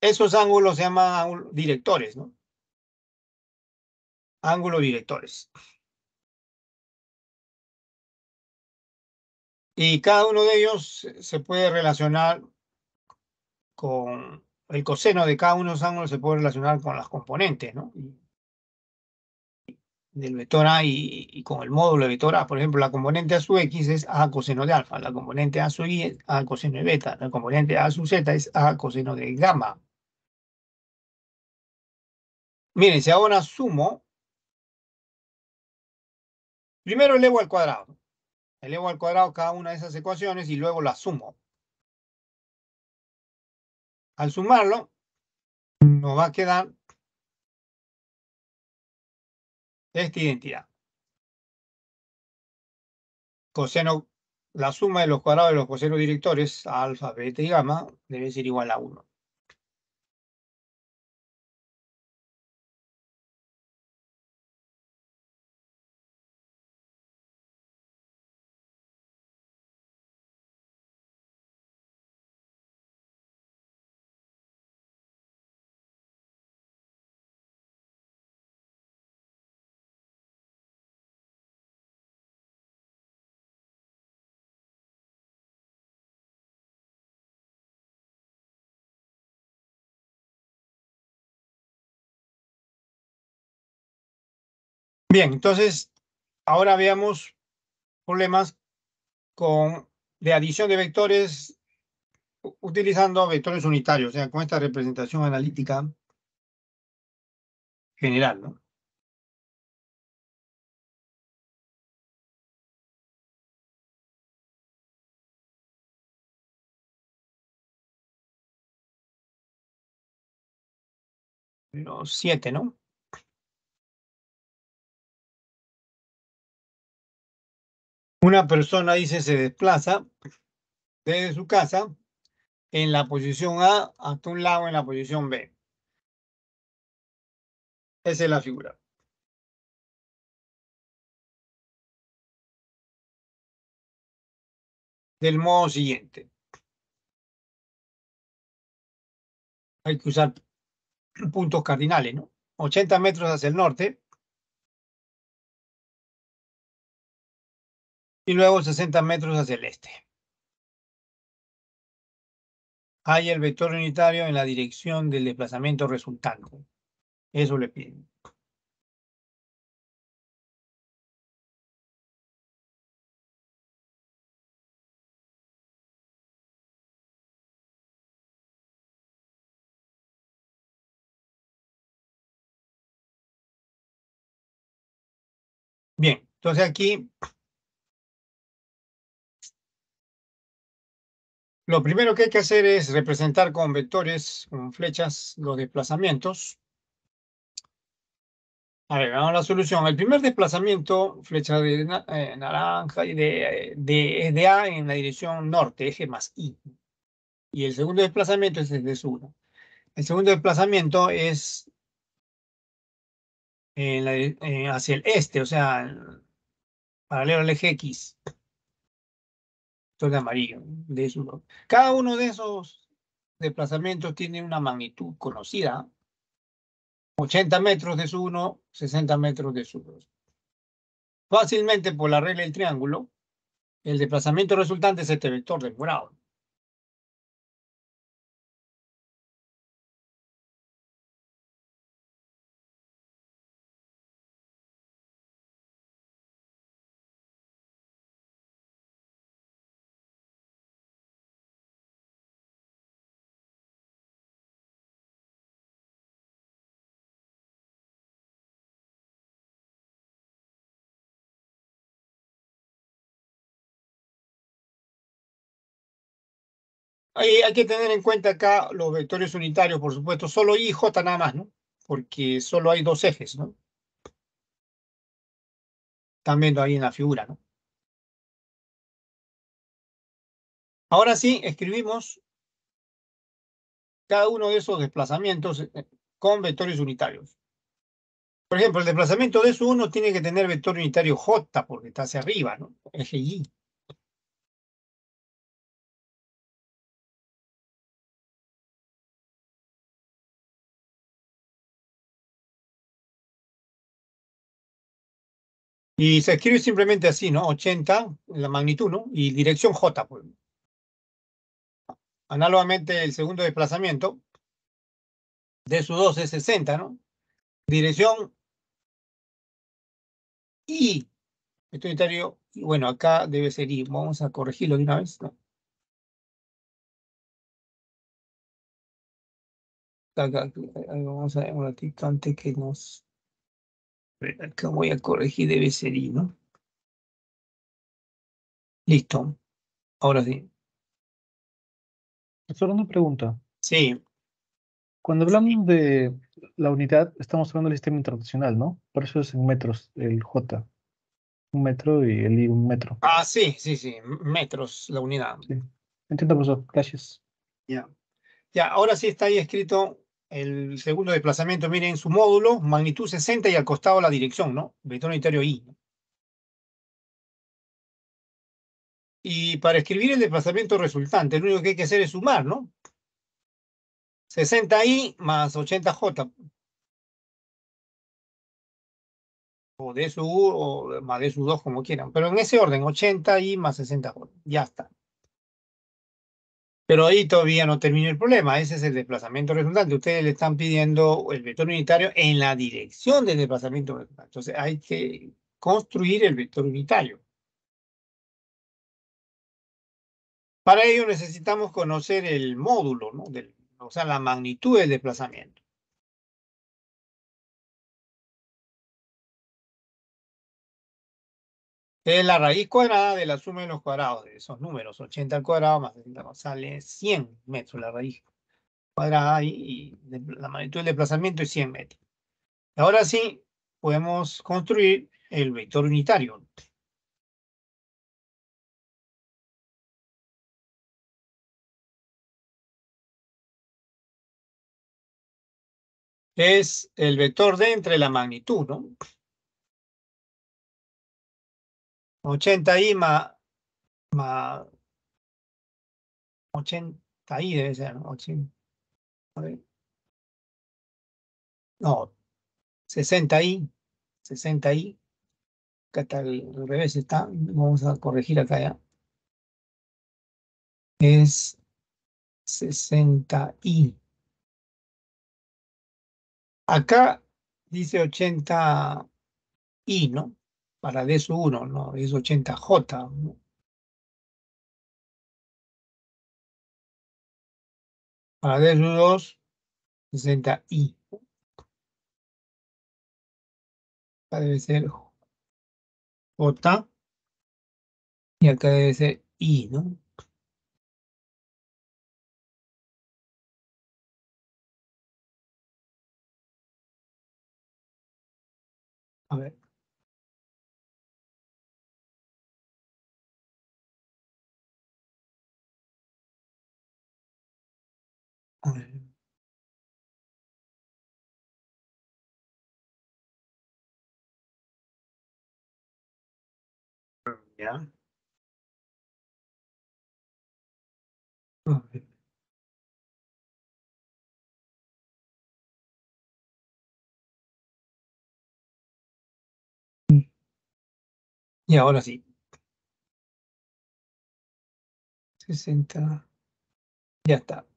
Esos ángulos se llaman directores, ¿no? Ángulos directores. Y cada uno de ellos se puede relacionar con el coseno de cada uno de los ángulos se puede relacionar con las componentes, ¿no? Del vector A y, con el módulo de vector A. Por ejemplo, la componente A sub X es A coseno de alfa, la componente A sub Y es A coseno de beta, la componente A sub Z es A coseno de gamma. Miren, si ahora sumo, primero elevo al cuadrado. Elevo al cuadrado cada una de esas ecuaciones y luego la sumo. Al sumarlo, nos va a quedar esta identidad. Coseno, la suma de los cuadrados de los cosenos directores, alfa, beta y gamma, debe ser igual a 1. Bien, entonces ahora veamos problemas con, de adición de vectores utilizando vectores unitarios, o sea, con esta representación analítica general, ¿no? Los siete, ¿no? Una persona, dice, se desplaza desde su casa en la posición A hasta un lado en la posición B. Esa es la figura. Del modo siguiente. Hay que usar puntos cardinales, ¿no? 80 metros hacia el norte, y luego 60 metros hacia el este. Hay el vector unitario en la dirección del desplazamiento resultante. Eso le piden. Bien, entonces aquí Lo primero que hay que hacer es representar con vectores, con flechas, los desplazamientos. A ver, vamos a la solución. El primer desplazamiento, flecha de eh, naranja, y de, de, A en la dirección norte, eje más I. Y el segundo desplazamiento es el de sur. El segundo desplazamiento es eh, hacia el este, o sea, paralelo al eje X. De amarillo de eso. Cada uno de esos desplazamientos tiene una magnitud conocida. 80 metros de su 1, 60 metros de su 2. Fácilmente por la regla del triángulo, el desplazamiento resultante es este vector de morado. hay, que tener en cuenta acá los vectores unitarios, por supuesto, solo I y J nada más, ¿no? Porque solo hay dos ejes, ¿no? Están viendo ahí en la figura, ¿no? Ahora sí, escribimos cada uno de esos desplazamientos eh, con vectores unitarios. Por ejemplo, el desplazamiento de su 1 tiene que tener vector unitario J, porque está hacia arriba, ¿no? Eje Y. Y se escribe simplemente así, ¿no? 80, la magnitud, ¿no? Y dirección J. Pues. Análogamente, el segundo desplazamiento de su 2 es 60, ¿no? Dirección I. Esto unitario, bueno, acá debe ser I. Vamos a corregirlo de una vez, ¿no? vamos a ver un ratito antes que nos Acá voy a corregir debe ser I, ¿no? Listo. Ahora sí. Solo una pregunta. Sí. Cuando hablamos de la unidad, estamos hablando del sistema internacional, ¿no? Por eso es en metros, el J. Un metro y el I un metro. Ah, sí, sí, sí. Metros, la unidad. Sí. Entiendo, profesor. Gracias. Ya. Ya, ahora sí está ahí escrito el segundo desplazamiento, miren su módulo, magnitud 60 y al costado la dirección, ¿no? Vector unitario I. Y para escribir el desplazamiento resultante, lo único que hay que hacer es sumar, ¿no? 60i más 80j. O de su u o más de su 2, como quieran. Pero en ese orden, 80i más 60j. Ya está. Pero ahí todavía no termina el problema, ese es el desplazamiento resultante. Ustedes le están pidiendo el vector unitario en la dirección del desplazamiento Entonces hay que construir el vector unitario. Para ello necesitamos conocer el módulo, o sea, la magnitud del desplazamiento. es la raíz cuadrada de la suma de los cuadrados de esos números. 80 al cuadrado más 60 sale 100 metros la raíz cuadrada y, la magnitud del desplazamiento es 100 metros. ahora sí, podemos construir el vector unitario. Es el vector de entre la magnitud, ¿no? 80 y más, más 80 y debe ser, ¿no? 80. No, 60 y, 60 y, Acá está el, revés, está. Vamos a corregir acá ya. Es 60 y. Acá dice 80 y, ¿no? para ds 1 no, es 80J. ¿no? Para ds 2 60I. Acá debe ser J. Y acá debe ser I, ¿no? A ver. Yeah. Y ahora sí. 60. Ya está.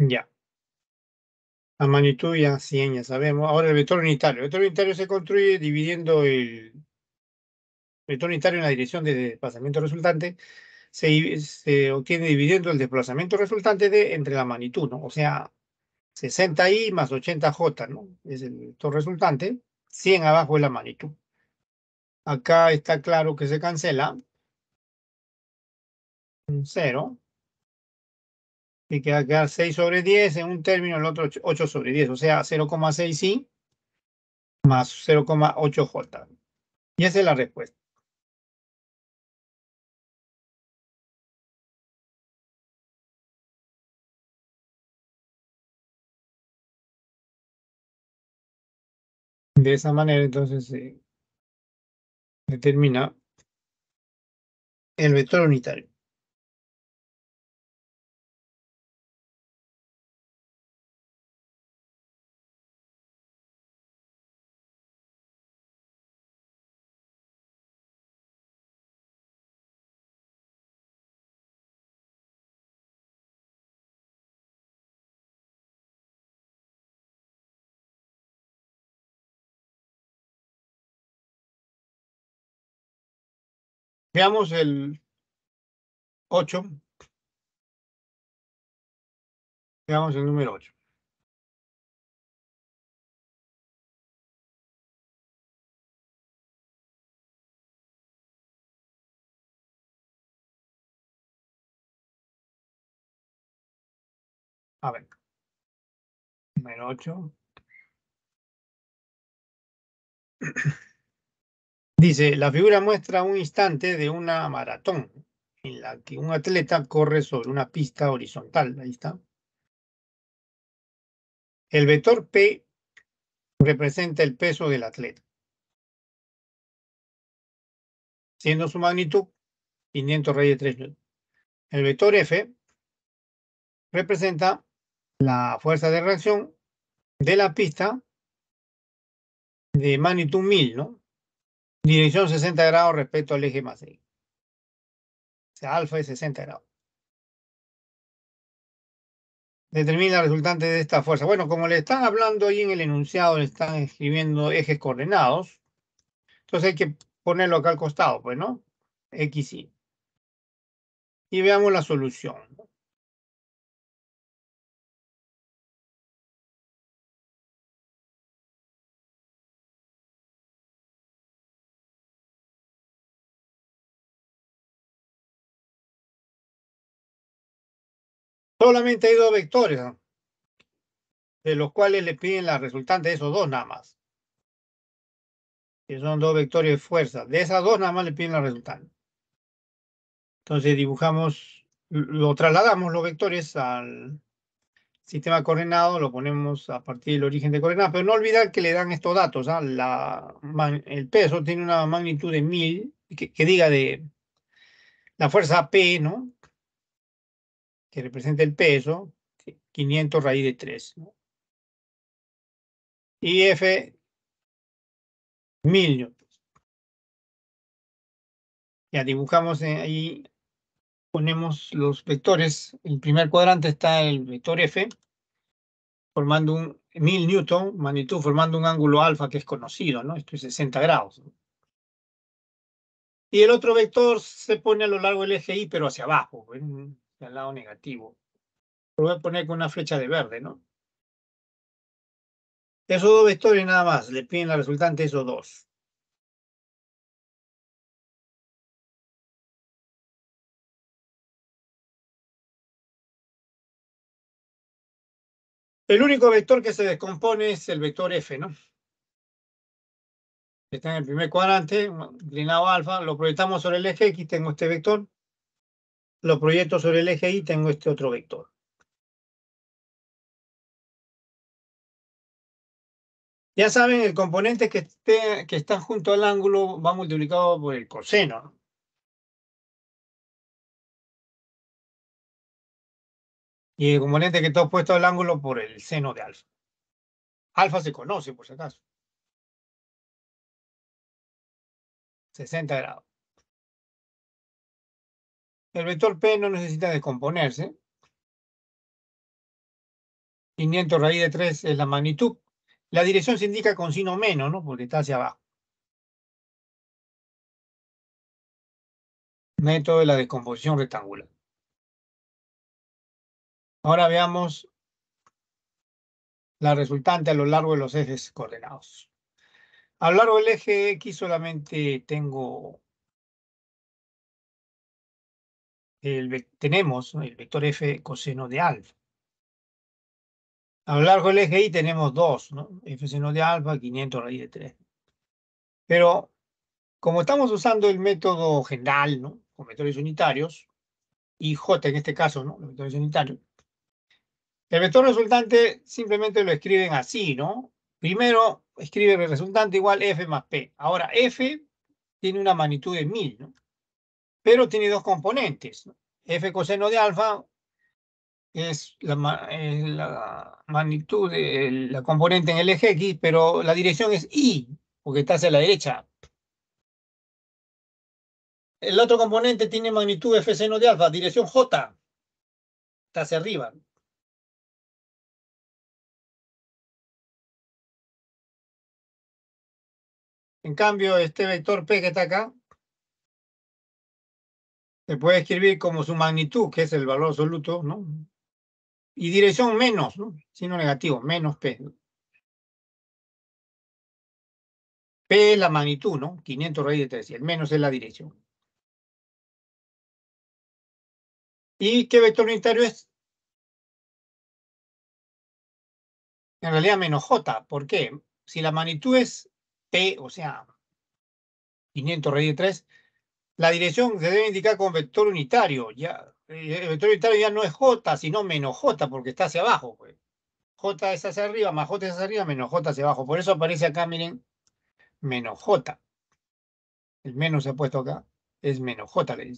Ya. La magnitud ya 100, ya sabemos. Ahora el vector unitario. El vector unitario se construye dividiendo el vector unitario en la dirección de desplazamiento resultante. Se, se obtiene dividiendo el desplazamiento resultante de entre la magnitud, ¿no? O sea, 60i más 80j, ¿no? Es el vector resultante. 100 abajo es la magnitud. Acá está claro que se cancela. Cero que va a quedar 6 sobre 10 en un término, el otro 8 sobre 10, o sea, 0,6i más 0,8j. Y esa es la respuesta. De esa manera, entonces, se eh, determina el vector unitario. Veamos el 8. Veamos el número 8. A ver. Número 8. Dice, la figura muestra un instante de una maratón en la que un atleta corre sobre una pista horizontal. Ahí está. El vector P representa el peso del atleta, siendo su magnitud 500 raíz de 3 El vector F representa la fuerza de reacción de la pista de magnitud 1000, ¿no? Dirección 60 grados respecto al eje más X. O sea, alfa es 60 grados. Determina la resultante de esta fuerza. Bueno, como le están hablando ahí en el enunciado, le están escribiendo ejes coordenados. Entonces hay que ponerlo acá al costado, pues, ¿no? X, Y. Y veamos la solución. Solamente hay dos vectores, de los cuales le piden la resultante esos dos nada más. Que son dos vectores de fuerza. De esas dos nada más le piden la resultante. Entonces dibujamos, lo trasladamos los vectores al sistema coordenado, lo ponemos a partir del origen de coordenadas, pero no olvidar que le dan estos datos. ¿ah? el peso tiene una magnitud de 1000, que diga de la fuerza P, ¿no? que representa el peso, 500 raíz de 3. Y F, 1000 newtons. Ya dibujamos eh, ahí, ponemos los vectores. El primer cuadrante está el vector F, formando un 1000 newton, magnitud, formando un ángulo alfa que es conocido, ¿no? Esto es 60 grados. Y el otro vector se pone a lo largo del eje Y, pero hacia abajo al lado negativo. Lo voy a poner con una flecha de verde, ¿no? Esos dos vectores nada más, le piden la resultante esos dos. El único vector que se descompone es el vector F, ¿no? Está en el primer cuadrante, inclinado alfa, lo proyectamos sobre el eje X, tengo este vector lo proyecto sobre el eje Y, tengo este otro vector. Ya saben, el componente que, que está junto al ángulo va multiplicado por el coseno. Y el componente que está opuesto al ángulo por el seno de alfa. Alfa se conoce, por si acaso. 60 grados. El vector P no necesita descomponerse. 500 raíz de 3 es la magnitud. La dirección se indica con signo menos, ¿no? Porque está hacia abajo. Método de la descomposición rectangular. Ahora veamos la resultante a lo largo de los ejes coordenados. A lo largo del eje X solamente tengo tenemos el vector f coseno de alfa. A lo largo del eje Y tenemos dos, ¿no? f seno de alfa, 500 raíz de 3. Pero como estamos usando el método general, ¿no? con vectores unitarios, y j en este caso, ¿no? los vectores unitarios, el vector resultante simplemente lo escriben así, ¿no? Primero escribe el resultante igual f más p. Ahora, f tiene una magnitud de 1000, ¿no? pero tiene dos componentes. F coseno de alfa es la, la magnitud, de la componente en el eje X, pero la dirección es Y, porque está hacia la derecha. El otro componente tiene magnitud F seno de alfa, dirección J, está hacia arriba. En cambio, este vector P que está acá, se puede escribir como su magnitud, que es el valor absoluto, ¿no? Y dirección menos, ¿no? Sino negativo, menos P. P es la magnitud, ¿no? 500 raíz de 3, y el menos es la dirección. ¿Y qué vector unitario es? En realidad menos J, ¿por qué? Si la magnitud es P, o sea, 500 raíz de 3, la dirección se debe indicar con vector unitario. Ya, eh, el vector unitario ya no es J, sino menos J, porque está hacia abajo. Pues. J es hacia arriba, más J es hacia arriba, menos J hacia abajo. Por eso aparece acá, miren, menos J. El menos se ha puesto acá, es menos J, le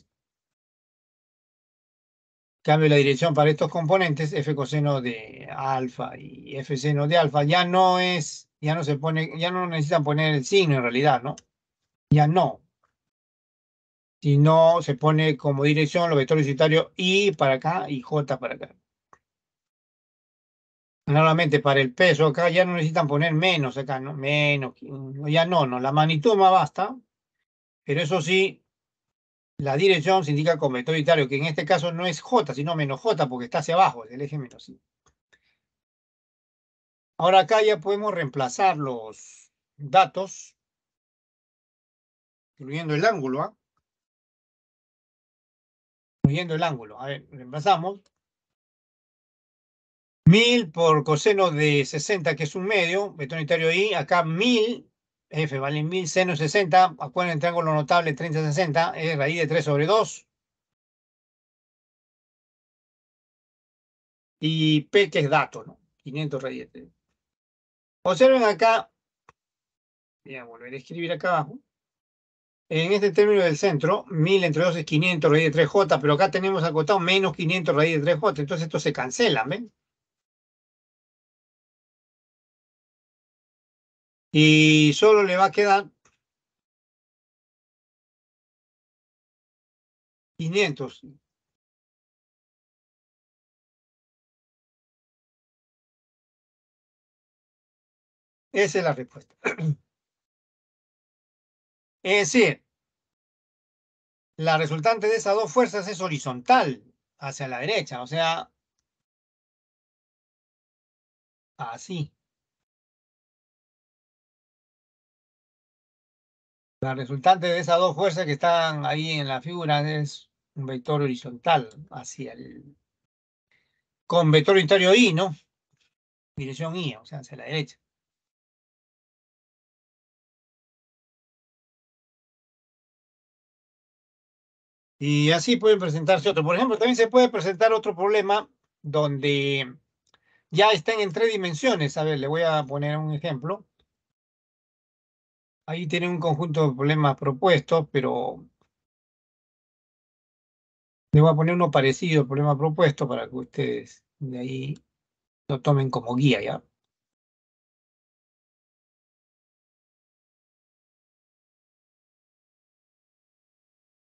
Cambio la dirección para estos componentes, F coseno de alfa y F seno de alfa. Ya no es, ya no se pone, ya no necesitan poner el signo en realidad, ¿no? Ya no, si no, se pone como dirección los vectores unitarios I para acá y J para acá. Normalmente para el peso acá ya no necesitan poner menos acá, ¿no? Menos, ya no, no. La magnitud más basta. Pero eso sí, la dirección se indica con vector unitario, que en este caso no es J, sino menos J, porque está hacia abajo, el eje menos I. Ahora acá ya podemos reemplazar los datos, incluyendo el ángulo. ¿ah? incluyendo el ángulo. A ver, reemplazamos. 1000 por coseno de 60, que es un medio, vector unitario I. Acá 1000, f vale 1000, seno 60. Acuérdense el triángulo notable 30-60, es raíz de 3 sobre 2. Y P, que es dato, ¿no? 500 raíz de 3. Observen acá, voy a volver a escribir acá abajo en este término del centro, 1000 entre 2 es 500 raíz de 3j, pero acá tenemos acotado menos 500 raíz de 3j, entonces esto se cancela, ¿ven? Y solo le va a quedar 500. Esa es la respuesta. Es decir, la resultante de esas dos fuerzas es horizontal hacia la derecha, o sea, así. La resultante de esas dos fuerzas que están ahí en la figura es un vector horizontal hacia el... con vector unitario I, ¿no? Dirección I, o sea, hacia la derecha. Y así pueden presentarse otro. Por ejemplo, también se puede presentar otro problema donde ya estén en tres dimensiones. A ver, le voy a poner un ejemplo. Ahí tiene un conjunto de problemas propuestos, pero le voy a poner uno parecido al problema propuesto para que ustedes de ahí lo tomen como guía, ¿ya?